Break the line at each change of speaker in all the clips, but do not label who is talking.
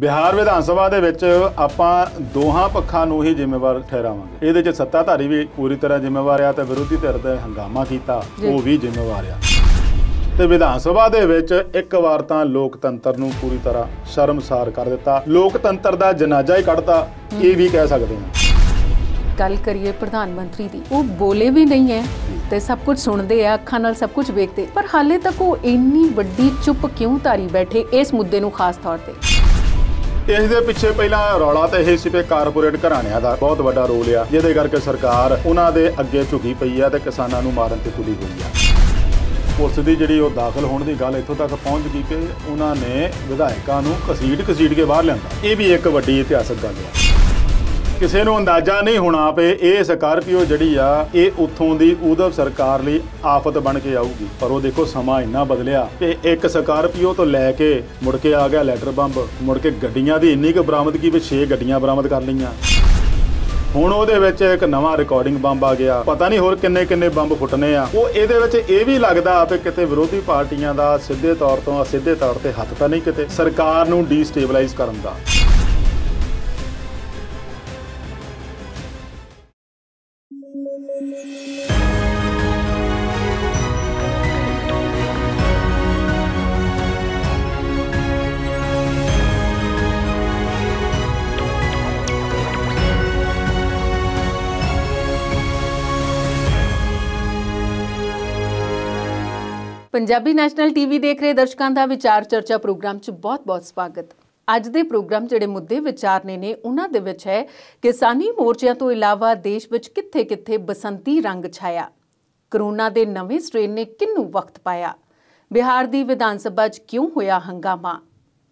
ਬਿਹਾਰ ਵਿਧਾਨ ਸਭਾ ਦੇ ਵਿੱਚ ਆਪਾਂ ਦੋਹਾਂ ਪੱਖਾਂ ਨੂੰ ਹੀ ਜ਼ਿੰਮੇਵਾਰ ਠਹਿਰਾਵਾਂਗੇ ਇਹਦੇ 'ਚ ਸੱਤਾਧਾਰੀ ਵੀ ਪੂਰੀ ਤਰ੍ਹਾਂ ਜ਼ਿੰਮੇਵਾਰ ਆ ਤੇ ਵਿਰੋਧੀ ਧਿਰ ਦਾ ਹੰਗਾਮਾ ਕੀਤਾ ਉਹ ਵੀ ਜ਼ਿੰਮੇਵਾਰ ਆ ਤੇ ਵਿਧਾਨ ਸਭਾ ਦੇ ਵਿੱਚ ਇੱਕ ਵਾਰ ਤਾਂ ਲੋਕਤੰਤਰ ਨੂੰ ਪੂਰੀ ਤਰ੍ਹਾਂ ਸ਼ਰਮਸਾਰ ਕਰ ਦਿੱਤਾ ਲੋਕਤੰਤਰ ਦਾ ਜਨਾਜ਼ਾ ਹੀ ਕੱਢਤਾ ਇਹ ਵੀ ਕਹਿ ਸਕਦੇ ਹਾਂ
ਗੱਲ ਕਰੀਏ ਪ੍ਰਧਾਨ ਮੰਤਰੀ ਦੀ ਉਹ ਬੋਲੇ ਵੀ ਨਹੀਂ ਹੈ ਤੇ ਸਭ ਕੁਝ ਸੁਣਦੇ ਆ ਅੱਖਾਂ ਨਾਲ ਸਭ ਕੁਝ ਵੇਖਦੇ ਪਰ ਹਾਲੇ ਤੱਕ ਉਹ ਇੰਨੀ ਵੱਡੀ ਚੁੱਪ ਕਿਉਂ ਧਾਰੀ ਬੈਠੇ ਇਸ ਮੁੱਦੇ ਨੂੰ ਖਾਸ ਤੌਰ ਤੇ
ਇਸ ਦੇ ਪਿੱਛੇ ਪਹਿਲਾਂ ਰੌਲਾ ਤੇ ਇਹ ਸੀ ਕਿ ਕਾਰਪੋਰੇਟ ਘਰਾਣਿਆਂ ਦਾ ਬਹੁਤ ਵੱਡਾ ਰੋਲ ਆ ਜਿਹਦੇ ਕਰਕੇ ਸਰਕਾਰ ਉਹਨਾਂ ਦੇ ਅੱਗੇ ਝੁਕੀ ਪਈ ਆ ਤੇ ਕਿਸਾਨਾਂ ਨੂੰ ਮਾਰਨ ਤੇ ਤੁਲੀ ਹੋਈ ਆ ਪੁਲਿਸ ਦੀ ਜਿਹੜੀ ਉਹ ਦਾਖਲ ਹੋਣ ਦੀ ਗੱਲ ਇੱਥੋਂ ਤੱਕ ਪਹੁੰਚ ਗਈ ਕਿ ਉਹਨਾਂ ਨੇ ਵਿਧਾਇਕਾਂ ਨੂੰ ਕਸੀਟ ਕਸੀਟ ਕੇ ਬਾਹਰ ਲਿਆਂਦਾ ਇਹ ਵੀ ਇੱਕ ਵੱਡੀ ਇਤਿਹਾਸਕ ਗੱਲ ਆ ਕਿਸੇ ਨੂੰ ਅੰਦਾਜ਼ਾ ਨਹੀਂ ਹੋਣਾ ਪਏ ਇਹ ਸਕਾਰਪੀਓ ਜਿਹੜੀ ਆ ਇਹ ਉੱਥੋਂ ਦੀ ਉਦਵ ਸਰਕਾਰ ਲਈ ਆਫਤ ਬਣ ਕੇ ਆਊਗੀ ਪਰ ਉਹ ਦੇਖੋ ਸਮਾਂ ਇੰਨਾ ਬਦਲਿਆ ਤੇ ਇੱਕ ਸਕਾਰਪੀਓ ਤੋਂ ਲੈ ਕੇ ਮੁੜ ਕੇ ਆ ਗਿਆ ਲੈਟਰ ਬੰਬ ਮੁੜ ਕੇ ਗੱਡੀਆਂ ਦੀ ਇੰਨੀ ਕੁ ਬਰਾਮਦਗੀ ਵਿੱਚ 6 ਗੱਡੀਆਂ ਬਰਾਮਦ ਕਰ ਲਈਆਂ ਹੁਣ ਉਹਦੇ ਵਿੱਚ ਇੱਕ ਨਵਾਂ ਰਿਕਾਰਡਿੰਗ ਬੰਬ ਆ ਗਿਆ ਪਤਾ ਨਹੀਂ ਹੋਰ ਕਿੰਨੇ ਕਿੰਨੇ ਬੰਬ ਫੁੱਟਨੇ ਆ ਉਹ ਇਹਦੇ ਵਿੱਚ ਇਹ ਵੀ ਲੱਗਦਾ ਆ ਕਿ ਕਿਤੇ ਵਿਰੋਧੀ ਪਾਰਟੀਆਂ ਦਾ ਸਿੱਧੇ ਤੌਰ ਤੋਂ ਅਸਿੱਧੇ ਤੌਰ ਤੇ ਹੱਥ ਤਾਂ ਨਹੀਂ ਕਿਤੇ ਸਰਕਾਰ ਨੂੰ ਡੀਸਟੇਬਲਾਈਜ਼ ਕਰਨ
ਦਾ
ਪੰਜਾਬੀ ਨੈਸ਼ਨਲ ਟੀਵੀ ਦੇਖ ਰਹੇ ਦਰਸ਼ਕਾਂ ਦਾ ਵਿਚਾਰ ਚਰਚਾ ਪ੍ਰੋਗਰਾਮ 'ਚ ਬਹੁਤ-ਬਹੁਤ ਸਵਾਗਤ ਅੱਜ ਦੇ ਪ੍ਰੋਗਰਾਮ ਜਿਹੜੇ ਮੁੱਦੇ ਵਿਚਾਰਨੇ ਨੇ ਉਹਨਾਂ ਦੇ ਵਿੱਚ ਹੈ ਕਿਸਾਨੀ ਮੋਰਚਿਆਂ ਤੋਂ ਇਲਾਵਾ ਦੇਸ਼ ਵਿੱਚ ਕਿੱਥੇ-ਕਿੱਥੇ ਬਸੰਤੀ ਰੰਗ ਛਾਇਆ ਕਰੋਨਾ ਦੇ ਨਵੇਂ ਸਟ੍ਰੇਨ ਨੇ ਕਿੰਨੂ ਵਕਤ ਪਾਇਆ ਬਿਹਾਰ ਦੀ ਵਿਧਾਨ ਸਭਾ 'ਚ ਕਿਉਂ ਹੋਇਆ ਹੰਗਾਮਾ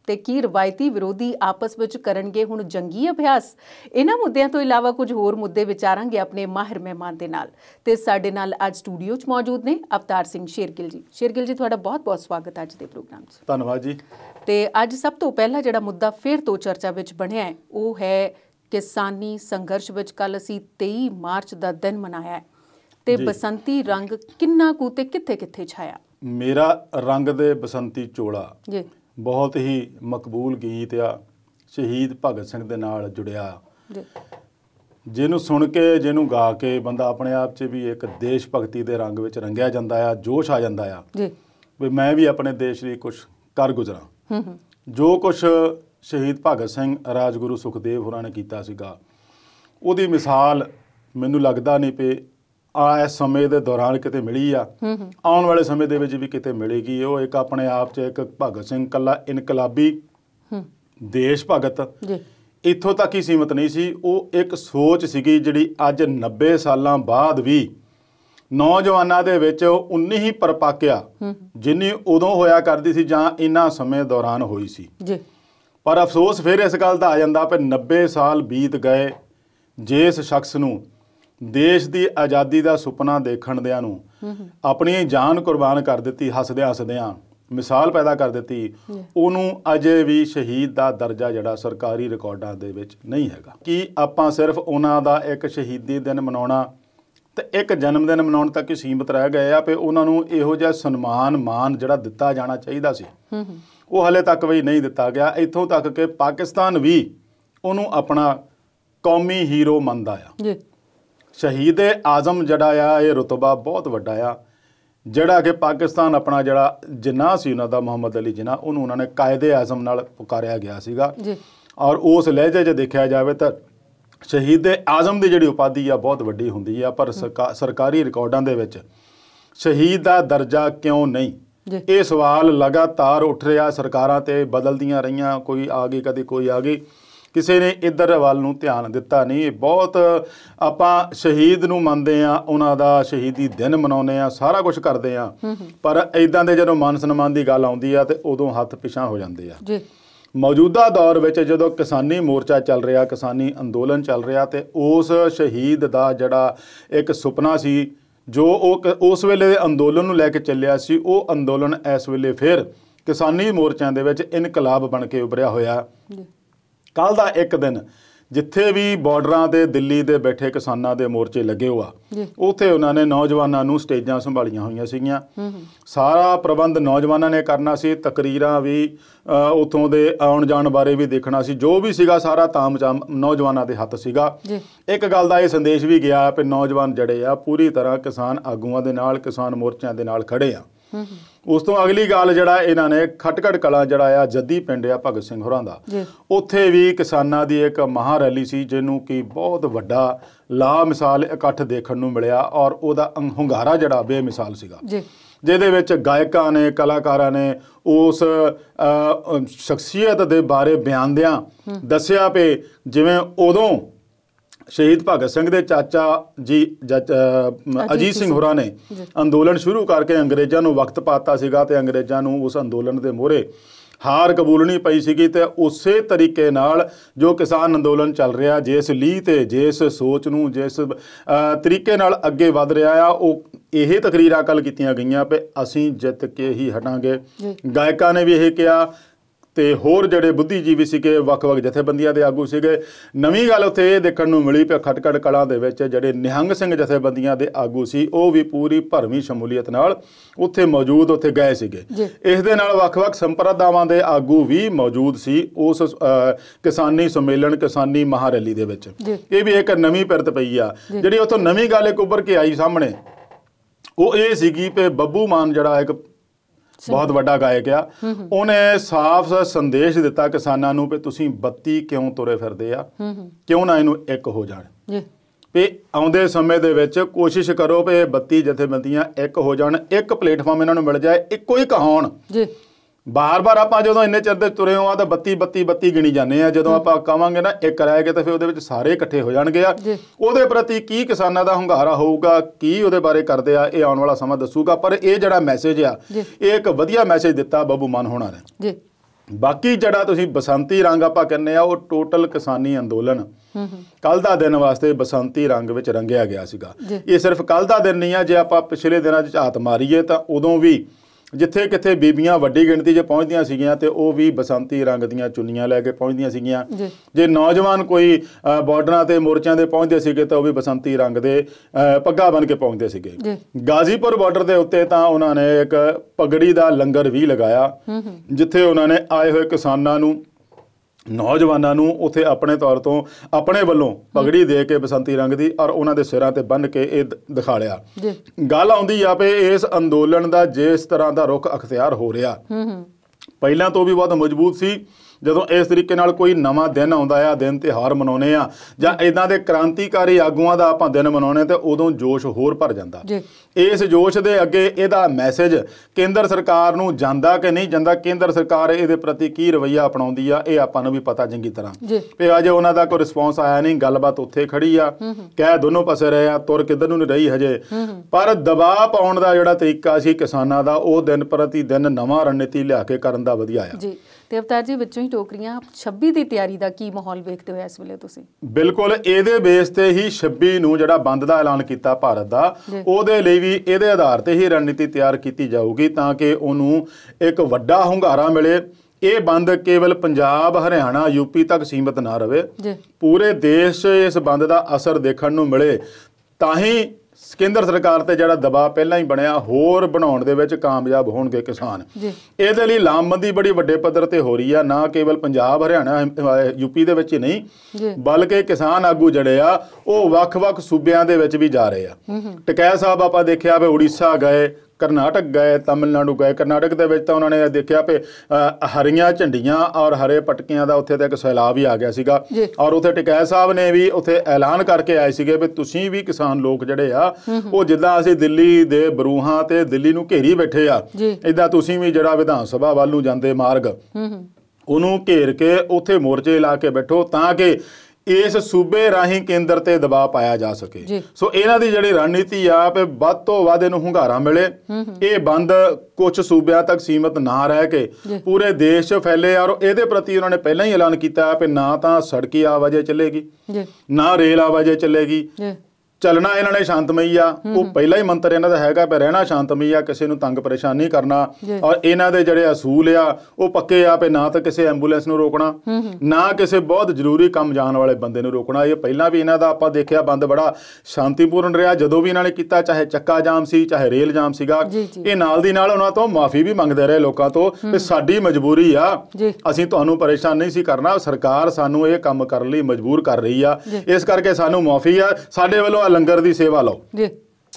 ਤੇ ਕੀ ਰਵਾਇਤੀ ਵਿਰੋਧੀ ਆਪਸ ਵਿੱਚ ਕਰਨਗੇ ਹੁਣ ਜੰਗੀ ਅਭਿਆਸ ਇਹਨਾਂ ਮੁੱਦਿਆਂ ਤੋਂ ਇਲਾਵਾ ਕੁਝ ਹੋਰ ਮੁੱਦੇ ਵਿਚਾਰਾਂਗੇ ਆਪਣੇ ਮਾਹਿਰ ਮਹਿਮਾਨ ਦੇ ਨਾਲ ਤੇ ਸਾਡੇ ਨਾਲ ਅੱਜ ਸਟੂਡੀਓ 'ਚ ਮੌਜੂਦ ਨੇ ਅਵਤਾਰ ਸਿੰਘ ਸ਼ੇਰਗਿਲ ਜੀ ਸ਼ੇਰਗਿਲ ਜੀ ਤੁਹਾਡਾ ਬਹੁਤ-ਬਹੁਤ ਸਵਾਗਤ ਅੱਜ ਦੇ ਪ੍ਰੋਗਰਾਮ 'ਚ ਧੰਨਵਾਦ ਜੀ ਤੇ ਅੱਜ ਸਭ ਤੋਂ ਪਹਿਲਾ ਜਿਹੜਾ ਮੁੱਦਾ ਫੇਰ ਤੋਂ ਚਰਚਾ ਵਿੱਚ ਬਣਿਆ ਹੈ ਉਹ ਹੈ ਕਿਸਾਨੀ ਸੰਘਰਸ਼ ਵਿੱਚ ਕੱਲ ਅਸੀਂ 23 ਮਾਰਚ ਦਾ ਦਿਨ ਮਨਾਇਆ ਤੇ ਬਸੰਤੀ ਰੰਗ ਕਿੰਨਾ ਕੁ ਤੇ ਕਿੱਥੇ ਕਿੱਥੇ ਛਾਇਆ
ਮੇਰਾ ਰੰਗ ਦੇ ਬਸੰਤੀ ਚੋਲਾ ਜੀ ਬਹੁਤ ਹੀ ਮਕਬੂਲ ਗੀਤ ਆ ਸ਼ਹੀਦ ਭਗਤ ਸਿੰਘ ਦੇ ਨਾਲ ਜੁੜਿਆ ਜਿਹਨੂੰ ਸੁਣ ਕੇ ਜਿਹਨੂੰ ਗਾ ਕੇ ਬੰਦਾ ਆਪਣੇ ਆਪ 'ਚ ਵੀ ਇੱਕ ਦੇਸ਼ ਭਗਤੀ ਦੇ ਰੰਗ ਵਿੱਚ ਰੰਗਿਆ ਜਾਂਦਾ ਆ ਜੋਸ਼ ਆ ਜਾਂਦਾ ਆ ਜੀ ਵੀ ਮੈਂ ਵੀ ਆਪਣੇ ਦੇਸ਼ ਲਈ ਕੁਝ ਕਰ ਗੁਜ਼ਰਾਂ ਜੋ ਕੁਝ ਸ਼ਹੀਦ ਭਗਤ ਸਿੰਘ ਰਾਜਗੁਰੂ ਸੁਖਦੇਵ ਹੋਰਾਂ ਨੇ ਕੀਤਾ ਸੀਗਾ ਉਹਦੀ ਮਿਸਾਲ ਮੈਨੂੰ ਲੱਗਦਾ ਨਹੀਂ ਪਈ ਆ ਇਸ ਸਮੇਂ ਦੇ ਦੌਰਾਨ ਕਿਤੇ ਮਿਲੀ ਆ ਆਉਣ ਵਾਲੇ ਸਮੇਂ ਦੇ ਵਿੱਚ ਵੀ ਕਿਤੇ ਮਿਲੇਗੀ ਉਹ ਇੱਕ ਆਪਣੇ ਆਪ 'ਚ ਇੱਕ ਭਗਤ ਸਿੰਘ ਕੱਲਾ ਇਨਕਲਾਬੀ ਦੇਸ਼ ਭਗਤ ਜੀ ਇੱਥੋਂ ਤੱਕ ਹੀ ਸੀਮਤ ਨਹੀਂ ਸੀ ਉਹ ਇੱਕ ਸੋਚ ਸੀਗੀ ਜਿਹੜੀ ਅੱਜ 90 ਸਾਲਾਂ ਬਾਅਦ ਵੀ ਨੌਜਵਾਨਾਂ ਦੇ ਵਿੱਚ ਉਨੀ ਹੀ ਪਰਪਾਕਿਆ ਜਿੰਨੀ ਉਦੋਂ ਹੋਇਆ ਕਰਦੀ ਸੀ ਜਾਂ ਇਨ੍ਹਾਂ ਸਮੇਂ ਦੌਰਾਨ ਹੋਈ ਸੀ ਜੀ ਪਰ ਅਫਸੋਸ ਫਿਰ ਇਸ ਗੱਲ ਦਾ ਆ ਜਾਂਦਾ ਪਰ 90 ਸਾਲ ਬੀਤ ਗਏ ਜਿਸ ਸ਼ਖਸ ਨੂੰ ਦੇਸ਼ ਦੀ ਆਜ਼ਾਦੀ ਦਾ ਸੁਪਨਾ ਦੇਖਣ ਦਿਆਂ ਨੂੰ ਆਪਣੀ ਜਾਨ ਕੁਰਬਾਨ ਕਰ ਦਿੱਤੀ ਹੱਸਦਿਆਂ ਹੱਸਦਿਆਂ ਮਿਸਾਲ ਪੈਦਾ ਕਰ ਦਿੱਤੀ ਉਹਨੂੰ ਅਜੇ ਵੀ ਸ਼ਹੀਦ ਦਾ ਦਰਜਾ ਜਿਹੜਾ ਸਰਕਾਰੀ ਰਿਕਾਰਡਾਂ ਦੇ ਵਿੱਚ ਨਹੀਂ ਹੈਗਾ ਕਿ ਆਪਾਂ ਸਿਰਫ ਉਹਨਾਂ ਦਾ ਇੱਕ ਸ਼ਹੀਦੀ ਦਿਨ ਮਨਾਉਣਾ ਤੇ ਇੱਕ ਜਨਮ ਦਿਨ ਮਨਾਉਣ ਤੱਕ ਹੀ ਸੀਮਤ ਰਹਿ ਗਏ ਆ ਪੇ ਉਹਨਾਂ ਨੂੰ ਇਹੋ ਜਿਹਾ ਸਨਮਾਨ ਮਾਨ ਜਿਹੜਾ ਦਿੱਤਾ ਜਾਣਾ ਚਾਹੀਦਾ ਸੀ
ਉਹ
ਹਲੇ ਤੱਕ ਵੀ ਨਹੀਂ ਦਿੱਤਾ ਗਿਆ ਇੱਥੋਂ ਤੱਕ ਕਿ ਪਾਕਿਸਤਾਨ ਵੀ ਉਹਨੂੰ ਆਪਣਾ ਕੌਮੀ ਹੀਰੋ ਮੰਨਦਾ ਆ ਜੀ ਸ਼ਹੀਦ ਆਜ਼ਮ ਜਿਹੜਾ ਆ ਇਹ ਰਤਬਾ ਬਹੁਤ ਵੱਡਾ ਆ ਜਿਹੜਾ ਕਿ ਪਾਕਿਸਤਾਨ ਆਪਣਾ ਜਿਹੜਾ ਜਿਨਾ ਸੀ ਉਹਨਾਂ ਦਾ ਮੁਹੰਮਦ ਅਲੀ ਜਿਨਾ ਉਹਨੂੰ ਉਹਨਾਂ ਨੇ ਕਾਇਦੇ ਆਜ਼ਮ ਨਾਲ ਪੁਕਾਰਿਆ ਗਿਆ ਸੀਗਾ ਜੀ ਔਰ ਉਸ ਲਹਿਜੇ 'ਚ ਦੇਖਿਆ ਜਾਵੇ ਤਾਂ ਸ਼ਹੀਦ ਆਜ਼ਮ ਦੀ ਜਿਹੜੀ ਉਪਾਧੀ ਆ ਬਹੁਤ ਵੱਡੀ ਹੁੰਦੀ ਆ ਪਰ ਸਰਕਾਰੀ ਰਿਕਾਰਡਾਂ ਦੇ ਵਿੱਚ ਸ਼ਹੀਦ ਦਾ ਦਰਜਾ ਕਿਉਂ ਨਹੀਂ ਇਹ ਸਵਾਲ ਲਗਾਤਾਰ ਉੱਠ ਰਿਹਾ ਸਰਕਾਰਾਂ ਤੇ ਬਦਲਦੀਆਂ ਰਹੀਆਂ ਕੋਈ ਆ ਗਈ ਕਦੇ ਕੋਈ ਆ ਗਈ ਕਿਸੇ ਨੇ ਇਧਰ ਵੱਲ ਨੂੰ ਧਿਆਨ ਦਿੱਤਾ ਨਹੀਂ ਇਹ ਬਹੁਤ ਆਪਾਂ ਸ਼ਹੀਦ ਨੂੰ ਮੰਨਦੇ ਆ ਉਹਨਾਂ ਦਾ ਸ਼ਹੀਦੀ ਦਿਨ ਮਨਾਉਂਦੇ ਆ ਸਾਰਾ ਕੁਝ ਕਰਦੇ ਆ ਪਰ ਐਦਾਂ ਦੇ ਜਦੋਂ ਮਾਨ ਸਨਮਾਨ ਦੀ ਗੱਲ ਆਉਂਦੀ ਆ ਤੇ ਉਦੋਂ ਹੱਥ ਪਿਛਾਂ ਹੋ ਜਾਂਦੇ ਆ ਜੀ ਮੌਜੂਦਾ ਦੌਰ ਵਿੱਚ ਜਦੋਂ ਕਿਸਾਨੀ ਮੋਰਚਾ ਚੱਲ ਰਿਹਾ ਕਿਸਾਨੀ ਅੰਦੋਲਨ ਚੱਲ ਰਿਹਾ ਤੇ ਉਸ ਸ਼ਹੀਦ ਦਾ ਜਿਹੜਾ ਇੱਕ ਸੁਪਨਾ ਸੀ ਜੋ ਉਹ ਉਸ ਵੇਲੇ ਅੰਦੋਲਨ ਨੂੰ ਲੈ ਕੇ ਚੱਲਿਆ ਸੀ ਉਹ ਅੰਦੋਲਨ ਇਸ ਵੇਲੇ ਫਿਰ ਕਿਸਾਨੀ ਮੋਰਚਿਆਂ ਦੇ ਵਿੱਚ ਇਨਕਲਾਬ ਬਣ ਕੇ ਉਭਰਿਆ ਹੋਇਆ ਕੱਲ ਦਾ ਇੱਕ ਦਿਨ ਜਿੱਥੇ ਵੀ ਬਾਰਡਰਾਂ ਤੇ ਦਿੱਲੀ ਦੇ ਬੈਠੇ ਕਿਸਾਨਾਂ ਦੇ ਮੋਰਚੇ ਲੱਗੇ ਹੋਆ ਉਥੇ ਉਹਨਾਂ ਨੇ ਨੌਜਵਾਨਾਂ ਨੂੰ ਸਟੇਜਾਂ ਸੰਭਾਲੀਆਂ ਹੋਈਆਂ ਸੀਗੀਆਂ ਸਾਰਾ ਪ੍ਰਬੰਧ ਨੌਜਵਾਨਾਂ ਨੇ ਕਰਨਾ ਸੀ ਤਕਰੀਰਾਂ ਵੀ ਉਥੋਂ ਦੇ ਆਉਣ ਜਾਣ ਬਾਰੇ ਵੀ ਦੇਖਣਾ ਸੀ ਜੋ ਵੀ ਸੀਗਾ ਸਾਰਾ ਤਾਮਜਾਮ ਨੌਜਵਾਨਾਂ ਦੇ ਹੱਥ ਸੀਗਾ ਇੱਕ ਗੱਲ ਦਾ ਇਹ ਸੰਦੇਸ਼ ਵੀ ਗਿਆ ਕਿ ਨੌਜਵਾਨ ਜੜੇ ਆ ਪੂਰੀ ਤਰ੍ਹਾਂ ਕਿਸਾਨ ਆਗੂਆਂ ਦੇ ਨਾਲ ਕਿਸਾਨ ਮੋਰਚਿਆਂ ਦੇ ਨਾਲ ਖੜੇ ਆ ਉਸ ਤੋਂ ਅਗਲੀ ਗੱਲ ਜਿਹੜਾ ਇਹਨਾਂ ਨੇ ਖਟਕੜ ਕਲਾ ਜਿਹੜਾ ਆ ਜੱਦੀ ਪਿੰਡ ਆ ਭਗਤ ਸਿੰਘ ਹੋਰਾਂ ਦਾ ਉੱਥੇ ਵੀ ਕਿਸਾਨਾਂ ਦੀ ਇੱਕ ਮਹਾ ਰੈਲੀ ਸੀ ਜਿਹਨੂੰ ਕਿ ਬਹੁਤ ਵੱਡਾ ਲਾ ਮਿਸਾਲ ਇਕੱਠ ਦੇਖਣ ਨੂੰ ਮਿਲਿਆ ਔਰ ਉਹਦਾ ਹੰਗਾਰਾ ਜਿਹੜਾ ਬੇਮਿਸਾਲ ਸੀਗਾ ਜੀ ਜਿਹਦੇ ਵਿੱਚ ਗਾਇਕਾਂ ਨੇ ਕਲਾਕਾਰਾਂ ਨੇ ਉਸ ਸ਼ਖਸੀਅਤ ਦੇ ਬਾਰੇ ਬਿਆਨ ਦਿਆਂ ਦੱਸਿਆ ਪਏ ਜਿਵੇਂ ਉਦੋਂ ਸ਼ਹੀਦ ਭਗਤ ਸਿੰਘ ਦੇ ਚਾਚਾ ਜੀ ਅਜੀਤ ਸਿੰਘ ਹੋਰਾਂ ਨੇ ਅੰਦੋਲਨ ਸ਼ੁਰੂ ਕਰਕੇ ਅੰਗਰੇਜ਼ਾਂ ਨੂੰ ਵਕਤ ਪਾਤਾ ਸੀਗਾ ਤੇ ਅੰਗਰੇਜ਼ਾਂ ਨੂੰ ਉਸ ਅੰਦੋਲਨ ਦੇ ਮੋਹਰੇ ਹਾਰ ਕਬੂਲਣੀ ਪਈ ਸੀਗੀ ਤੇ ਉਸੇ ਤਰੀਕੇ ਨਾਲ ਜੋ ਕਿਸਾਨ ਅੰਦੋਲਨ ਚੱਲ ਰਿਹਾ ਜਿਸ ਲਈ ਤੇ ਜਿਸ ਸੋਚ ਨੂੰ ਜਿਸ ਤਰੀਕੇ ਨਾਲ ਅੱਗੇ ਵਧ ਰਿਹਾ ਆ ਉਹ ਇਹ ਤਕਰੀਰਾਂ ਕੱਲ ਕੀਤੀਆਂ ਗਈਆਂ ਪਏ ਅਸੀਂ ਜਿੱਤ ਕੇ ਹੀ ਹਟਾਂਗੇ ਗਾਇਕਾਂ ਨੇ ਵੀ ਇਹ ਕਿਹਾ ਤੇ ਹੋਰ ਜਿਹੜੇ ਬੁੱਧੀਜੀਵੀ ਸੀਗੇ ਵੱਖ-ਵੱਖ ਜਥੇਬੰਦੀਆਂ ਦੇ ਆਗੂ ਸੀਗੇ ਨਵੀਂ ਗੱਲ ਉੱਥੇ ਇਹ ਦੇਖਣ ਨੂੰ ਮਿਲੀ ਪਿਆ ਖਟਕੜ ਕਲਾਂ ਦੇ ਵਿੱਚ ਜਿਹੜੇ ਨਿਹੰਗ ਸਿੰਘ ਜਥੇਬੰਦੀਆਂ ਦੇ ਆਗੂ ਸੀ ਉਹ ਵੀ ਪੂਰੀ ਭਰਵੀਂ ਸ਼ਮੂਲੀਅਤ ਨਾਲ ਉੱਥੇ ਮੌਜੂਦ ਉੱਥੇ ਗਏ ਸੀਗੇ ਇਸ ਦੇ ਨਾਲ ਵੱਖ-ਵੱਖ ਸੰਪਰਦਾਵਾਂ ਦੇ ਆਗੂ ਵੀ ਮੌਜੂਦ ਸੀ ਉਸ ਕਿਸਾਨੀ ਸੰਮੇਲਨ ਕਿਸਾਨੀ ਮਹਾਰੈਲੀ ਦੇ ਵਿੱਚ ਇਹ ਵੀ ਇੱਕ ਨਵੀਂ ਪਿਰਤ ਪਈ ਆ ਜਿਹੜੀ ਉੱਥੋਂ ਨਵੀਂ ਗੱਲ ਇੱਕ ਉੱਪਰ ਕੇ ਆਈ ਸਾਹਮਣੇ ਉਹ ਇਹ ਸੀਗੀ ਕਿ ਬੱਬੂ ਮਾਨ ਜਿਹੜਾ ਇੱਕ ਬਹੁਤ ਵੱਡਾ ਗਾਇਕ ਆ ਉਹਨੇ ਸਾਫ਼ ਸੰਦੇਸ਼ ਦਿੱਤਾ ਕਿਸਾਨਾਂ ਨੂੰ ਵੀ ਤੁਸੀਂ 32 ਕਿਉਂ ਤੁਰੇ ਫਿਰਦੇ ਆ ਕਿਉਂ ਨਾ ਇਹਨੂੰ ਇੱਕ ਹੋ ਜਾਣ ਜੀ ਵੀ ਆਉਂਦੇ ਸਮੇਂ ਦੇ ਵਿੱਚ ਕੋਸ਼ਿਸ਼ ਕਰੋ ਵੀ 32 ਜਥੇਬੰਦੀਆਂ ਇੱਕ ਹੋ ਜਾਣ ਇੱਕ ਪਲੇਟਫਾਰਮ ਇਹਨਾਂ ਨੂੰ ਮਿਲ ਜਾਏ ਇੱਕੋ ਹੀ ਕਹਾਉਣ ਜੀ ਬਾਰ-ਬਾਰ ਆਪਾਂ ਜਦੋਂ ਇੰਨੇ ਚਿਰ ਦੇ ਤੁਰੇ ਹਾਂ ਤਾਂ 32 32 32 ਗਿਣੀ ਜਾਂਦੇ ਆ ਜਦੋਂ ਆਪਾਂ ਕਵਾਂਗੇ ਨਾ ਇੱਕ ਰਹਿ ਗਿਆ ਤਾਂ ਫਿਰ ਉਹਦੇ ਵਿੱਚ ਸਾਰੇ ਇਕੱਠੇ ਹੋ ਜਾਣਗੇ ਆ ਉਹਦੇ ਪ੍ਰਤੀ ਕੀ ਕਿਸਾਨਾਂ ਦਾ ਹੰਗਾਰਾ ਹੋਊਗਾ ਕੀ ਉਹਦੇ ਬਾਰੇ ਕਰਦੇ ਆ ਇਹ ਆਉਣ ਵਾਲਾ ਸਮਾਂ ਦੱਸੂਗਾ ਪਰ ਇਹ ਜਿਹੜਾ ਮੈਸੇਜ ਆ ਇਹ ਇੱਕ ਵਧੀਆ ਮੈਸੇਜ ਦਿੱਤਾ ਬੱਬੂ ਮਨ ਹੋਣਾ ਨੇ ਜੀ ਬਾਕੀ ਜਿਹੜਾ ਤੁਸੀਂ ਬਸੰਤੀ ਰੰਗ ਆਪਾਂ ਕਹਿੰਨੇ ਆ ਉਹ ਟੋਟਲ ਕਿਸਾਨੀ ਅੰਦੋਲਨ ਕੱਲ ਦਾ ਦਿਨ ਵਾਸਤੇ ਬਸੰਤੀ ਰੰਗ ਵਿੱਚ ਰੰਗਿਆ ਗਿਆ ਸੀਗਾ ਇਹ ਸਿਰਫ ਕੱਲ ਦਾ ਦਿਨ ਨਹੀਂ ਆ ਜੇ ਆਪਾਂ ਪਿਛਲੇ ਦਿਨਾਂ 'ਚ ਝਾਤ ਮਾਰੀਏ ਤਾਂ ਉਦੋਂ ਵੀ ਜਿੱਥੇ ਕਿੱਥੇ ਬੀਬੀਆਂ ਵੱਡੀ ਗਿਣਤੀ 'ਚ ਪਹੁੰਚਦੀਆਂ ਸੀਗੀਆਂ ਤੇ ਉਹ ਵੀ ਬਸੰਤੀ ਰੰਗ ਦੀਆਂ ਚੁੰਨੀਆਂ ਲੈ ਕੇ ਪਹੁੰਚਦੀਆਂ ਸੀਗੀਆਂ ਜੇ ਨੌਜਵਾਨ ਕੋਈ ਬਾਰਡਰਾਂ ਤੇ ਮੋਰਚਿਆਂ ਦੇ ਪਹੁੰਚਦੇ ਸੀਗੇ ਤਾਂ ਉਹ ਵੀ ਬਸੰਤੀ ਰੰਗ ਦੇ ਪੱਗਾ ਬਨ ਕੇ ਪਹੁੰਚਦੇ ਸੀਗੇ ਗਾਜ਼ੀਪੁਰ ਬਾਰਡਰ ਦੇ ਉੱਤੇ ਤਾਂ ਉਹਨਾਂ ਨੇ ਇੱਕ ਪਗੜੀ ਦਾ ਲੰਗਰ ਵੀ ਲਗਾਇਆ ਜਿੱਥੇ ਉਹਨਾਂ ਨੇ ਆਏ ਹੋਏ ਕਿਸਾਨਾਂ ਨੂੰ ਨੌਜਵਾਨਾਂ ਨੂੰ ਉਥੇ ਆਪਣੇ ਤੌਰ ਤੋਂ ਆਪਣੇ ਵੱਲੋਂ ਪਗੜੀ ਦੇ ਕੇ ਬਸੰਤੀ ਰੰਗ ਦੀ ਔਰ ਉਹਨਾਂ ਦੇ ਸਿਰਾਂ ਤੇ ਬੰਨ ਕੇ ਇਹ ਦਿਖਾ ਲਿਆ ਜੀ ਗੱਲ ਆਉਂਦੀ ਆ ਪੇ ਇਸ ਅੰਦੋਲਨ ਦਾ ਜਿਸ ਤਰ੍ਹਾਂ ਦਾ ਰੁਖ ਅਖਤਿਆਰ ਹੋ ਰਿਹਾ ਹੂੰ ਹੂੰ ਪਹਿਲਾਂ ਤੋਂ ਵੀ ਬਹੁਤ ਮਜ਼ਬੂਤ ਸੀ ਜਦੋਂ ਇਸ ਤਰੀਕੇ ਨਾਲ ਕੋਈ ਨਵਾਂ ਦਿਨ ਆਉਂਦਾ ਆ ਦਿਨ ਤਿਹਾਰ ਮਨਾਉਨੇ ਆ ਜਾਂ ਇਦਾਂ ਦੇ ਕ੍ਰਾਂਤੀਕਾਰੀ ਆਗੂਆਂ ਦਾ ਆਪਾਂ ਦਿਨ ਮਨਾਉਨੇ ਤੇ ਉਦੋਂ ਜੋਸ਼ ਹੋਰ ਭਰ ਜਾਂਦਾ ਇਸ ਜੋਸ਼ ਦੇ ਅੱਗੇ ਇਹਦਾ ਮੈਸੇਜ ਕੇਂਦਰ ਸਰਕਾਰ ਨੂੰ ਜਾਂਦਾ ਕਿ ਨਹੀਂ ਜਾਂਦਾ ਕੇਂਦਰ ਸਰਕਾਰ ਇਹਦੇ ਪ੍ਰਤੀ ਕੀ ਰਵਈਆ ਅਪਣਾਉਂਦੀ ਆ ਇਹ ਆਪਾਂ ਨੂੰ ਵੀ ਪਤਾ ਚੰਗੀ ਤਰ੍ਹਾਂ ਤੇ ਅਜੇ ਉਹਨਾਂ ਦਾ ਕੋਈ ਰਿਸਪੌਂਸ ਆਇਆ ਨਹੀਂ ਗੱਲਬਾਤ ਉੱਥੇ ਖੜੀ ਆ ਕਹਿ ਦੋਨੋਂ ਪਾਸੇ ਰਹੇ ਆ ਤੁਰ ਕਿੱਧਰ ਨੂੰ ਨਹੀਂ ਰਹੀ ਹਜੇ ਪਰ ਦਬਾਅ ਪਾਉਣ ਦਾ ਜਿਹੜਾ ਤਰੀਕਾ ਸੀ ਕਿਸਾਨਾਂ ਦਾ ਉਹ ਦਿਨ ਪ੍ਰਤੀ ਦਿਨ ਨਵਾਂ ਰਣਨੀਤੀ ਲਿਆ ਕੇ ਕਰਨ ਦਾ ਵਧੀਆ ਆ ਜੀ
ਤੇ ਅਵਤਾਰ ਜੀ ਵਿੱਚੋਂ ਹੀ ਟੋਕਰੀਆਂ 26 ਦੀ ਤਿਆਰੀ ਦਾ ਕੀ ਮਾਹੌਲ ਵੇਖਦੇ ਹੋ ਇਸ ਵੇਲੇ ਤੁਸੀਂ
ਬਿਲਕੁਲ ਇਹਦੇ ਬੇਸ ਤੇ ਹੀ 26 ਨੂੰ ਜਿਹੜਾ ਬੰਦ ਦਾ ਐਲਾਨ ਕੀਤਾ ਭਾਰਤ ਦਾ ਉਹਦੇ ਲਈ ਵੀ ਇਹਦੇ ਆਧਾਰ ਤੇ ਹੀ ਰਣਨੀਤੀ ਤਿਆਰ ਕੀਤੀ ਜਾਊਗੀ ਤਾਂ ਕਿ ਉਹਨੂੰ ਇੱਕ ਵੱਡਾ ਹੁੰਗਾਰਾ ਮਿਲੇ ਇਹ ਬੰਦ ਕੇਵਲ ਪੰਜਾਬ ਹਰਿਆਣਾ ਯੂਪੀ ਤੱਕ ਸੀਮਤ ਨਾ ਰਹੇ ਪੂਰੇ ਦੇਸ਼ 'ਚ ਇਸ ਬੰਦ ਦਾ ਅਸਰ ਦੇਖਣ ਨੂੰ ਮਿਲੇ ਤਾਂ ਹੀ ਸਿਕੰਦਰ ਸਰਕਾਰ ਤੇ ਜਿਹੜਾ ਦਬਾਅ ਪਹਿਲਾਂ ਹੀ ਬਣਿਆ ਹੋਰ ਬਣਾਉਣ ਦੇ ਵਿੱਚ ਕਾਮਯਾਬ ਹੋਣਗੇ ਕਿਸਾਨ ਜੀ ਇਹਦੇ ਲਈ ਲਾਮਬੰਦੀ ਬੜੀ ਵੱਡੇ ਪੱਧਰ ਤੇ ਹੋ ਰਹੀ ਆ ਨਾ ਕੇਵਲ ਪੰਜਾਬ ਹਰਿਆਣਾ ਯੂਪੀ ਦੇ ਵਿੱਚ ਹੀ ਨਹੀਂ ਬਲਕਿ ਕਿਸਾਨ ਆਗੂ ਜੜੇ ਆ ਉਹ ਵੱਖ-ਵੱਖ ਸੂਬਿਆਂ ਦੇ ਵਿੱਚ ਵੀ ਜਾ ਰਹੇ ਆ ਟਕੈ ਸਾਹਿਬ ਆਪਾਂ ਦੇਖਿਆ ਵੀ ਉੜੀਸਾ ਗਏ ਕਰਨਾਟਕ ਗਏ ਤਾਮਿਲਨਾਡੂ ਗਏ ਕਰਨਾਟਕ ਦੇ ਵਿੱਚ ਤਾਂ ਉਹਨਾਂ ਨੇ ਦੇਖਿਆ ਕਿ ਹਰੀਆਂ ਝੰਡੀਆਂ ਔਰ ਹਰੇ ਪਟਕੀਆਂ ਦਾ ਉੱਥੇ ਤਾਂ ਇੱਕ ਸੈਲਾਬ ਹੀ ਆ ਗਿਆ ਸੀਗਾ ਔਰ ਉੱਥੇ ਟਿਕੈ ਸਾਹਿਬ ਨੇ ਵੀ ਉੱਥੇ ਐਲਾਨ ਕਰਕੇ ਆਏ ਸੀਗੇ ਵੀ ਤੁਸੀਂ ਵੀ ਕਿਸਾਨ ਲੋਕ ਜਿਹੜੇ ਆ ਉਹ ਜਿੱਦਾਂ ਅਸੀਂ ਦਿੱਲੀ ਦੇ ਬਰੂਹਾਂ ਤੇ ਦਿੱਲੀ ਨੂੰ ਘੇਰੀ ਬੈਠੇ ਆ ਇਦਾਂ ਤੁਸੀਂ ਵੀ ਜਿਹੜਾ ਵਿਧਾਨ ਸਭਾ ਵੱਲ ਨੂੰ ਜਾਂਦੇ ਮਾਰਗ
ਉਹਨੂੰ
ਘੇਰ ਕੇ ਉੱਥੇ ਮੋਰਚੇ ਲਾ ਕੇ ਬੈਠੋ ਤਾਂ ਕਿ ਇਸ ਸੂਬੇ ਰਾਹੀਂ ਕੇਂਦਰ ਤੇ ਦਬਾਅ ਪਾਇਆ ਜਾ ਸਕੇ ਸੋ ਇਹਨਾਂ ਦੀ ਜਿਹੜੀ ਰਣਨੀਤੀ ਆ ਪੇ ਵੱਧ ਤੋਂ ਵੱਧ ਇਹਨੂੰ ਹੰਗਾਰਾ ਮਿਲੇ ਇਹ ਬੰਦ ਕੁਝ ਸੂਬਿਆਂ ਤੱਕ ਸੀਮਤ ਨਾ ਰਹਿ ਕੇ ਪੂਰੇ ਦੇਸ਼ 'ਚ ਫੈਲੇ ਔਰ ਇਹਦੇ ਪ੍ਰਤੀ ਉਹਨਾਂ ਨੇ ਪਹਿਲਾਂ ਹੀ ਐਲਾਨ ਕੀਤਾ ਪੇ ਕਿ ਨਾ ਤਾਂ ਸੜਕੀ ਆਵਾਜਾਈ ਚੱਲੇਗੀ ਨਾ ਰੇਲ ਆਵਾਜਾਈ ਚੱਲੇਗੀ ਚਲਣਾ ਇਹਨਾਂ ਨੇ ਸ਼ਾਂਤਮਈ ਆ ਉਹ ਪਹਿਲਾ ਹੀ ਮੰਤਰ ਇਹਨਾਂ ਦਾ ਹੈਗਾ ਪਰ ਰਹਿਣਾ ਸ਼ਾਂਤਮਈ ਆ ਕਿਸੇ ਨੂੰ ਤੰਗ ਪਰੇਸ਼ਾਨ ਨਹੀਂ ਕਰਨਾ ਔਰ ਇਹਨਾਂ ਦੇ ਜਿਹੜੇ ਅਸੂਲ ਆ ਉਹ ਪੱਕੇ ਆ ਪੇ ਨਾ ਤਾਂ ਕਿਸੇ ਐਂਬੂਲੈਂਸ ਨੂੰ ਰੋਕਣਾ ਨਾ ਕਿਸੇ ਬਹੁਤ ਜ਼ਰੂਰੀ ਕੰਮ ਜਾਣ ਵਾਲੇ ਬੰਦੇ ਨੂੰ ਰੋਕਣਾ ਇਹ ਪਹਿਲਾਂ ਵੀ ਇਹਨਾਂ ਦਾ ਆਪਾਂ ਦੇਖਿਆ ਬੰਦ ਬੜਾ ਸ਼ਾਂਤੀਪੂਰਨ ਰਿਹਾ ਜਦੋਂ ਵੀ ਇਹਨਾਂ ਨੇ ਕੀਤਾ ਚਾਹੇ ਚੱਕਾ ਜਾਮ ਸੀ ਚਾਹੇ ਰੇਲ ਜਾਮ ਸੀਗਾ ਇਹ ਨਾਲ ਦੀ ਨਾਲ ਉਹਨਾਂ ਤੋਂ ਮਾਫੀ ਵੀ ਮੰਗਦੇ ਰਹੇ ਲੋਕਾਂ ਤੋਂ ਕਿ ਸਾਡੀ ਮਜਬੂਰੀ ਆ ਅਸੀਂ ਤੁਹਾਨੂੰ ਪਰੇਸ਼ਾਨ ਨਹੀਂ ਸੀ ਕਰਨਾ ਸਰਕਾਰ ਸਾਨੂੰ ਇਹ ਕੰਮ ਕਰਨ ਲਈ ਮਜਬੂਰ ਕਰ ਰਹੀ ਆ ਇਸ ਕਰਕੇ ਸਾਨੂੰ ਮਾਫੀ ਆ ਸਾਡੇ ਵੱਲੋਂ ਲੰਗਰ ਦੀ ਸੇਵਾ ਲਓ ਜੀ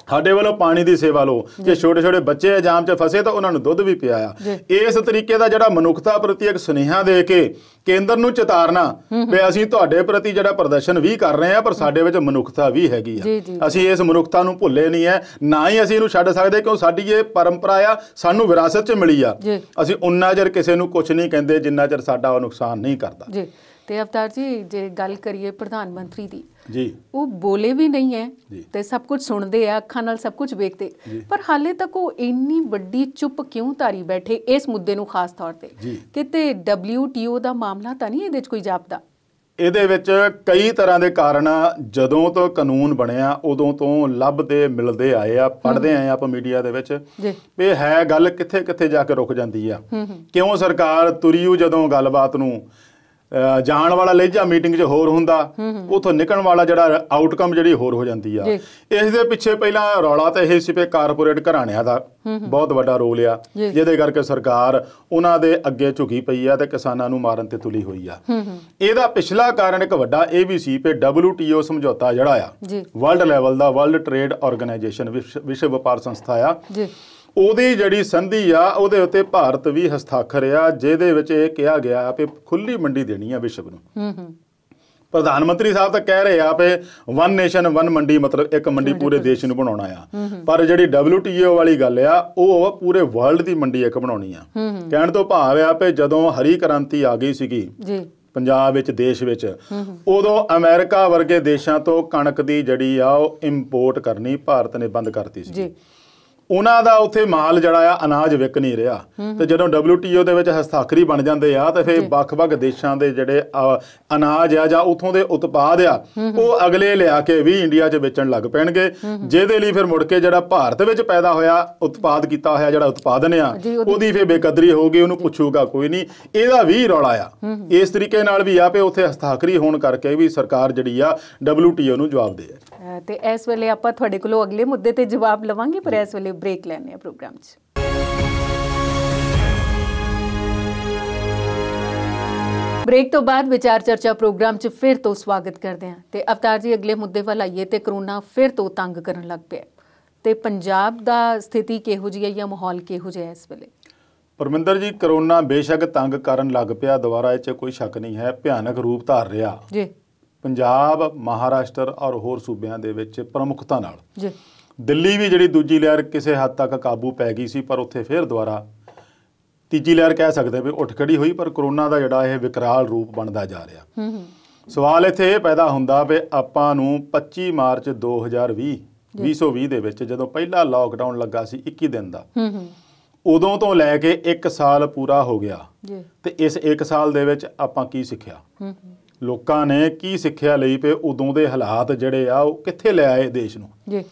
ਸਾਡੇ ਵੱਲੋਂ ਪਾਣੀ ਦੀ ਸੇਵਾ ਲਓ ਜੇ ਛੋਟੇ ਛੋਟੇ ਬੱਚੇ ਜਾਮ 'ਚ ਫਸੇ ਤਾਂ ਉਹਨਾਂ ਨੂੰ ਦੁੱਧ ਵੀ ਪਿਆਇਆ ਇਸ ਤਰੀਕੇ ਦਾ ਜਿਹੜਾ ਮਨੁੱਖਤਾ ਪ੍ਰਤੀ ਇੱਕ ਸੁਨੇਹਾ ਦੇ ਕੇ ਕੇਂਦਰ ਨੂੰ ਚੇਤਾਰਨਾ ਵੀ ਅਸੀਂ ਤੁਹਾਡੇ ਪ੍ਰਤੀ ਜਿਹੜਾ ਪ੍ਰਦਰਸ਼ਨ ਵੀ ਕਰ ਰਹੇ ਆ ਪਰ ਸਾਡੇ ਵਿੱਚ ਮਨੁੱਖਤਾ ਵੀ ਹੈਗੀ ਆ ਅਸੀਂ ਇਸ ਮਨੁੱਖਤਾ ਨੂੰ ਭੁੱਲੇ ਨਹੀਂ ਐ ਨਾ ਹੀ ਅਸੀਂ ਇਹਨੂੰ ਛੱਡ ਸਕਦੇ ਕਿਉਂ ਸਾਡੀ ਇਹ ਪਰੰਪਰਾ ਆ ਸਾਨੂੰ ਵਿਰਾਸਤ 'ਚ ਮਿਲੀ ਆ ਅਸੀਂ ਉਨਾ ਚਿਰ ਕਿਸੇ ਨੂੰ ਕੁਝ ਨਹੀਂ ਕਹਿੰਦੇ ਜਿੰਨਾ ਚਿਰ ਸਾਡਾ ਉਹ ਨੁਕਸਾਨ ਨਹੀਂ ਕਰਦਾ
ਜੀ
ਤੇ ਅਵਤਾਰ ਜੀ ਜੇ ਗੱਲ ਕਰੀਏ ਪ੍ਰਧਾਨ ਮੰਤਰੀ ਦੀ ਜੀ ਉਹ ਬੋਲੇ ਵੀ ਨਹੀਂ ਹੈ ਤੇ ਸਭ ਕੁਝ ਸੁਣਦੇ ਆ ਅੱਖਾਂ ਨਾਲ ਸਭ ਕੁਝ ਵੇਖਦੇ ਪਰ ਹਾਲੇ ਤੱਕ ਉਹ ਇੰਨੀ ਵੱਡੀ ਚੁੱਪ ਕਿਉਂ ਧਾਰੀ ਬੈਠੇ ਇਸ ਮੁੱਦੇ ਨੂੰ ਖਾਸ ਤੌਰ ਤੇ ਕਿਤੇ WTO ਦਾ ਮਾਮਲਾ ਤਾਂ ਨਹੀਂ ਇਹਦੇ ਵਿੱਚ ਕੋਈ
ਜਾਪਦਾ
ਇਹਦੇ ਵਿੱਚ ਕਈ ਤਰ੍ਹਾਂ ਦੇ ਕਾਰਨ ਜਦੋਂ ਤੋਂ ਕਾਨੂੰਨ ਬਣਿਆ ਉਦੋਂ ਤੋਂ ਲੱਭਦੇ ਮਿਲਦੇ ਆਏ ਆ ਪੜਦੇ ਆਏ ਆਪਾਂ ਮੀਡੀਆ ਦੇ ਵਿੱਚ ਵੀ ਹੈ ਗੱਲ ਕਿੱਥੇ ਕਿੱਥੇ ਜਾ ਕੇ ਰੁਕ ਜਾਂਦੀ ਆ ਕਿਉਂ ਸਰਕਾਰ ਤੁਰੀਉ ਜਦੋਂ ਗੱਲਬਾਤ ਨੂੰ ਜਾਣ ਵਾਲਾ ਲਹਿਜਾ ਮੀਟਿੰਗ 'ਚ ਹੋਰ ਹੁੰਦਾ ਉਥੋਂ ਨਿਕਲਣ ਵਾਲਾ ਜਿਹੜਾ ਆਊਟਕਮ ਜਿਹੜੀ ਹੋਰ ਹੋ ਜਾਂਦੀ ਆ ਇਸ ਦੇ ਪਿੱਛੇ ਪਹਿਲਾਂ ਰੌਲਾ ਤਾਂ ਇਹ ਸੀ ਕਿ ਕਾਰਪੋਰੇਟ ਘਰਾਣਿਆਂ ਦਾ ਬਹੁਤ ਵੱਡਾ ਰੋਲ ਆ ਜਿਹਦੇ ਕਰਕੇ ਸਰਕਾਰ ਉਹਨਾਂ ਦੇ ਅੱਗੇ ਝੁਕੀ ਪਈ ਆ ਤੇ ਕਿਸਾਨਾਂ ਨੂੰ ਮਾਰਨ ਤੇ ਤੁਲੀ ਹੋਈ ਆ ਇਹਦਾ ਪਿਛਲਾ ਕਾਰਨ ਇੱਕ ਵੱਡਾ ਇਹ ਵੀ ਸੀ ਕਿ WTO ਸਮਝੌਤਾ ਜਿਹੜਾ ਆ ਵਰਲਡ ਲੈਵਲ ਦਾ ਵਰਲਡ ਟ੍ਰੇਡ ਆਰਗੇਨਾਈਜੇਸ਼ਨ ਵਿਸ਼ਵ ਵਪਾਰ ਸੰਸਥਾ ਆ ਜੀ ਉਹਦੀ ਜਿਹੜੀ ਸੰਧੀ ਆ ਉਹਦੇ ਉੱਤੇ ਭਾਰਤ ਵੀ ਹਸਤਾਖਰ ਆ ਜਿਹਦੇ ਵਿੱਚ ਇਹ ਕਿਹਾ ਗਿਆ ਆ ਕਿ ਖੁੱਲੀ ਮੰਡੀ ਦੇਣੀ ਆ ਵਿਸ਼ਵ ਨੂੰ ਹੂੰ ਹੂੰ ਪ੍ਰਧਾਨ ਮੰਤਰੀ ਸਾਹਿਬ ਤਾਂ ਕਹਿ ਰਹੇ ਆ ਪੇ ਵਨ ਨੇਸ਼ਨ ਵਨ ਮੰਡੀ ਮਤਲਬ ਇੱਕ ਮੰਡੀ ਪੂਰੇ ਦੇਸ਼ ਨੂੰ ਬਣਾਉਣਾ ਆ ਪਰ ਜਿਹੜੀ WTO ਵਾਲੀ ਗੱਲ ਆ ਉਹ ਪੂਰੇ ਵਰਲਡ ਦੀ ਮੰਡੀ ਇੱਕ ਬਣਾਉਣੀ ਆ ਕਹਿਣ ਤੋਂ ਭਾਵ ਆ ਪੇ ਜਦੋਂ ਹਰੀ ਕ੍ਰਾਂਤੀ ਆ ਗਈ ਸੀਗੀ ਜੀ ਪੰਜਾਬ ਵਿੱਚ ਦੇਸ਼ ਵਿੱਚ ਉਦੋਂ ਅਮਰੀਕਾ ਵਰਗੇ ਦੇਸ਼ਾਂ ਤੋਂ ਕਣਕ ਦੀ ਜੜੀ ਆ ਉਹ ਇੰਪੋਰਟ ਕਰਨੀ ਭਾਰਤ ਨੇ ਬੰਦ ਕਰਤੀ ਸੀ ਜੀ ਉਹਨਾਂ ਦਾ ਉੱਥੇ ਮਾਲ ਜਿਹੜਾ ਆ ਅਨਾਜ ਵਿਕ ਨਹੀਂ ਰਿਹਾ ਤੇ ਜਦੋਂ WTO ਦੇ ਵਿੱਚ ਹਸਤਾਖਰੀ ਬਣ ਜਾਂਦੇ ਆ ਤੇ ਫਿਰ ਵੱਖ-ਵੱਖ ਦੇਸ਼ਾਂ ਦੇ ਜਿਹੜੇ ਅਨਾਜ ਆ ਜਾਂ ਉਥੋਂ ਦੇ ਉਤਪਾਦ ਆ ਉਹ ਅਗਲੇ ਲਿਆ ਕੇ ਵੀ ਇੰਡੀਆ 'ਚ ਵੇਚਣ ਲੱਗ ਪੈਣਗੇ ਜਿਹਦੇ ਲਈ ਫਿਰ ਮੁੜ ਕੇ ਜਿਹੜਾ ਭਾਰਤ ਵਿੱਚ ਪੈਦਾ ਹੋਇਆ ਉਤਪਾਦ ਕੀਤਾ ਹੋਇਆ ਜਿਹੜਾ ਉਤਪਾਦਨ ਆ ਉਹਦੀ ਫਿਰ ਬੇਕਦਰੀ ਹੋਊਗੀ ਉਹਨੂੰ ਪੁੱਛੂਗਾ ਕੋਈ ਨਹੀਂ ਇਹਦਾ ਵੀ ਰੌਲਾ ਆ ਇਸ ਤਰੀਕੇ ਨਾਲ ਵੀ ਆ ਪੇ ਉੱਥੇ ਹਸਤਾਖਰੀ ਹੋਣ ਕਰਕੇ ਵੀ ਸਰਕਾਰ ਜਿਹੜੀ ਆ WTO ਨੂੰ ਜਵਾਬ ਦੇ ਆ
ਤੇ ਇਸ ਵੇਲੇ ਆਪਾਂ ਤੁਹਾਡੇ ਕੋਲੋਂ ਅਗਲੇ ਮੁੱਦੇ ਤੇ ਜਵਾਬ ਲਵਾਂਗੇ ਪਰ ਇਸ ਵੇਲੇ ਬ੍ਰੇਕ ਲੈਣੇ ਆ ਪ੍ਰੋਗਰਾਮ 'ਚ ਬ੍ਰੇਕ ਤੋਂ ਬਾਅਦ ਵਿਚਾਰ ਚਰਚਾ ਪ੍ਰੋਗਰਾਮ 'ਚ ਫਿਰ ਤੋਂ ਸਵਾਗਤ ਕਰਦੇ ਹਾਂ ਤੇ ਅਵਤਾਰ ਜੀ ਅਗਲੇ ਮੁੱਦੇ ਵੱਲ ਆਈਏ ਤੇ ਕਰੋਨਾ ਫਿਰ ਤੋਂ ਤੰਗ ਕਰਨ ਲੱਗ ਪਿਆ ਤੇ ਪੰਜਾਬ ਦਾ ਸਥਿਤੀ ਕਿਹੋ ਜਿਹੀ ਹੈ ਜਾਂ ਮਾਹੌਲ ਕਿਹੋ ਜਿਹਾ ਹੈ ਇਸ ਵੇਲੇ
ਪਰਮਿੰਦਰ ਜੀ ਕਰੋਨਾ ਬੇਸ਼ੱਕ ਤੰਗ ਕਰਨ ਲੱਗ ਪਿਆ ਦੁਬਾਰਾ ਇਹ 'ਚ ਕੋਈ ਸ਼ੱਕ ਨਹੀਂ ਹੈ ਭਿਆਨਕ ਰੂਪ ਧਾਰ ਰਿਹਾ ਜੀ ਪੰਜਾਬ ਮਹਾਰਾਸ਼ਟਰ ਔਰ ਹੋਰ ਸੂਬਿਆਂ ਦੇ ਵਿੱਚ ਪ੍ਰਮੁੱਖਤਾ ਨਾਲ ਜੀ ਦਿੱਲੀ ਵੀ ਜਿਹੜੀ ਦੂਜੀ ਲਹਿਰ ਕਿਸੇ ਹੱਦ ਤੱਕ ਕਾਬੂ ਪੈ ਗਈ ਸੀ ਪਰ ਉੱਥੇ ਫੇਰ ਦੁਬਾਰਾ ਤੀਜੀ ਲਹਿਰ ਕਹਿ ਸਕਦੇ ਵੀ ਉੱਠ ਖੜੀ ਹੋਈ ਪਰ ਕਰੋਨਾ ਦਾ ਜਿਹੜਾ ਇਹ ਵਿਕਰਾਲ ਰੂਪ ਬਣਦਾ ਜਾ ਰਿਹਾ ਹੂੰ ਹੂੰ ਸਵਾਲ ਇੱਥੇ ਇਹ ਪੈਦਾ ਹੁੰਦਾ ਵੀ ਆਪਾਂ ਨੂੰ 25 ਮਾਰਚ 2020 2020 ਦੇ ਵਿੱਚ ਜਦੋਂ ਪਹਿਲਾ ਲਾਕਡਾਊਨ ਲੱਗਾ ਸੀ 21 ਦਿਨ ਦਾ ਹੂੰ ਹੂੰ ਉਦੋਂ ਤੋਂ ਲੈ ਕੇ 1 ਸਾਲ ਪੂਰਾ ਹੋ ਗਿਆ ਜੀ ਤੇ ਇਸ 1 ਸਾਲ ਦੇ ਵਿੱਚ ਆਪਾਂ ਕੀ ਸਿੱਖਿਆ ਹੂੰ ਹੂੰ ਲੋਕਾਂ ਨੇ ਕੀ ਸਿੱਖਿਆ ਲਈ ਪਏ ਉਦੋਂ ਦੇ ਹਾਲਾਤ ਜਿਹੜੇ ਆ ਉਹ ਕਿੱਥੇ ਲੈ ਆਏ ਦੇਸ਼ ਨੂੰ ਜੀ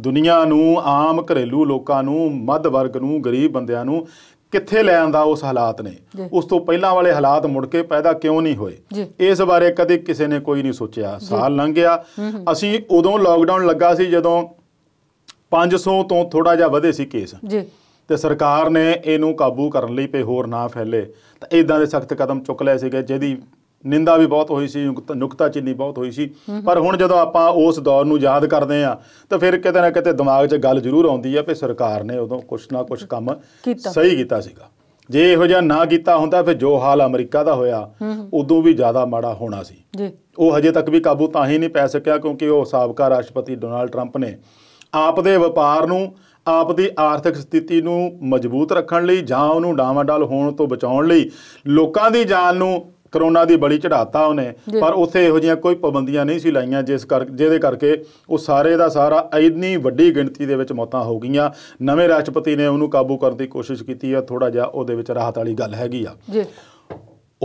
ਦੁਨੀਆ ਨੂੰ ਆਮ ਘਰੇਲੂ ਲੋਕਾਂ ਨੂੰ ਮੱਧ ਵਰਗ ਨੂੰ ਗਰੀਬ ਬੰਦਿਆਂ ਨੂੰ ਕਿੱਥੇ ਲੈ ਆਂਦਾ ਉਸ ਹਾਲਾਤ ਨੇ ਉਸ ਤੋਂ ਪਹਿਲਾਂ ਵਾਲੇ ਹਾਲਾਤ ਮੁੜ ਕੇ ਪੈਦਾ ਕਿਉਂ ਨਹੀਂ ਹੋਏ ਇਸ ਬਾਰੇ ਕਦੇ ਕਿਸੇ ਨੇ ਕੋਈ ਨਹੀਂ ਸੋਚਿਆ ਸਾਲ ਲੰਘ ਗਿਆ ਅਸੀਂ ਉਦੋਂ ਲਾਕਡਾਊਨ ਲੱਗਾ ਸੀ ਜਦੋਂ 500 ਤੋਂ ਥੋੜਾ ਜਿਹਾ ਵਧੇ ਸੀ ਕੇਸ ਜੀ ਤੇ ਸਰਕਾਰ ਨੇ ਇਹਨੂੰ ਕਾਬੂ ਕਰਨ ਲਈ ਪਏ ਹੋਰ ਨਾ ਫੈਲੇ ਤਾਂ ਇਦਾਂ ਦੇ ਸਖਤ ਕਦਮ ਚੁੱਕ ਲਏ ਸੀਗੇ ਜਿਹਦੀ ਨਿੰਦਾ ਵੀ ਬਹੁਤ ਹੋਈ ਸੀ ਨੁਕਤਾਚੀਨੀ ਬਹੁਤ ਹੋਈ ਸੀ ਪਰ ਹੁਣ ਜਦੋਂ ਆਪਾਂ ਉਸ ਦੌਰ ਨੂੰ ਯਾਦ ਕਰਦੇ ਆ ਤਾਂ ਫਿਰ ਕਿਤੇ ਨਾ ਕਿਤੇ ਦਿਮਾਗ 'ਚ ਗੱਲ ਜ਼ਰੂਰ ਆਉਂਦੀ ਆ ਕਿ ਸਰਕਾਰ ਨੇ ਉਦੋਂ ਕੁਛ ਨਾ ਕੁਛ ਕੰਮ ਸਹੀ ਕੀਤਾ ਸੀਗਾ ਜੇ ਇਹੋ ਜਿਹਾ ਨਾ ਕੀਤਾ ਹੁੰਦਾ ਫਿਰ ਜੋ ਹਾਲ ਅਮਰੀਕਾ ਦਾ ਹੋਇਆ ਉਦੋਂ ਵੀ ਜ਼ਿਆਦਾ ਮਾੜਾ ਹੋਣਾ ਸੀ ਜੀ ਉਹ ਹਜੇ ਤੱਕ ਵੀ ਕਾਬੂ ਤਾਂ ਹੀ ਨਹੀਂ ਪੈ ਸਕਿਆ ਕਿਉਂਕਿ ਉਹ ਸਾਬਕਾ ਰਾਸ਼ਟਰਪਤੀ ਡੋਨਾਲਡ ਟਰੰਪ ਨੇ ਆਪ ਦੇ ਵਪਾਰ ਨੂੰ ਆਪ ਦੀ ਆਰਥਿਕ ਸਥਿਤੀ ਨੂੰ ਮਜ਼ਬੂਤ ਰੱਖਣ ਲਈ ਜਾਂ ਉਹਨੂੰ ਡਾਵਾਂਡਾਲ ਹੋਣ ਤੋਂ ਬਚਾਉਣ ਲਈ ਲੋਕਾਂ ਦੀ ਜਾਨ ਨੂੰ ਕਰੋਨਾ ਦੀ ਬਲੀ ਚੜਾਤਾ ਉਹਨੇ ਪਰ ਉਥੇ ਇਹੋ ਜਿਹੀਆਂ ਕੋਈ ਪਾਬੰਦੀਆਂ ਨਹੀਂ ਸੀ ਲਾਈਆਂ ਜਿਸ ਕਰ ਜਿਹਦੇ ਕਰਕੇ ਉਹ ਸਾਰੇ ਦਾ ਸਾਰਾ ਇੰਨੀ ਵੱਡੀ ਗਿਣਤੀ ਦੇ ਵਿੱਚ ਮੌਤਾਂ ਹੋ ਗਈਆਂ ਨਵੇਂ ਰਾਸ਼ਟਰਪਤੀ ਨੇ ਉਹਨੂੰ ਕਾਬੂ ਕਰਨ ਦੀ ਕੋਸ਼ਿਸ਼ ਕੀਤੀ ਆ ਥੋੜਾ ਜਿਹਾ ਉਹਦੇ ਵਿੱਚ ਰਾਹਤ ਵਾਲੀ ਗੱਲ ਹੈਗੀ ਆ ਜੀ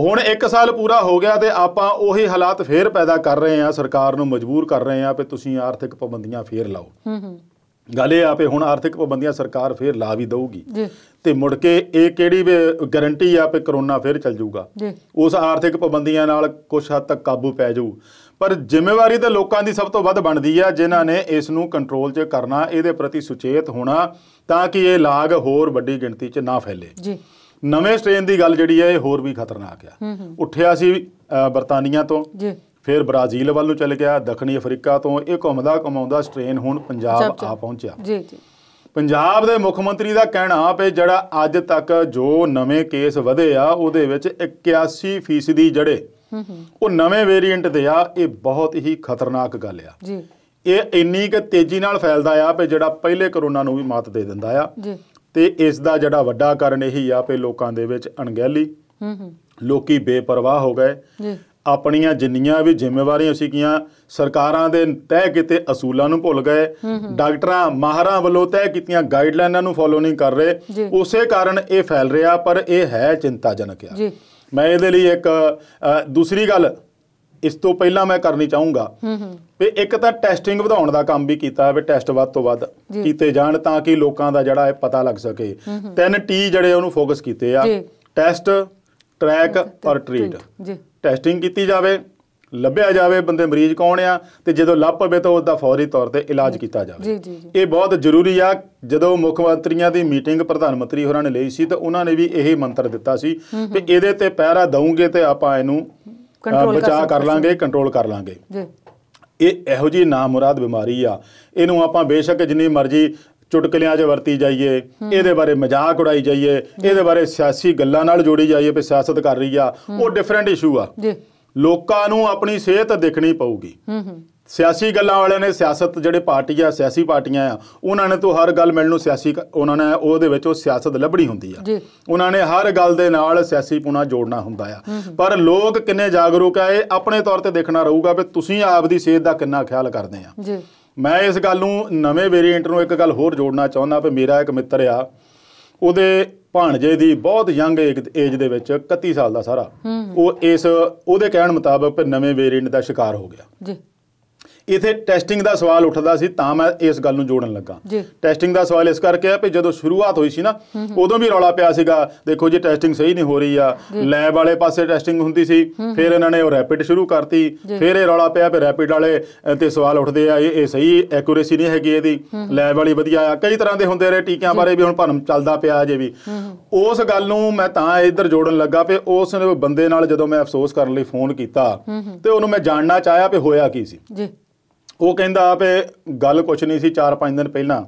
ਹੁਣ 1 ਸਾਲ ਪੂਰਾ ਹੋ ਗਿਆ ਤੇ ਆਪਾਂ ਉਹੀ ਹਾਲਾਤ ਫੇਰ ਪੈਦਾ ਕਰ ਰਹੇ ਆ ਸਰਕਾਰ ਨੂੰ ਮਜਬੂਰ ਕਰ ਰਹੇ ਆ ਕਿ ਤੁਸੀਂ ਆਰਥਿਕ ਪਾਬੰਦੀਆਂ ਫੇਰ ਲਾਓ ਹੂੰ ਹੂੰ ਗੱਲ ਇਹ ਆਪੇ ਹੁਣ ਆਰਥਿਕ ਪਾਬੰਦੀਆਂ ਸਰਕਾਰ ਫੇਰ ਲਾ ਵੀ ਦਊਗੀ ਤੇ ਮੁੜ ਕੇ ਇਹ ਕਿਹੜੀ ਗਾਰੰਟੀ ਆ ਪੇ ਕਰੋਨਾ ਫੇਰ ਚੱਲ ਜਾਊਗਾ ਜੀ ਉਸ ਆਰਥਿਕ ਪਾਬੰਦੀਆਂ ਨਾਲ ਕੁਝ ਹੱਦ ਤੱਕ ਕਾਬੂ ਪੈ ਜਾਊ ਪਰ ਜ਼ਿੰਮੇਵਾਰੀ ਤਾਂ ਲੋਕਾਂ ਦੀ ਸਭ ਤੋਂ ਵੱਧ ਬਣਦੀ ਆ ਜਿਨ੍ਹਾਂ ਨੇ ਇਸ ਨੂੰ ਕੰਟਰੋਲ 'ਚ ਕਰਨਾ ਇਹਦੇ ਪ੍ਰਤੀ ਸੁਚੇਤ ਹੋਣਾ ਤਾਂ ਕਿ ਇਹ ਲਾਗ ਹੋਰ ਵੱਡੀ ਗਿਣਤੀ 'ਚ ਨਾ ਫੈਲੇ ਜੀ ਨਵੇਂ ਸਟ੍ਰੇਨ ਦੀ ਗੱਲ ਜਿਹੜੀ ਹੈ ਇਹ ਹੋਰ ਵੀ ਖਤਰਨਾਕ ਆ ਉੱਠਿਆ ਸੀ ਬਰਤਾਨੀਆ ਤੋਂ ਜੀ ਫਿਰ ਬ੍ਰਾਜ਼ੀਲ ਵੱਲ ਨੂੰ ਚਲ ਗਿਆ ਦੱਖਣੀ ਅਫਰੀਕਾ ਤੋਂ ਇਹ ਘੁੰਮਦਾ ਕਮਾਉਂਦਾ ਸਟ੍ਰੇਨ ਹੁਣ ਪੰਜਾਬ ਆ ਪਹੁੰਚਿਆ ਜੀ ਜੀ ਪੰਜਾਬ ਦੇ ਮੁੱਖ ਮੰਤਰੀ ਦਾ ਕਹਿਣਾ ਪਏ ਜਿਹੜਾ ਅੱਜ ਤੱਕ ਜੋ ਨਵੇਂ ਕੇਸ ਵਧੇ ਆ ਉਹਦੇ ਵਿੱਚ 81% ਦੀ ਜੜੇ ਉਹ ਨਵੇਂ ਵੇਰੀਐਂਟ ਦੇ ਆ ਇਹ ਬਹੁਤ ਹੀ ਖਤਰਨਾਕ ਗੱਲ ਆ ਜੀ ਇਹ ਇੰਨੀ ਕਿ ਤੇਜ਼ੀ ਨਾਲ ਫੈਲਦਾ ਆ ਪਏ ਜਿਹੜਾ ਪਹਿਲੇ ਕਰੋਨਾ ਨੂੰ ਵੀ ਮਾਤ ਦੇ ਦਿੰਦਾ ਆ ਜੀ ਤੇ ਇਸ ਦਾ ਜਿਹੜਾ ਵੱਡਾ ਕਾਰਨ ਇਹੀ ਆ ਪਏ ਲੋਕਾਂ ਦੇ ਵਿੱਚ ਅਣਗਹਿਲੀ ਹੂੰ ਹੂੰ ਲੋਕੀ ਬੇਪਰਵਾਹ ਹੋ ਗਏ ਜੀ ਆਪਣੀਆਂ ਜਿੰਨੀਆਂ ਵੀ ਜ਼ਿੰਮੇਵਾਰੀਆਂ ਕੀਆਂ ਸਰਕਾਰਾਂ ਦੇ ਤੈਅ ਕੀਤੇ ਅਸੂਲਾਂ ਨੂੰ ਭੁੱਲ ਗਏ ਡਾਕਟਰਾਂ ਮਾਹਰਾਂ ਵੱਲੋਂ ਤੈਅ ਕੀਤੀਆਂ ਗਾਈਡਲਾਈਨਾਂ ਨੂੰ ਫੋਲੋ ਨਹੀਂ ਕਰ ਰਹੇ ਉਸੇ ਕਾਰਨ ਇਹ ਫੈਲ ਰਿਹਾ ਪਰ ਇਹ ਹੈ ਚਿੰਤਾਜਨਕ ਆ ਮੈਂ ਇਹਦੇ ਲਈ ਇੱਕ ਦੂਸਰੀ ਗੱਲ ਇਸ ਤੋਂ ਪਹਿਲਾਂ ਮੈਂ ਕਰਨੀ ਚਾਹੂੰਗਾ ਵੀ ਇੱਕ ਤਾਂ ਟੈਸਟਿੰਗ ਵਧਾਉਣ ਦਾ ਕੰਮ ਵੀ ਕੀਤਾ ਵੀ ਟੈਸਟ ਵੱਧ ਤੋਂ ਵੱਧ ਕੀਤੇ ਜਾਣ ਤਾਂ ਕਿ ਲੋਕਾਂ ਦਾ ਜਿਹੜਾ ਇਹ ਪਤਾ ਲੱਗ ਸਕੇ ਤਿੰਨ ਟੀ ਜਿਹੜੇ ਉਹਨੂੰ ਫੋਕਸ ਕੀਤੇ ਆ ਟੈਸਟ ਟਰੈਕ ਔਰ ਟ੍ਰੀਟ ਜੀ ਟੈਸਟਿੰਗ ਕੀਤੀ ਜਾਵੇ ਲੱਭਿਆ ਜਾਵੇ ਬੰਦੇ ਮਰੀਜ਼ ਕੌਣ ਆ ਤੇ ਜਦੋਂ ਲੱਭ ਪਵੇ ਤਾਂ ਉਹਦਾ ਫੌਰੀ ਤੌਰ ਤੇ ਇਲਾਜ ਕੀਤਾ ਜਾਵੇ ਜੀ ਜੀ ਇਹ ਬਹੁਤ ਜ਼ਰੂਰੀ ਆ ਜਦੋਂ ਮੁੱਖ ਮੰਤਰੀਆਂ ਦੀ ਮੀਟਿੰਗ ਪ੍ਰਧਾਨ ਮੰਤਰੀ ਹੋਰਾਂ ਨੇ ਲਈ ਸੀ ਤਾਂ ਉਹਨਾਂ ਨੇ ਵੀ ਇਹ ਮੰਤਰ ਦਿੱਤਾ ਸੀ ਕਿ ਇਹਦੇ ਤੇ ਪਹਿਰਾ ਦਵਾਂਗੇ ਤੇ ਆਪਾਂ ਇਹਨੂੰ
ਕੰਟਰੋਲ ਬਚਾ ਕਰ ਲਾਂਗੇ
ਕੰਟਰੋਲ ਕਰ ਲਾਂਗੇ ਜੀ ਇਹ ਇਹੋ ਜੀ ਨਾਮੁਰਾਦ ਬਿਮਾਰੀ ਆ ਇਹਨੂੰ ਆਪਾਂ ਬੇਸ਼ੱਕ ਜਿੰਨੀ ਮਰਜ਼ੀ ਚੁਟਕਲਿਆਂ 'ਚ ਵਰਤੀ ਜਾਈਏ ਇਹਦੇ ਬਾਰੇ ਮਜ਼ਾਕ ਉਡਾਈ ਜਾਈਏ ਇਹਦੇ ਬਾਰੇ ਸਿਆਸੀ ਗੱਲਾਂ ਨਾਲ ਜੋੜੀ ਜਾਈਏ ਵੀ ਸਿਆਸਤ ਕਰ ਰਹੀ ਆ ਉਹ ਡਿਫਰੈਂਟ ਇਸ਼ੂ ਆ ਜੀ ਲੋਕਾਂ ਨੂੰ ਆਪਣੀ ਸਿਹਤ ਦੇਖਣੀ ਪਊਗੀ ਸਿਆਸੀ ਗੱਲਾਂ ਵਾਲਿਆਂ ਨੇ ਸਿਆਸਤ ਜਿਹੜੇ ਪਾਰਟੀ ਆ ਸਿਆਸੀ ਪਾਰਟੀਆਂ ਆ ਉਹਨਾਂ ਨੇ ਤੋਂ ਹਰ ਗੱਲ ਮਿਲਣ ਨੂੰ ਸਿਆਸੀ ਉਹਨਾਂ ਨੇ ਉਹਦੇ ਵਿੱਚ ਉਹ ਸਿਆਸਤ ਲੱਭਣੀ ਹੁੰਦੀ ਆ ਉਹਨਾਂ ਨੇ ਹਰ ਗੱਲ ਦੇ ਨਾਲ ਸਿਆਸੀ ਪੁਣਾ ਜੋੜਨਾ ਹੁੰਦਾ ਆ ਪਰ ਲੋਕ ਕਿੰਨੇ ਜਾਗਰੂਕ ਆ ਇਹ ਆਪਣੇ ਤੌਰ ਤੇ ਦੇਖਣਾ ਰਹੂਗਾ ਵੀ ਤੁਸੀਂ ਆਪ ਦੀ ਸਿਹਤ ਦਾ ਕਿੰਨਾ ਖਿਆਲ ਕਰਦੇ ਆ ਜੀ ਮੈਂ ਇਸ ਗੱਲ ਨੂੰ ਨਵੇਂ ਵੇਰੀਐਂਟ ਨੂੰ ਇੱਕ ਗੱਲ ਹੋਰ ਜੋੜਨਾ ਚਾਹੁੰਦਾ ਵੀ ਮੇਰਾ ਇੱਕ ਮਿੱਤਰ ਆ ਉਹਦੇ ਭਾਣਜੇ ਦੀ ਬਹੁਤ ਯੰਗ ਏਜ ਦੇ ਵਿੱਚ 31 ਸਾਲ ਦਾ ਸਾਰਾ ਉਹ ਇਸ ਉਹਦੇ ਕਹਿਣ ਮੁਤਾਬਕ ਨਵੇਂ ਵੇਰੀਐਂਟ ਦਾ ਸ਼ਿਕਾਰ ਹੋ ਗਿਆ ਜੀ ਇਥੇ ਟੈਸਟਿੰਗ ਦਾ ਸਵਾਲ ਉੱਠਦਾ ਸੀ ਤਾਂ ਮੈਂ ਇਸ ਗੱਲ ਨੂੰ ਜੋੜਨ ਲੱਗਾ ਟੈਸਟਿੰਗ ਦਾ ਸਵਾਲ ਇਸ ਕਰਕੇ ਆ ਕਿ ਜਦੋਂ ਸ਼ੁਰੂਆਤ ਹੋਈ ਸੀ ਨਾ ਉਦੋਂ ਵੀ ਰੌਲਾ ਪਿਆ ਸੀਗਾ ਦੇਖੋ ਜੀ ਟੈਸਟਿੰਗ ਸਹੀ ਨਹੀਂ ਹੋ ਰਹੀ ਆ ਲੈਬ ਵਾਲੇ ਪਾਸੇ ਟੈਸਟਿੰਗ ਹੁੰਦੀ ਸੀ ਫਿਰ ਇਹਨਾਂ ਨੇ ਉਹ ਰੈਪਿਡ ਸ਼ੁਰੂ ਕਰਤੀ ਫਿਰ ਇਹ ਰੌਲਾ ਪਿਆ ਵੀ ਰੈਪਿਡ ਵਾਲੇ ਤੇ ਸਵਾਲ ਉੱਠਦੇ ਆ ਇਹ ਸਹੀ ਐਕੂਰੇਸੀ ਨਹੀਂ ਹੈਗੀ ਇਹਦੀ ਲੈਬ ਵਾਲੀ ਵਧੀਆ ਆ ਕਈ ਤਰ੍ਹਾਂ ਦੇ ਹੁੰਦੇ ਰਹੇ ਟੀਕਿਆਂ ਬਾਰੇ ਵੀ ਹੁਣ ਭਰਮ ਚੱਲਦਾ ਪਿਆ ਜੇ ਵੀ ਉਸ ਗੱਲ ਨੂੰ ਮੈਂ ਤਾਂ ਇੱਧਰ ਜੋੜਨ ਲੱਗਾ ਪਏ ਉਸ ਬੰਦੇ ਨਾਲ ਜਦੋਂ ਮੈਂ ਅਫਸੋਸ ਕਰਨ ਲਈ ਫੋਨ ਕੀਤਾ ਤੇ ਉਹਨੂੰ ਮੈਂ ਜਾਣਨਾ ਚਾਹਿਆ ਵੀ ਹੋਇਆ ਕੀ ਸੀ ਜੀ ਉਹ ਕਹਿੰਦਾ ਆਪੇ ਗੱਲ ਕੁਛ ਨਹੀਂ ਸੀ 4-5 ਦਿਨ ਪਹਿਲਾਂ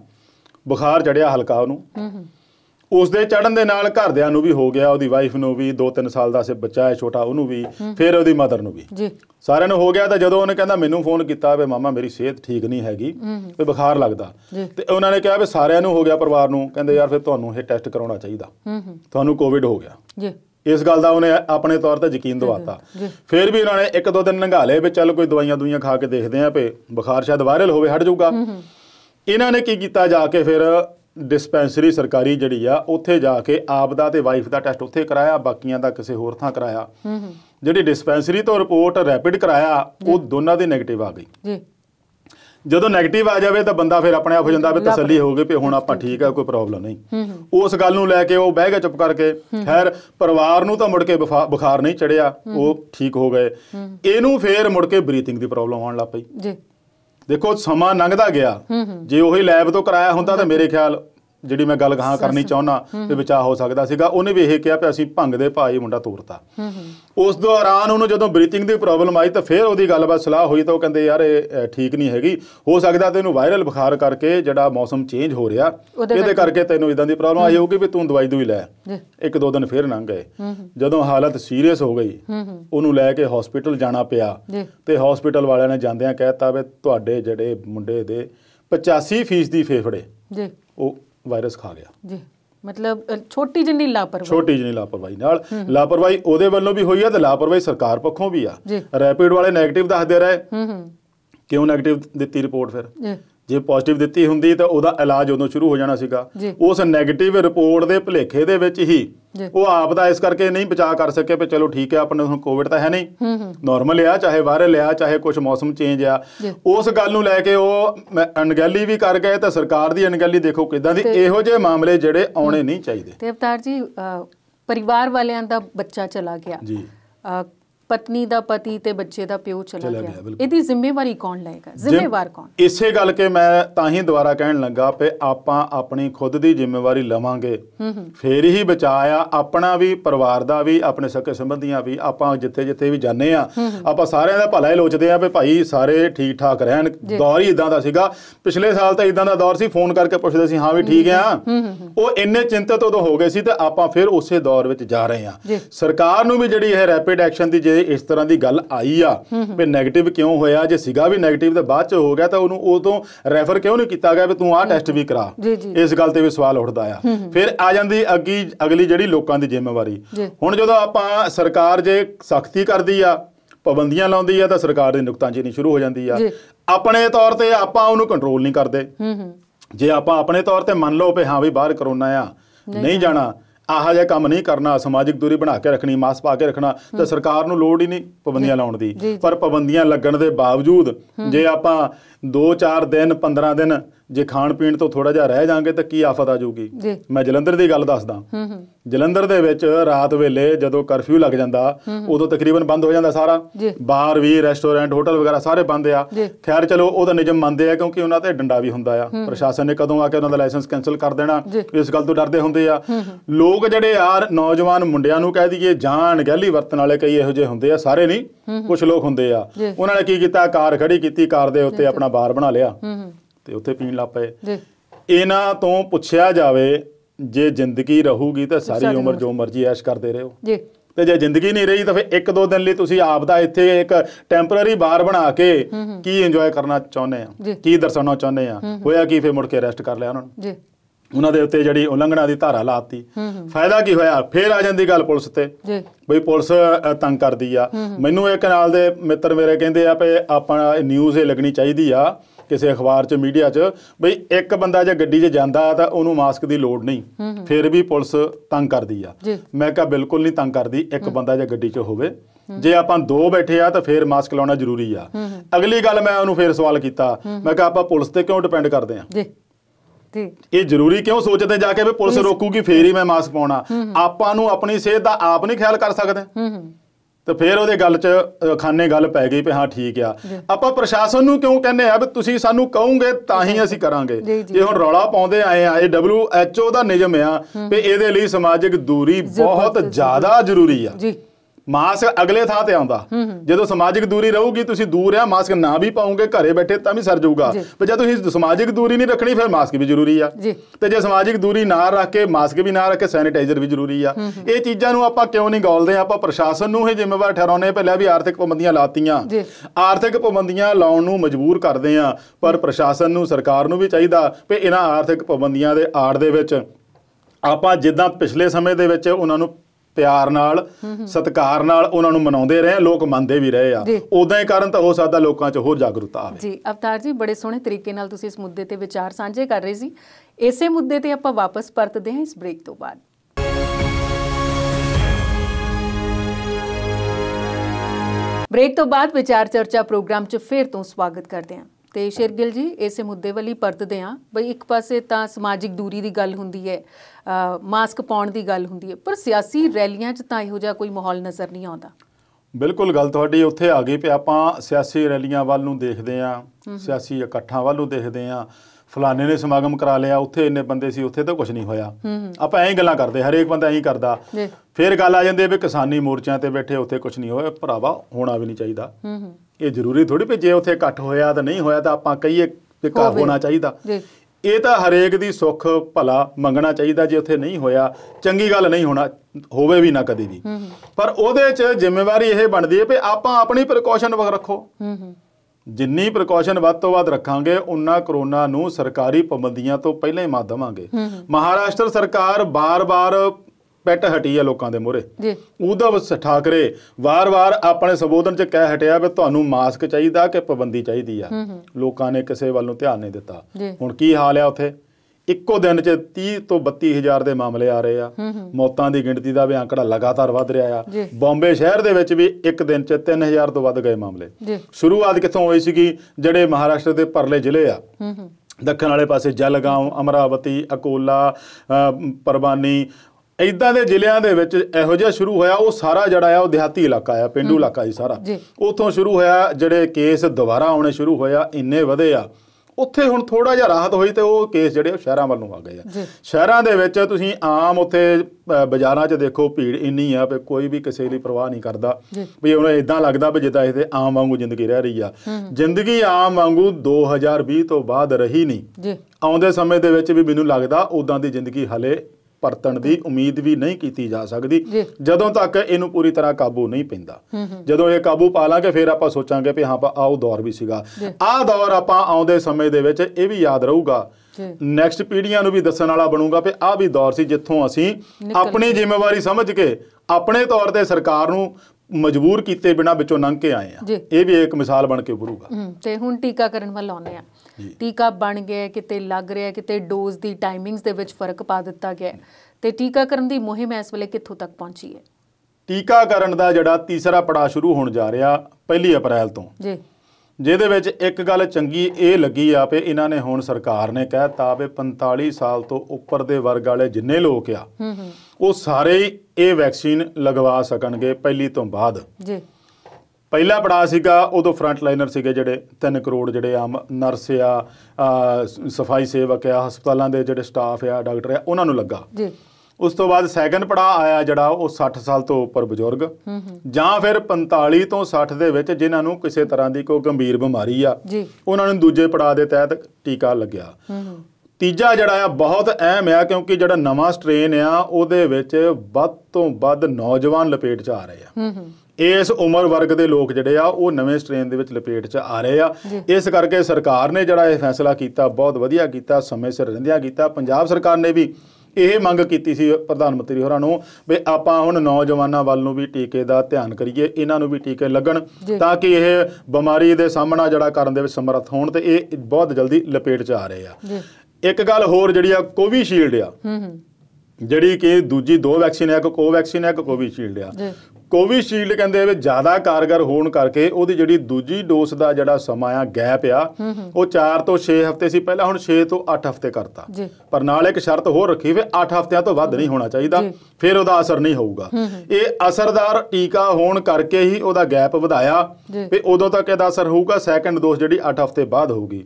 ਬੁਖਾਰ ਚੜਿਆ ਹਲਕਾ ਉਹਨੂੰ ਉਸ ਦੇ ਚੜਨ ਦੇ ਨਾਲ ਘਰਦਿਆਂ ਨੂੰ ਵੀ ਹੋ ਗਿਆ ਉਹਦੀ ਵਾਈਫ ਨੂੰ ਵੀ 2-3 ਸਾਲ ਦਾ ਸੇ ਬੱਚਾ ਹੈ ਛੋਟਾ ਉਹਨੂੰ ਵੀ ਫਿਰ ਉਹਦੀ ਮਦਰ ਨੂੰ ਵੀ ਜੀ ਸਾਰਿਆਂ ਨੂੰ ਹੋ ਗਿਆ ਤਾਂ ਜਦੋਂ ਉਹਨੇ ਕਹਿੰਦਾ ਮੈਨੂੰ ਫੋਨ ਕੀਤਾ ਵੀ ਮਾਮਾ ਮੇਰੀ ਸਿਹਤ ਠੀਕ ਨਹੀਂ ਹੈਗੀ ਵੀ ਬੁਖਾਰ ਲੱਗਦਾ ਤੇ ਉਹਨਾਂ ਨੇ ਕਿਹਾ ਵੀ ਸਾਰਿਆਂ ਨੂੰ ਹੋ ਗਿਆ ਪਰਿਵਾਰ ਨੂੰ ਕਹਿੰਦੇ ਯਾਰ ਫਿਰ ਤੁਹਾਨੂੰ ਇਹ ਟੈਸਟ ਕਰਾਉਣਾ ਚਾਹੀਦਾ ਤੁਹਾਨੂੰ ਕੋਵਿਡ ਹੋ ਗਿਆ ਜੀ ਇਸ ਗੱਲ ਦਾ ਉਹਨੇ ਆਪਣੇ ਤੌਰ ਤੇ ਯਕੀਨ ਦਿਵਾਤਾ ਫਿਰ ਵੀ ਉਹਨਾਂ ਨੇ ਇੱਕ ਦੋ ਦਿਨ ਲੰਘਾਲੇ ਵੀ ਚੱਲ ਕੋਈ ਦਵਾਈਆਂ ਦੁਈਆਂ ਖਾ ਕੇ ਦੇਖਦੇ ਆਂ ਪੇ ਬੁਖਾਰ ਸ਼ਾਇਦ ਵਾਇਰਲ ਹੋਵੇ ਹਟ ਜਾਊਗਾ ਇਹਨਾਂ ਨੇ ਕੀ ਕੀਤਾ ਜਾ ਕੇ ਫਿਰ ਡਿਸਪੈਂਸਰੀ ਸਰਕਾਰੀ ਜਿਹੜੀ ਆ ਉੱਥੇ ਜਾ ਕੇ ਆਪ ਦਾ ਤੇ ਵਾਈਫ ਦਾ ਟੈਸਟ ਉੱਥੇ ਕਰਾਇਆ ਬਾਕੀਆਂ ਦਾ ਕਿਸੇ ਹੋਰ ਥਾਂ ਕਰਾਇਆ ਜਿਹੜੀ ਡਿਸਪੈਂਸਰੀ ਤੋਂ ਰਿਪੋਰਟ ਰੈਪਿਡ ਕਰਾਇਆ ਉਹ ਦੋਨਾਂ ਦੀ ਨੈਗੇਟਿਵ ਆ ਗਈ ਜੀ ਜਦੋਂ 네ਗੇਟਿਵ ਆ ਜਾਵੇ ਤਾਂ ਬੰਦਾ ਫਿਰ ਆਪਣੇ ਆਪ ਹੋ ਜਾਂਦਾ ਵੀ ਤਸੱਲੀ ਹੋ ਗਈ ਵੀ ਹੁਣ ਆਪਾਂ ਠੀਕ ਆ ਕੋਈ ਪ੍ਰੋਬਲਮ ਨਹੀਂ ਉਸ ਗੱਲ ਨੂੰ ਲੈ ਕੇ ਉਹ ਬਹਿ ਗਿਆ ਚੁੱਪ ਕਰਕੇ ਖੈਰ ਪਰਿਵਾਰ ਨੂੰ ਤਾਂ ਮੁੜ ਕੇ ਬੁਖਾਰ ਨਹੀਂ ਚੜਿਆ ਉਹ ਠੀਕ ਹੋ ਗਏ ਇਹਨੂੰ ਫੇਰ ਮੁੜ ਕੇ ਬਰੀਥਿੰਗ ਦੀ ਪ੍ਰੋਬਲਮ ਆਉਣ ਲੱਗ ਪਈ ਜੀ ਦੇਖੋ ਸਮਾਂ ਲੰਘਦਾ ਗਿਆ ਜੇ ਉਹੀ ਲੈਬ ਤੋਂ ਕਰਾਇਆ ਹੁੰਦਾ ਤਾਂ ਮੇਰੇ ਖਿਆਲ ਜਿਹੜੀ ਮੈਂ ਗੱਲ ਗਾਹਾਂ ਕਰਨੀ ਚਾਹੁੰਨਾ ਤੇ ਵਿਚਾਰ ਹੋ ਸਕਦਾ ਸੀਗਾ ਉਹਨੇ ਵੀ ਇਹ ਕਿਹਾ ਪਿਆ ਅਸੀਂ ਭੰਗ ਦੇ ਭਾਈ ਮੁੰਡਾ ਤੋਰਤਾ ਉਸ ਦੌਰਾਨ ਉਹਨੂੰ ਜਦੋਂ ਬਰੀਥਿੰਗ ਦੀ ਪ੍ਰੋਬਲਮ ਆਈ ਤਾਂ ਫਿਰ ਉਹਦੀ ਗੱਲਬਾਤ ਸਲਾਹ ਹੋਈ ਤਾਂ ਉਹ ਕਹਿੰਦੇ ਯਾਰ ਇਹ ਠੀਕ ਨਹੀਂ ਹੈਗੀ ਹੋ ਸਕਦਾ ਤੈਨੂੰ ਵਾਇਰਲ ਬੁਖਾਰ ਕਰਕੇ ਜਿਹੜਾ ਮੌਸਮ ਚੇਂਜ ਹੋ ਰਿਹਾ ਇਹਦੇ ਕਰਕੇ ਤੈਨੂੰ ਇਦਾਂ ਦੀ ਪ੍ਰੋਬਲਮ ਆਈ ਹੋਊਗੀ ਵੀ ਤੂੰ ਦਵਾਈ ਦੂਈ ਲੈ ਇੱਕ ਦੋ ਦਿਨ ਫਿਰ ਲੰਘ ਗਏ ਜਦੋਂ ਹਾਲਤ ਸੀਰੀਅਸ ਹੋ ਗਈ ਉਹਨੂੰ ਲੈ ਕੇ ਹਸਪੀਟਲ ਜਾਣਾ ਪਿਆ ਤੇ ਹਸਪੀਟਲ ਵਾਲਿਆਂ ਨੇ ਜਾਂਦਿਆਂ ਕਹਿਤਾ ਵੀ ਤੁਹਾਡੇ ਜਿਹੜੇ ਮੁੰਡੇ ਦੇ 85% ਦੀ ਫੇਫੜੇ ਜੀ ਉਹ ਵਾਇਰਸ ਖਾ ਲਿਆ
ਜੀ ਮਤਲਬ ਛੋਟੀ ਜਿੰਨੀ ਲਾਪਰਵਾਹੀ ਛੋਟੀ
ਜਿੰਨੀ ਲਾਪਰਵਾਹੀ ਨਾਲ ਲਾਪਰਵਾਹੀ ਉਹਦੇ ਵੱਲੋਂ ਵੀ ਹੋਈ ਆ ਤੇ ਲਾਪਰਵਾਹੀ ਸਰਕਾਰ ਪੱਖੋਂ ਵੀ ਆ ਰੈਪਿਡ ਵਾਲੇ 네ਗੇਟਿਵ ਦੱਸਦੇ ਰਹੇ ਹੂੰ ਹੂੰ ਕਿਉਂ 네ਗੇਟਿਵ ਦਿੱਤੀ ਰਿਪੋਰਟ ਫਿਰ ਜੇ ਪੋਜ਼ਿਟਿਵ ਦਿੱਤੀ ਹੁੰਦੀ ਤਾਂ ਉਹਦਾ ਇਲਾਜ ਉਦੋਂ ਸ਼ੁਰੂ ਹੋ ਜਾਣਾ ਸੀਗਾ ਉਸ 네ਗੇਟਿਵ ਰਿਪੋਰਟ ਦੇ ਭਲੇਖੇ ਦੇ ਵਿੱਚ ਹੀ ਉਹ ਆਪ ਦਾ ਇਸ ਕਰਕੇ ਨਹੀਂ ਬਚਾ ਕਰ ਸਕੇ ਵੀ ਚਲੋ ਠੀਕ ਹੈ ਆਪਣੇ ਨੂੰ ਕੋਵਿਡ ਤਾਂ ਹੈ ਨਹੀਂ ਨਾਰਮਲ ਆ ਚਾਹੇ ਵਾਇਰਲ ਆ ਚਾਹੇ ਕੁਝ ਮੌਸਮ ਚੇਂਜ ਆ ਉਸ ਗੱਲ ਨੂੰ ਲੈ ਕੇ ਉਹ ਅਣਗੈਲੀ ਵੀ ਕਰ ਗਏ ਤਾਂ ਸਰਕਾਰ ਦੀ ਅਣਗੈਲੀ ਦੇਖੋ ਕਿਦਾਂ ਦੀ ਇਹੋ ਜਿਹੇ ਮਾਮਲੇ ਜਿਹੜੇ ਆਉਣੇ ਨਹੀਂ ਚਾਹੀਦੇ
ਤੇ ਅਵਤਾਰ ਜੀ ਪਰਿਵਾਰ ਵਾਲਿਆਂ ਦਾ ਬੱਚਾ ਚਲਾ ਗਿਆ ਜੀ ਪਤਨੀ ਦਾ ਪਤੀ ਤੇ ਬੱਚੇ ਦਾ ਪਿਓ ਚਲਾ ਗਿਆ ਇਹਦੀ ਜ਼ਿੰਮੇਵਾਰੀ ਕੌਣ ਲਏਗਾ ਜ਼ਿੰਮੇਵਾਰ ਕੌਣ
ਇਸੇ ਗੱਲ ਕੇ ਮੈਂ ਤਾਂ ਹੀ ਦੁਬਾਰਾ ਕਹਿਣ ਲੱਗਾ ਪੇ ਆਪਾਂ ਆਪਣੀ ਖੁਦ ਦੀ ਜ਼ਿੰਮੇਵਾਰੀ ਲਵਾਂਗੇ ਫੇਰ ਹੀ ਬਚਾਇਆ ਆਪਣਾ ਵੀ ਪਰਿਵਾਰ ਦਾ ਵੀ ਆਪਣੇ ਸਕੇ ਸੰਬੰਧੀਆਂ ਵੀ ਆਪਾਂ ਜਿੱਥੇ ਜਿੱਥੇ ਵੀ ਜਾਂਦੇ ਆ ਆਪਾਂ ਸਾਰਿਆਂ ਦਾ ਭਲਾ ਹੀ ਲੋਚਦੇ ਆ ਵੀ ਭਾਈ ਸਾਰੇ ਠੀਕ ਠਾਕ ਰਹਿਣ ਦੌਰ ਹੀ ਇਦਾਂ ਦਾ ਸੀਗਾ ਪਿਛਲੇ ਸਾਲ ਤਾਂ ਇਦਾਂ ਦਾ ਦੌਰ ਸੀ ਫੋਨ ਕਰਕੇ ਪੁੱਛਦੇ ਸੀ ਹਾਂ ਵੀ ਠੀਕ ਆ ਉਹ ਇੰਨੇ ਚਿੰਤਤ ਉਦੋਂ ਹੋ ਗਏ ਸੀ ਤੇ ਆਪਾਂ ਫੇਰ ਉਸੇ ਦੌਰ ਵਿੱਚ ਜਾ ਰਹੇ ਆ ਸਰਕਾਰ ਨੂੰ ਵੀ ਜਿਹੜੀ ਇਹ ਰੈਪਿਡ ਐਕਸ਼ਨ ਦੀ ਜੇ ਜੇ ਇਸ ਤਰ੍ਹਾਂ ਦੀ ਗੱਲ ਆਈ ਆ ਵੀ 네ਗੇਟਿਵ ਕਿਉਂ ਹੋਇਆ ਜੇ ਸੀਗਾ ਵੀ 네ਗੇਟਿਵ ਤੇ ਬਾਅਦ ਚ ਹੋ ਗਿਆ ਤਾਂ ਉਹਨੂੰ ਉਦੋਂ ਰੈਫਰ ਕਿਉਂ ਨਹੀਂ ਕੀਤਾ ਗਿਆ ਵੀ ਤੂੰ ਆਹ ਟੈਸਟ ਵੀ ਕਰਾ ਇਸ ਗੱਲ ਤੇ ਵੀ ਸਵਾਲ ਉੱਠਦਾ ਆ ਫਿਰ ਆ ਜਾਂਦੀ ਅੱਗੀ ਅਗਲੀ ਜਿਹੜੀ ਲੋਕਾਂ ਦੀ ਜ਼ਿੰਮੇਵਾਰੀ ਹੁਣ ਜਦੋਂ ਆਪਾਂ ਸਰਕਾਰ ਜੇ ਸਖਤੀ ਕਰਦੀ ਆ ਪਾਬੰਦੀਆਂ ਲਾਉਂਦੀ ਆ ਤਾਂ ਸਰਕਾਰ ਦੇ ਦੀ ਨਹੀਂ ਸ਼ੁਰੂ ਹੋ ਜਾਂਦੀ ਆ ਆਪਣੇ ਤੌਰ ਤੇ ਆਪਾਂ ਉਹਨੂੰ ਕੰਟਰੋਲ ਨਹੀਂ ਕਰਦੇ ਜੇ ਆਪਾਂ ਆਪਣੇ ਤੌਰ ਤੇ ਮੰਨ ਲਓ ਵੀ ਹਾਂ ਵੀ ਬਾਹਰ ਕਰੋਨਾ ਆ ਨਹੀਂ ਜਾਣਾ ਆਹ ਜਿਹਾ ਕੰਮ ਨਹੀਂ ਕਰਨਾ ਸਮਾਜਿਕ ਦੂਰੀ ਬਣਾ ਕੇ ਰੱਖਣੀ ਮਾਸਕ ਪਾ ਕੇ ਰੱਖਣਾ ਤਾਂ ਸਰਕਾਰ ਨੂੰ ਲੋੜ ਹੀ ਨਹੀਂ ਪਾਬੰਦੀਆਂ ਲਾਉਣ ਦੀ ਪਰ ਪਾਬੰਦੀਆਂ ਲੱਗਣ ਦੇ ਬਾਵਜੂਦ ਜੇ ਆਪਾਂ 2-4 ਦਿਨ 15 ਦਿਨ ਜੇ ਖਾਣ ਪੀਣ ਤੋਂ ਥੋੜਾ ਜਿਹਾ ਰਹਿ ਜਾਾਂਗੇ ਤਾਂ ਕੀ ਆਫਤ ਆ ਜਾਊਗੀ ਮੈਂ ਜਲੰਧਰ ਦੀ ਗੱਲ ਦੱਸਦਾ ਜਲੰਧਰ ਦੇ ਵਿੱਚ ਰਾਤ ਵੇਲੇ ਜਦੋਂ ਕਰਫਿਊ ਲੱਗ ਜਾਂਦਾ ਉਦੋਂ ਤਕਰੀਬਨ ਬੰਦ ਹੋ ਜਾਂਦਾ ਸਾਰਾ ਬਾਰ ਵੀ ਰੈਸਟੋਰੈਂਟ ਹੋਟਲ ਵਗੈਰਾ ਸਾਰੇ ਬੰਦ ਆ ਖੈਰ ਚਲੋ ਉਹ ਤਾਂ ਨਿਯਮ ਮੰਨਦੇ ਆ ਕਿਉਂਕਿ ਉਹਨਾਂ ਤੇ ਡੰਡਾ ਵੀ ਹੁੰਦਾ ਆ ਪ੍ਰਸ਼ਾਸਨ ਨੇ ਕਦੋਂ ਆ ਕੇ ਉਹਨਾਂ ਦਾ ਲਾਇਸੈਂਸ ਕੈਨਸਲ ਕਰ ਦੇਣਾ ਇਸ ਗੱਲ ਤੋਂ ਡਰਦੇ ਹੁੰਦੇ ਆ ਲੋਕ ਜਿਹੜੇ ਆ ਨੌਜਵਾਨ ਮੁੰਡਿਆਂ ਨੂੰ ਕਹਿ ਦਈਏ ਜਾਣ ਗਹਿਲੀ ਵਰਤਣ ਵਾਲੇ ਕਈ ਇਹੋ ਜਿਹੇ ਹੁੰਦੇ ਆ ਸਾਰੇ ਨਹੀਂ ਕੁਝ ਲੋਕ ਹੁੰਦੇ ਆ ਉਹਨਾਂ ਨੇ ਕੀ ਕੀਤਾ ਕਾਰ ਖੜੀ ਕੀਤੀ ਕਾਰ ਦੇ ਉੱਤੇ ਆਪਣਾ ਬਾਰ ਬਣਾ ਲਿਆ ਤੇ ਉੱਥੇ ਪੀਣ ਲੱਗ ਪਏ ਜੀ ਇਹਨਾਂ ਤੋਂ ਪੁੱਛਿਆ ਜਾਵੇ ਜੇ ਜ਼ਿੰਦਗੀ ਰਹੂਗੀ ਤਾਂ ਸਾਰੀ ਉਮਰ ਜੋ ਮਰਜ਼ੀ ਐਸ਼ ਕਰਦੇ ਰਹੋ ਜੀ ਤੇ ਜੇ ਜ਼ਿੰਦਗੀ ਨਹੀਂ ਰਹੀ ਤਾਂ ਫਿਰ ਇੱਕ ਦੋ ਦਿਨ ਲਈ ਤੁਸੀਂ ਆਪ ਦਾ ਇੱਥੇ ਇੱਕ ਟੈਂਪਰੇਰੀ ਬਾਰ ਬਣਾ ਕੇ ਕੀ ਇੰਜੋਏ ਕਰਨਾ ਚਾਹੁੰਦੇ ਆ ਕੀ ਦਰਸਾਉਣਾ ਚਾਹੁੰਦੇ ਆ ਹੋਇਆ ਕੀ ਫਿਰ ਮੁੜ ਕੇ ਰੈਸਟ ਕਰ ਲਿਆ ਉਹਨਾਂ ਨੂੰ ਜੀ ਉਹਨਾਂ ਦੇ ਉੱਤੇ ਜਿਹੜੀ ਉਲੰਘਣਾ ਦੀ ਧਾਰਾ ਲਾਤੀ ਫਾਇਦਾ ਕੀ ਹੋਇਆ ਫੇਰ ਆ ਜਾਂਦੀ ਗੱਲ ਪੁਲਿਸ ਤੇ ਜੀ ਬਈ ਪੁਲਿਸ ਤੰਗ ਕਰਦੀ ਆ ਮੈਨੂੰ ਇਹ ਕਨਾਲ ਦੇ ਮਿੱਤਰ ਮੇਰੇ ਕਹਿੰਦੇ ਆ ਪਏ ਆਪਾਂ ਨਿਊਜ਼ ਇਹ ਲੱਗਣੀ ਚਾਹੀਦੀ ਆ ਕਿਸੇ ਅਖਬਾਰ 'ਚ ਮੀਡੀਆ 'ਚ ਬਈ ਇੱਕ ਬੰਦਾ ਜੇ ਗੱਡੀ 'ਚ ਜਾਂਦਾ ਤਾਂ ਉਹਨੂੰ ਮਾਸਕ ਦੀ ਲੋੜ ਨਹੀਂ ਫਿਰ ਵੀ ਪੁਲਿਸ ਤੰਗ ਕਰਦੀ ਆ ਮੈਂ ਕਿਹਾ ਬਿਲਕੁਲ ਨਹੀਂ ਤੰਗ ਕਰਦੀ ਇੱਕ ਬੰਦਾ ਜੇ ਗੱਡੀ 'ਚ ਹੋਵੇ ਜੇ ਆਪਾਂ ਦੋ ਬੈਠੇ ਆ ਤਾਂ ਫਿਰ ਮਾਸਕ ਲਾਉਣਾ ਜ਼ਰੂਰੀ ਆ ਅਗਲੀ ਗੱਲ ਮੈਂ ਉਹਨੂੰ ਫੇਰ ਸਵਾਲ ਕੀਤਾ ਮੈਂ ਕਿਹਾ ਆਪਾਂ ਪੁਲਿਸ ਤੇ ਕਿਉਂ ਡਿਪੈਂਡ ਕਰਦੇ ਆ ਜੀ ਇਹ ਜ਼ਰੂਰੀ ਕਿਉਂ ਸੋਚਦੇ ਜਾ ਕੇ ਵੀ ਪੁਲਿਸ ਰੋਕੂਗੀ ਫੇਰ ਹੀ ਮੈਂ ਮਾਸਕ ਪਾਉਣਾ ਆਪਾਂ ਨੂੰ ਆਪਣੀ ਸਿਹਤ ਦਾ ਆਪ ਨਹੀਂ ਖਿਆਲ ਕਰ ਸਕਦੇ ਤੇ ਫੇਰ ਉਹਦੇ ਗੱਲ 'ਚ ਖਾਨੇ ਗੱਲ ਪੈ ਗਈ ਵੀ ਹਾਂ ਠੀਕ ਆ ਆਪਾਂ ਪ੍ਰਸ਼ਾਸਨ ਨੂੰ ਕਿਉਂ ਕਹਿੰਦੇ ਆ ਵੀ ਤੁਸੀਂ ਸਾਨੂੰ ਕਹੋਗੇ ਤਾਂ ਹੀ ਅਸੀਂ ਕਰਾਂਗੇ ਜੇ ਹੁਣ ਰੌਲਾ ਪਾਉਂਦੇ ਆਏ ਆ ਇਹ WHO ਦਾ ਨਿਯਮ ਆ ਵੀ ਇਹਦੇ ਲਈ ਸਮਾਜਿਕ ਦੂਰੀ ਬਹੁਤ ਜ਼ਿਆਦਾ ਜ਼ਰੂਰੀ ਆ ਜੀ ਮਾਸਕ ਅਗਲੇ ਥਾਂ ਤੇ ਆਉਂਦਾ ਜਦੋਂ ਸਮਾਜਿਕ ਦੂਰੀ ਰਹੂਗੀ ਤੁਸੀਂ ਦੂਰ ਆ ਮਾਸਕ ਨਾ ਵੀ ਪਾਉਂਗੇ ਘਰੇ ਬੈਠੇ ਤਾਂ ਵੀ ਸਰ ਜਾਊਗਾ ਪਰ ਜੇ ਤੁਸੀਂ ਸਮਾਜਿਕ ਦੂਰੀ ਨਹੀਂ ਰੱਖਣੀ ਫਿਰ ਮਾਸਕ ਵੀ ਜ਼ਰੂਰੀ ਆ ਤੇ ਜੇ ਸਮਾਜਿਕ ਦੂਰੀ ਨਾ ਰੱਖ ਕੇ ਮਾਸਕ ਵੀ ਨਾ ਰੱਖ ਕੇ ਸੈਨੀਟਾਈਜ਼ਰ ਵੀ ਜ਼ਰੂਰੀ ਆ ਇਹ ਚੀਜ਼ਾਂ ਨੂੰ ਆਪਾਂ ਕਿਉਂ ਨਹੀਂ ਗੋਲਦੇ ਆਪਾਂ ਪ੍ਰਸ਼ਾਸਨ ਨੂੰ ਹੀ ਜ਼ਿੰਮੇਵਾਰ ਠਹਿਰਾਉਨੇ ਪਹਿਲਾਂ ਵੀ ਆਰਥਿਕ ਪਾਬੰਦੀਆਂ ਲਾਤੀਆਂ ਆਰਥਿਕ ਪਾਬੰਦੀਆਂ ਲਾਉਣ ਨੂੰ ਮਜਬੂਰ ਕਰਦੇ ਆ ਪਰ ਪ੍ਰਸ਼ਾਸਨ ਨੂੰ ਸਰਕਾਰ ਨੂੰ ਵੀ ਚਾਹੀਦਾ ਕਿ ਇਹਨਾਂ ਆਰਥਿਕ ਪਾਬੰਦੀਆਂ ਦੇ ਆੜ ਦੇ ਵਿੱਚ ਆਪਾਂ ਜਿੱਦਾਂ ਪਿਛਲੇ ਸਮੇਂ ਦੇ ਵਿੱਚ ਉਹਨਾਂ ਨੂੰ ਪਿਆਰ ਨਾਲ ਸਤਿਕਾਰ ਨਾਲ ਉਹਨਾਂ ਨੂੰ ਮਨਾਉਂਦੇ ਰਹੇ ਲੋਕ ਮੰਨਦੇ ਵੀ ਰਹੇ ਆ ਉਦਾਂ ਹੀ ਕਾਰਨ ਤਾਂ ਹੋ ਸਕਦਾ ਲੋਕਾਂ 'ਚ ਹੋਰ ਜਾਗਰੂਕਤਾ ਆਵੇ
ਜੀ ਅਵਤਾਰ ਜੀ ਬੜੇ ਸੋਹਣੇ ਤਰੀਕੇ ਨਾਲ ਤੁਸੀਂ ਇਸ ਮੁੱਦੇ ਤੇ ਵਿਚਾਰ ਸਾਂਝੇ ਕਰ ਰਹੇ ਸੀ ਇਸੇ ਮੁੱਦੇ ਤੇ ਆਪਾਂ ਵਾਪਸ ਪਰਤਦੇ ਹਾਂ ਇਸ ਬ੍ਰੇਕ ਤੋਂ ਬਾਅਦ ਬ੍ਰੇਕ ਤੋਂ ਬਾਅਦ ਵਿਚਾਰ ਚਰਚਾ ਪ੍ਰੋਗਰਾਮ 'ਚ ਫੇਰ ਤੋਂ ਸਵਾਗਤ ਕਰਦੇ ਹਾਂ ਤੇ ਸ਼ੇਰਗਿਲ ਜੀ ਇਸੇ ਮੁੱਦੇ ਵੱਲੀ ਪਰਤਦੇ ਆ ਬਈ ਇੱਕ ਪਾਸੇ ਤਾਂ ਸਮਾਜਿਕ ਦੂਰੀ ਦੀ ਗੱਲ ਹੁੰਦੀ ਹੈ ਮਾਸਕ ਪਾਉਣ ਦੀ ਗੱਲ ਹੁੰਦੀ ਹੈ ਪਰ ਸਿਆਸੀ ਰੈਲੀਆਂ 'ਚ ਤਾਂ ਇਹੋ ਜਿਹਾ ਕੋਈ ਮਾਹੌਲ ਨਜ਼ਰ ਨਹੀਂ ਆਉਂਦਾ
ਬਿਲਕੁਲ ਗੱਲ ਤੁਹਾਡੀ ਉੱਥੇ ਆ ਗਈ ਪਿਆ ਆਪਾਂ ਸਿਆਸੀ ਰੈਲੀਆਂ ਵੱਲ ਨੂੰ ਦੇਖਦੇ ਆ ਸਿਆਸੀ ਇਕੱਠਾਂ ਵੱਲ ਨੂੰ ਦੇਖਦੇ ਆ ਫਲਾਣੇ ਨੇ ਸਮਾਗਮ ਕਰਾ ਲਿਆ ਉੱਥੇ ਇੰਨੇ ਬੰਦੇ ਸੀ ਉੱਥੇ ਤਾਂ ਕੁਝ ਨਹੀਂ ਹੋਇਆ ਆਪਾਂ ਐਂ ਗੱਲਾਂ ਕਰਦੇ ਹਰੇਕ ਬੰਦਾ ਐਂ ਕਰਦਾ ਫਿਰ ਗੱਲ ਆ ਜਾਂਦੀ ਹੈ ਵੀ ਕਿਸਾਨੀ ਮੋਰਚਿਆਂ ਤੇ ਬੈਠੇ ਉੱਥੇ ਕੁਝ ਨਹੀਂ ਹੋਇਆ ਭਰਾਵਾ ਹੋਣਾ ਵੀ ਨਹੀਂ ਚਾਹੀਦਾ ਇਹ ਜ਼ਰੂਰੀ ਥੋੜੀ ਵੀ ਜੇ ਉੱਥੇ ਇਕੱਠ ਹੋਇਆ ਤਾਂ ਨਹੀਂ ਹੋਇਆ ਤਾਂ ਆਪਾਂ ਕਹੀਏ ਕਿ ਘਰ ਹੋਣਾ ਚਾਹੀਦਾ ਇਹ ਤਾਂ ਹਰੇਕ ਦੀ ਸੁੱਖ ਭਲਾ ਮੰਗਣਾ ਚਾਹੀਦਾ ਜੇ ਉੱਥੇ ਨਹੀਂ ਹੋਇਆ ਚੰਗੀ ਗੱਲ ਨਹੀਂ ਹੋਣਾ ਹੋਵੇ ਵੀ ਨਾ ਕਦੇ ਵੀ ਪਰ ਉਹਦੇ 'ਚ ਜ਼ਿੰਮੇਵਾਰੀ ਇਹ ਬਣਦੀ ਹੈ ਵੀ ਆਪਾਂ ਆਪਣੀ ਪ੍ਰੀਕਾਸ਼ਨ ਵਗ ਰੱਖੋ ਜਿੰਨੀ ਪ੍ਰੀਕਾਸ਼ਨ ਵੱਧ ਤੋਂ ਵੱਧ ਰੱਖਾਂਗੇ ਉਨਾ ਕਰੋਨਾ ਨੂੰ ਸਰਕਾਰੀ ਪਾਬੰਦੀਆਂ ਤੋਂ ਪਹਿਲਾਂ ਹੀ ਮਾਤ ਦਵਾਂਗੇ ਮਹਾਰਾਸ਼ਟਰ ਸਰਕਾਰ ਬਾਰ-ਬਾਰ ਪੈਟ ਹਟੀ ਆ ਲੋਕਾਂ ਦੇ ਮੋਰੇ ਜੀ ਉਹਦਾ ਉਧਵ ਠਾਕਰੇ ਵਾਰ-ਵਾਰ ਆਪਣੇ ਸੰਬੋਧਨ 'ਚ ਕਹਿ ਹਟਿਆ ਵੀ ਤੁਹਾਨੂੰ ਮਾਸਕ ਚਾਹੀਦਾ ਕਿ ਪਾਬੰਦੀ ਚਾਹੀਦੀ ਆ ਲੋਕਾਂ ਨੇ ਕਿਸੇ ਵੱਲ ਨੂੰ ਧਿਆਨ ਨਹੀਂ ਦਿੱਤਾ ਹੁਣ ਕੀ ਹਾਲ ਆ ਉੱਥੇ ਇੱਕੋ ਦਿਨ 'ਚ 30 ਤੋਂ 32000 ਦੇ ਮਾਮਲੇ ਆ ਰਹੇ ਆ ਮੌਤਾਂ ਦੀ ਗਿਣਤੀ ਦਾ ਵੀ ਅੰਕੜਾ ਲਗਾਤਾਰ ਵਧ ਰਿਹਾ ਆ ਬੰਬੇ ਸ਼ਹਿਰ ਦੇ ਵਿੱਚ ਵੀ ਇੱਕ ਦਿਨ 'ਚ 3000 ਤੋਂ ਵੱਧ ਗਏ ਮਾਮਲੇ ਸ਼ੁਰੂਆਤ ਕਿੱਥੋਂ ਹੋਈ ਸੀਗੀ ਜਿਹੜੇ ਮਹਾਰਾਸ਼ਟਰ ਦੇ ਪਰਲੇ ਜ਼ਿਲ੍ਹੇ ਆ ਦੱਖਣ ਵਾਲੇ ਪਾਸੇ ਜਲਗਾਉਂ ਅਮਰਾਵਤੀ ਅਕੋਲਾ ਪਰਬਾਨੀ ਇਦਾਂ ਦੇ ਜ਼ਿਲ੍ਹਿਆਂ ਦੇ ਵਿੱਚ ਇਹੋ ਜਿਹਾ ਸ਼ੁਰੂ ਹੋਇਆ ਉਹ ਸਾਰਾ ਜਿਹੜਾ ਆ ਉਹ ਦਿਹਾਤੀ ਇਲਾਕਾ ਆ ਪਿੰਡੂ ਇਲਾਕਾ ਜੀ ਸਾਰਾ ਉਥੋਂ ਸ਼ੁਰੂ ਹੋਇਆ ਜਿਹੜੇ ਕੇਸ ਦੁਬਾਰਾ ਆਉਣੇ ਸ਼ੁਰੂ ਹੋਇਆ ਇੰਨੇ ਵਧੇ ਆ ਉੱਥੇ ਹੁਣ ਥੋੜਾ ਜਿਹਾ ਰਾਹਤ ਹੋਈ ਤੇ ਉਹ ਕੇਸ ਜਿਹੜੇ ਸ਼ਹਿਰਾਂ ਵੱਲ ਨੂੰ ਆ ਗਏ ਆ ਸ਼ਹਿਰਾਂ ਦੇ ਵਿੱਚ ਤੁਸੀਂ ਆਮ ਉੱਥੇ ਬਾਜ਼ਾਰਾਂ 'ਚ ਦੇਖੋ ਭੀੜ ਇੰਨੀ ਆ ਵੀ ਕੋਈ ਵੀ ਕਿਸੇ ਦੀ ਪਰਵਾਹ ਨਹੀਂ ਕਰਦਾ ਵੀ ਉਹਨਾਂ ਇਦਾਂ ਲੱਗਦਾ ਵੀ ਜਿੱਦਾਂ ਇਹਦੇ ਆਮ ਵਾਂਗੂ ਜ਼ਿੰਦਗੀ ਰਹਿ ਰਹੀ ਆ ਜ਼ਿੰਦਗੀ ਆਮ ਵਾਂਗੂ 2020 ਤੋਂ ਬਾਅਦ ਰਹੀ ਨਹੀਂ ਆਉਂਦੇ ਸਮੇਂ ਦੇ ਵਿੱਚ ਵੀ ਮੈਨੂੰ ਲੱਗਦਾ ਉਦਾਂ ਦੀ ਜ਼ਿੰਦਗੀ ਹਲੇ ਪਰਤਣ ਦੀ ਉਮੀਦ ਵੀ ਨਹੀਂ ਕੀਤੀ ਜਾ ਸਕਦੀ ਜਦੋਂ ਤੱਕ ਇਹਨੂੰ ਪੂਰੀ ਤਰ੍ਹਾਂ ਕਾਬੂ ਨਹੀਂ ਪੈਂਦਾ ਜਦੋਂ ਇਹ ਕਾਬੂ ਪਾ ਲਾਂਗੇ ਫਿਰ ਆਪਾਂ ਸੋਚਾਂਗੇ ਕਿ ਹਾਂ ਆਪਾਂ ਆਹ ਦੌਰ ਵੀ ਸੀਗਾ ਆਹ ਦੌਰ ਆਪਾਂ ਆਉਂਦੇ ਸਮੇਂ ਦੇ ਵਿੱਚ ਇਹ ਵੀ ਯਾਦ ਰਹੂਗਾ ਨੈਕਸਟ ਪੀੜ੍ਹੀਆਂ ਨੂੰ ਵੀ ਦੱਸਣ ਵਾਲਾ ਬਣੂਗਾ ਕਿ ਆਹ ਵੀ ਦੌਰ ਸੀ ਜਿੱਥੋਂ ਅਸੀਂ ਆਪਣੀ ਜ਼ਿੰਮੇਵਾਰੀ ਸਮਝ ਕੇ ਆਪਣੇ ਤੌਰ ਤੇ ਸਰਕਾਰ ਨੂੰ ਮਜਬੂਰ ਕੀਤੇ ਬਿਨਾ ਵਿੱਚੋਂ ਲੰਘ ਕੇ ਆਏ ਆ ਇਹ ਵੀ ਇੱਕ ਮਿਸਾਲ ਬਣ ਕੇ ਉਭਰੂਗਾ
ਤੇ ਹੁਣ ਟੀਕਾਕਰਨ ਵੱਲ ਆਉਂਦੇ ਆ ਟੀਕਾ ਬਣ ਗਿਆ ਕਿਤੇ ਲੱਗ ਰਿਹਾ ਕਿਤੇ ਡੋਜ਼ ਦੀ ਟਾਈਮਿੰਗਸ ਦੇ ਵਿੱਚ ਫਰਕ ਪਾ ਦਿੱਤਾ ਗਿਆ ਤੇ ਟੀਕਾਕਰਨ ਦੀ ਮੁਹਿੰਮ ਇਸ ਵੇਲੇ ਕਿੱਥੋਂ ਤੱਕ ਪਹੁੰਚੀ ਹੈ
ਟੀਕਾਕਰਨ ਦਾ ਜਿਹੜਾ ਤੀਸਰਾ ਪੜਾਅ ਸ਼ੁਰੂ ਹੋਣ ਜਾ ਰਿਹਾ 1 ਅਪ੍ਰੈਲ ਤੋਂ ਜੀ ਜਿਹਦੇ ਵਿੱਚ ਇੱਕ ਗੱਲ ਚੰਗੀ ਇਹ ਲੱਗੀ ਆ ਪੇ ਇਹਨਾਂ ਨੇ ਹੁਣ ਸਰਕਾਰ ਨੇ ਕਹਿਤਾ ਵੀ 45 ਸਾਲ ਤੋਂ ਉੱਪਰ ਦੇ ਵਰਗ ਵਾਲੇ ਜਿੰਨੇ ਲੋਕ ਆ ਹੂੰ ਹੂੰ ਉਹ ਸਾਰੇ ਇਹ ਵੈਕਸੀਨ ਲਗਵਾ ਸਕਣਗੇ ਪਹਿਲੀ ਤੋਂ ਬਾਅਦ ਜੀ ਪਹਿਲਾ ਪੜਾ ਸੀਗਾ ਉਦੋਂ ਫਰੰਟ ਲਾਈਨਰ ਸੀਗੇ ਜਿਹੜੇ 3 ਕਰੋੜ ਜਿਹੜੇ ਆਮ ਨਰਸ ਆ ਸਫਾਈ ਸੇਵਕ ਆ ਹਸਪਤਾਲਾਂ ਦੇ ਜਿਹੜੇ ਸਟਾਫ ਆ ਡਾਕਟਰ ਆ ਉਹਨਾਂ ਨੂੰ ਲੱਗਾ ਜੀ ਉਸ ਤੋਂ ਬਾਅਦ ਸੈਕੰਡ ਪੜਾ ਆਇਆ ਜਿਹੜਾ ਉਹ 60 ਸਾਲ ਤੋਂ ਉੱਪਰ ਬਜ਼ੁਰਗ ਜਾਂ ਫਿਰ 45 ਤੋਂ 60 ਦੇ ਵਿੱਚ ਜਿਨ੍ਹਾਂ ਨੂੰ ਕਿਸੇ ਤਰ੍ਹਾਂ ਦੀ ਕੋਈ ਗੰਭੀਰ ਬਿਮਾਰੀ ਆ ਉਹਨਾਂ ਨੂੰ ਦੂਜੇ ਪੜਾ ਦੇ ਤਹਿਤ ਟੀਕਾ ਲੱਗਿਆ ਤੀਜਾ ਜਿਹੜਾ ਆ ਬਹੁਤ ਅਹਿਮ ਆ ਕਿਉਂਕਿ ਜਿਹੜਾ ਨਵਾਂ ਸਟ੍ਰੇਨ ਆ ਉਹਦੇ ਵਿੱਚ ਵੱਧ ਤੋਂ ਵੱਧ ਨੌਜਵਾਨ ਲਪੇਟ ਚ ਆ ਰਹੇ ਆ ਇਸ ਉਮਰ ਵਰਗ ਦੇ ਲੋਕ ਜਿਹੜੇ ਆ ਉਹ ਨਵੇਂ ਸਟ੍ਰੇਨ ਦੇ ਵਿੱਚ ਲਪੇਟ 'ਚ ਆ ਰਹੇ ਆ ਇਸ ਕਰਕੇ ਸਰਕਾਰ ਨੇ ਜਿਹੜਾ ਇਹ ਫੈਸਲਾ ਕੀਤਾ ਬਹੁਤ ਵਧੀਆ ਕੀਤਾ ਸਮੇਂ ਸਿਰ ਰਹਿੰਦਿਆਂ ਕੀਤਾ ਪੰਜਾਬ ਸਰਕਾਰ ਨੇ ਵੀ ਇਹ ਮੰਗ ਕੀਤੀ ਸੀ ਪ੍ਰਧਾਨ ਮੰਤਰੀ ਹੋਰਾਂ ਨੂੰ ਵੀ ਆਪਾਂ ਹੁਣ ਨੌਜਵਾਨਾਂ ਵੱਲ ਨੂੰ ਵੀ ਟੀਕੇ ਦਾ ਧਿਆਨ ਕਰੀਏ ਇਹਨਾਂ ਨੂੰ ਵੀ ਟੀਕੇ ਲੱਗਣ ਤਾਂ ਕਿ ਇਹ ਬਿਮਾਰੀ ਦੇ ਸਾਹਮਣਾ ਜਿਹੜਾ ਕਰਨ ਦੇ ਵਿੱਚ ਸਮਰੱਥ ਹੋਣ ਤੇ ਇਹ ਬਹੁਤ ਜਲਦੀ ਲਪੇਟ 'ਚ ਆ ਰਹੇ ਆ ਇੱਕ ਗੱਲ ਹੋਰ ਜਿਹੜੀ ਆ ਕੋਵੀ ਸ਼ੀਲਡ ਆ ਜਿਹੜੀ ਕਿ ਦੂਜੀ ਦੋ ਵੈਕਸੀਨ ਹੈ ਇੱਕ ਕੋਵੈਕਸੀਨ ਹੈ ਇੱਕ ਸ਼ੀਲਡ ਆ ਕੋਵਿਸ਼ੀਲਡ ਕਹਿੰਦੇ ਵੀ ਜ਼ਿਆਦਾ ਕਾਰਗਰ ਹੋਣ ਕਰਕੇ ਉਹਦੀ ਜਿਹੜੀ ਦੂਜੀ ਡੋਸ ਦਾ ਜਿਹੜਾ ਸਮਾਂ ਆ ਗੈਪ ਆ ਉਹ 4 ਤੋਂ 6 ਹਫ਼ਤੇ ਸੀ ਪਹਿਲਾਂ ਹੁਣ 6 ਤੋਂ 8 ਹਫ਼ਤੇ ਕਰਤਾ ਪਰ ਨਾਲ ਇੱਕ ਸ਼ਰਤ ਹੋਰ ਰੱਖੀ ਵੀ 8 ਹਫ਼ਤਿਆਂ ਤੋਂ ਵੱਧ ਨਹੀਂ ਹੋਣਾ ਚਾਹੀਦਾ ਫਿਰ ਉਹਦਾ ਅਸਰ ਨਹੀਂ ਹੋਊਗਾ ਇਹ ਅਸਰਦਾਰ ਟੀਕਾ ਹੋਣ ਕਰਕੇ ਹੀ ਉਹਦਾ ਗੈਪ ਵਧਾਇਆ ਵੀ ਉਦੋਂ ਤੱਕ ਇਹਦਾ ਅਸਰ ਹੋਊਗਾ ਸੈਕੰਡ ਡੋਸ ਜਿਹੜੀ 8 ਹਫ਼ਤੇ ਬਾਅਦ ਹੋਊਗੀ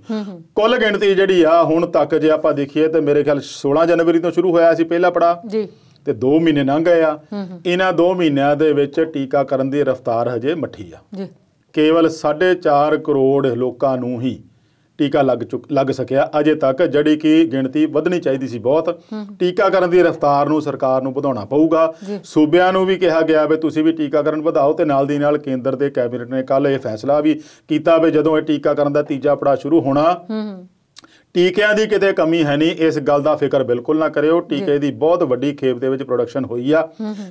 ਕੁੱਲ ਗਿਣਤੀ ਜਿਹੜੀ ਆ ਹੁਣ ਤੱਕ ਜੇ ਆਪਾਂ ਦੇਖੀਏ ਤੇ ਮੇਰੇ ਖਿਆਲ 16 ਜਨਵਰੀ ਤੋਂ ਸ਼ੁਰੂ ਹੋਇਆ ਸੀ ਪਹਿਲਾ ਪੜਾ ਜੀ ਤੇ 2 ਮਹੀਨੇ ਲੰਘ ਗਏ ਆ ਇਹਨਾਂ 2 ਮਹੀਨਿਆਂ ਦੇ ਵਿੱਚ ਟੀਕਾਕਰਨ ਦੀ ਰਫ਼ਤਾਰ ਹਜੇ ਮੱਠੀ ਆ ਜੀ ਕੇਵਲ 4.5 ਕਰੋੜ ਲੋਕਾਂ ਨੂੰ ਹੀ ਟੀਕਾ ਲੱਗ ਚੁੱਕ ਲੱਗ ਸਕਿਆ ਅਜੇ ਤੱਕ ਜਿਹੜੀ ਕਿ ਗਿਣਤੀ ਵਧਣੀ ਚਾਹੀਦੀ ਸੀ ਬਹੁਤ ਟੀਕਾਕਰਨ ਦੀ ਰਫ਼ਤਾਰ ਨੂੰ ਸਰਕਾਰ ਨੂੰ ਵਧਾਉਣਾ ਪਊਗਾ ਸੂਬਿਆਂ ਨੂੰ ਵੀ ਕਿਹਾ ਗਿਆ ਵੀ ਤੁਸੀਂ ਵੀ ਟੀਕਾਕਰਨ ਵਧਾਓ ਤੇ ਨਾਲ ਦੀ ਨਾਲ ਕੇਂਦਰ ਦੇ ਕੈਬਨਿਟ ਨੇ ਕੱਲ ਇਹ ਫੈਸਲਾ ਵੀ ਕੀਤਾ ਵੀ ਜਦੋਂ ਇਹ ਟੀਕਾਕਰਨ ਦਾ ਤੀਜਾ ਪੜਾਅ ਸ਼ੁਰੂ ਹੋਣਾ ਟੀਕਿਆਂ ਦੀ ਕਿਤੇ ਕਮੀ ਹੈ ਨਹੀਂ ਇਸ ਗੱਲ ਦਾ ਫਿਕਰ ਬਿਲਕੁਲ ਨਾ ਕਰਿਓ ਟੀਕੇ ਦੀ ਬਹੁਤ ਵੱਡੀ ਖੇਪ ਦੇ ਵਿੱਚ ਪ੍ਰੋਡਕਸ਼ਨ ਹੋਈ ਆ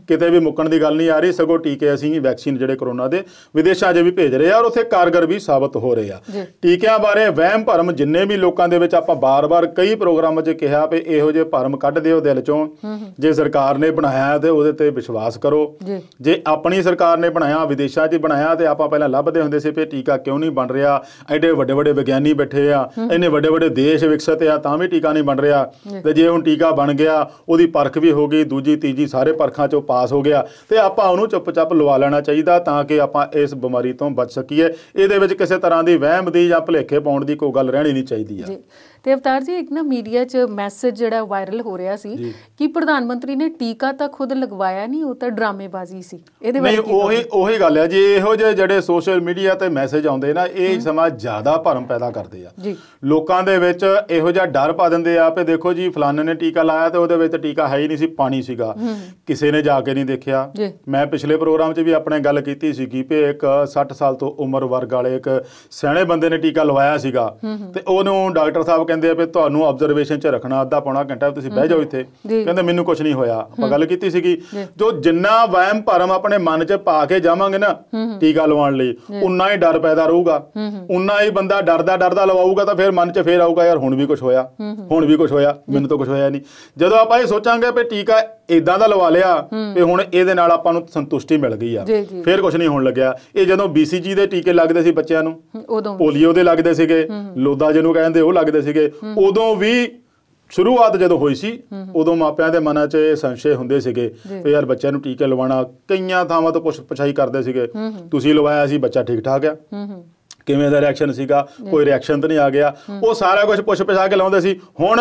ਕਿਤੇ ਵੀ ਮੁੱਕਣ ਦੀ ਗੱਲ ਨਹੀਂ ਆ ਰਹੀ ਸਗੋਂ ਟੀਕੇ ਅਸੀਂ ਵੈਕਸੀਨ ਜਿਹੜੇ ਕਰੋਨਾ ਦੇ ਵਿਦੇਸ਼ਾਂ 'ਚ ਵੀ ਭੇਜ ਰਹੇ ਆ ਔਰ ਉੱਥੇ ਕਾਰਗਰ ਵੀ ਸਾਬਤ ਹੋ ਰਹੇ ਆ ਟੀਕਿਆਂ ਬਾਰੇ ਵਹਿਮ ਭਰਮ ਜਿੰਨੇ ਵੀ ਲੋਕਾਂ ਦੇ ਵਿੱਚ ਆਪਾਂ ਬਾਰ-ਬਾਰ ਕਈ ਪ੍ਰੋਗਰਾਮਾਂ 'ਚ ਕਿਹਾ ਵੀ ਇਹੋ ਜਿਹੇ ਭਰਮ ਕੱਢ ਦਿਓ ਦਿਲ 'ਚੋਂ ਜੇ ਸਰਕਾਰ ਨੇ ਬਣਾਇਆ ਤੇ ਉਹਦੇ ਤੇ ਵਿਸ਼ਵਾਸ ਕਰੋ ਜੇ ਆਪਣੀ ਸਰਕਾਰ ਨੇ ਬਣਾਇਆ ਵਿਦੇਸ਼ਾਂ 'ਚ ਬਣਾਇਆ ਤੇ ਆਪਾਂ ਪਹਿਲਾਂ ਲੱਭਦੇ ਹੁੰਦੇ ਸੀ ਵੀ ਟੀਕਾ ਕਿਉਂ ਨਹੀਂ ਬਣ ਰਿਹਾ ਐਡੇ ਵੱਡੇ ਵੱਡੇ ਵਿਗਿਆਨੀ ਬੈਠੇ ਆ ਇੰਨੇ ਵੱਡੇ ਵੱਡੇ ਦੇ ਦੇਸ਼ ਵਿਕਸਿਤ ਆ ਤਾਂ ਵੀ ਟੀਕਾ ਨਹੀਂ ਬਣ ਰਿਹਾ ਤੇ ਜੇ ਹੁਣ ਟੀਕਾ ਬਣ ਗਿਆ ਉਹਦੀ ਪਰਖ ਵੀ ਹੋ ਗਈ ਦੂਜੀ ਤੀਜੀ ਸਾਰੇ ਪਰਖਾਂ ਚੋਂ ਪਾਸ ਹੋ ਗਿਆ ਤੇ ਆਪਾਂ ਉਹਨੂੰ ਚੁੱਪਚਾਪ ਲਵਾ ਲੈਣਾ ਚਾਹੀਦਾ ਤਾਂ ਕਿ ਆਪਾਂ ਇਸ ਬਿਮਾਰੀ ਤੋਂ ਬਚ ਸਕੀਏ ਇਹਦੇ ਵਿੱਚ ਕਿਸੇ ਤਰ੍ਹਾਂ ਦੀ ਵਹਿਮ ਦੀ ਜਾਂ ਭੁਲੇਖੇ ਪਾਉਣ ਦੀ ਕੋਈ ਗੱਲ ਰਹਿਣੀ ਨਹੀਂ ਚਾਹੀਦੀ ਆ
ਤੇ ਅਵਤਾਰ ਜੀ ਇੱਕ ਨਾ ਮੀਡੀਆ 'ਚ ਮੈਸੇਜ ਜਿਹੜਾ ਵਾਇਰਲ ਹੋ ਰਿਹਾ ਸੀ ਕਿ ਪ੍ਰਧਾਨ ਮੰਤਰੀ ਨੇ ਟੀਕਾ ਤਾਂ ਖੁਦ ਲਗਵਾਇਆ ਨਹੀਂ ਉਹ ਤਾਂ ਡਰਾਮੇਬਾਜ਼ੀ ਸੀ ਇਹਦੇ ਬਾਰੇ ਕੀ ਉਹ
ਉਹੀ ਗੱਲ ਹੈ ਜੀ ਇਹੋ ਜਿਹੇ ਜਿਹੜੇ ਸੋਸ਼ਲ ਮੀਡੀਆ ਤੇ ਮੈਸੇਜ ਆਉਂਦੇ ਨਾ ਇਹ ਸਮਾਂ ਜ਼ਿਆਦਾ ਭਰਮ ਪੈਦਾ ਕਰਦੇ ਆ ਲੋਕਾਂ ਦੇ ਵਿੱਚ ਇਹੋ ਜਿਹਾ ਡਰ ਪਾ ਦਿੰਦੇ ਆ ਕਿ ਦੇਖੋ ਜੀ ਫਲਾਣੇ ਨੇ ਟੀਕਾ ਲਾਇਆ ਤੇ ਉਹਦੇ ਵਿੱਚ ਟੀਕਾ ਹੈ ਹੀ ਨਹੀਂ ਸੀ ਪਾਣੀ ਸੀਗਾ ਕਿਸੇ ਨੇ ਜਾ ਕੇ ਨਹੀਂ ਦੇਖਿਆ ਮੈਂ ਪਿਛਲੇ ਪ੍ਰੋਗਰਾਮ 'ਚ ਵੀ ਆਪਣੇ ਗੱਲ ਕੀਤੀ ਸੀ ਕਿ ਇੱਕ 60 ਸਾਲ ਤੋਂ ਉਮਰ ਵਰਗ ਵਾਲੇ ਇੱਕ ਸਿਆਣੇ ਬੰਦੇ ਨੇ ਟੀਕਾ ਲਵਾਇਆ ਸੀਗਾ ਤੇ ਉਹਨੂੰ ਡਾਕਟਰ ਸਾਹਿਬ ਕਹਿੰਦੇ ਆ ਵੀ ਤੁਹਾਨੂੰ ਆਬਜ਼ਰਵੇਸ਼ਨ 'ਚ ਰੱਖਣਾ ਅੱਧਾ ਪੌਣਾ ਘੰਟਾ ਤੁਸੀਂ ਬਹਿ ਜਾਓ ਇੱਥੇ ਕਹਿੰਦੇ ਮੈਨੂੰ ਕੁਝ ਨਹੀਂ ਹੋਇਆ ਆਪਾਂ ਗੱਲ ਕੀਤੀ ਸੀਗੀ ਜੋ ਜਿੰਨਾ ਵਹਿਮ ਭਰਮ ਆਪਣੇ ਮਨ 'ਚ ਪਾ ਕੇ ਜਾਵਾਂਗੇ ਨਾ ਟੀਕਾ ਲਵਾਉਣ ਲਈ ਉਨਾ ਹੀ ਡਰ ਪੈਦਾ ਰਹੂਗਾ ਉਨਾ ਹੀ ਬੰਦਾ ਡਰਦਾ ਡਰਦਾ ਲਵਾਊਗਾ ਤਾਂ ਫਿਰ ਮਨ 'ਚ ਫੇਰ ਆਊਗਾ ਯਾਰ ਹੁਣ ਵੀ ਕੁਝ ਹੋਇਆ ਹੁਣ ਵੀ ਕੁਝ ਹੋਇਆ ਮੈਨੂੰ ਤਾਂ ਕੁਝ ਹੋਇਆ ਨਹੀਂ ਜਦੋਂ ਆਪਾਂ ਇਹ ਸੋਚਾਂਗੇ ਵੀ ਟੀਕਾ ਇਦਾਂ ਦਾ ਲਵਾ ਲਿਆ ਤੇ ਹੁਣ ਇਹਦੇ ਨਾਲ ਆਪਾਂ ਨੂੰ ਸੰਤੁਸ਼ਟੀ ਮਿਲ ਗਈ ਆ ਫਿਰ ਕੁਝ ਨਹੀਂ ਹੋਣ ਲੱਗਿਆ ਇਹ ਜਦੋਂ ਬੀਸੀਜੀ ਦੇ ਟੀਕੇ ਲੱਗਦੇ ਸੀ ਬੱਚਿਆਂ ਨੂੰ
ਉਦੋਂ ਪੋਲੀਓ ਦੇ ਲੱਗਦੇ
ਸੀਗੇ ਲੋਦਾ ਜਿਹਨੂੰ ਕਹਿੰਦੇ ਉਹ ਲੱਗਦੇ ਸੀਗੇ ਉਦੋਂ ਵੀ ਸ਼ੁਰੂਆਤ ਜਦੋਂ ਹੋਈ ਸੀ ਉਦੋਂ ਮਾਪਿਆਂ ਦੇ ਮਨਾਂ 'ਚ ਇਹ ਸੰਸ਼ੇ ਹੁੰਦੇ ਸੀਗੇ ਵੀ ਯਾਰ ਬੱਚਿਆਂ ਨੂੰ ਟੀਕੇ ਲਵਾਉਣਾ ਕਈਆਂ ਥਾਵਾਂ ਤੋਂ ਪੁੱਛ ਪਛਾਈ ਕਰਦੇ ਸੀਗੇ ਤੁਸੀਂ ਲਵਾਇਆ ਸੀ ਬੱਚਾ ਠੀਕ ਠਾਕ ਆ ਕਿਵੇਂ ਦਾ ਰਿਐਕਸ਼ਨ ਸੀਗਾ ਕੋਈ ਰਿਐਕਸ਼ਨ ਤਾਂ ਨਹੀਂ ਆ ਗਿਆ ਉਹ ਸਾਰਾ ਕੁਝ ਪੁੱਛ ਪਛਾ ਕੇ ਲਾਉਂਦੇ ਸੀ ਹੁਣ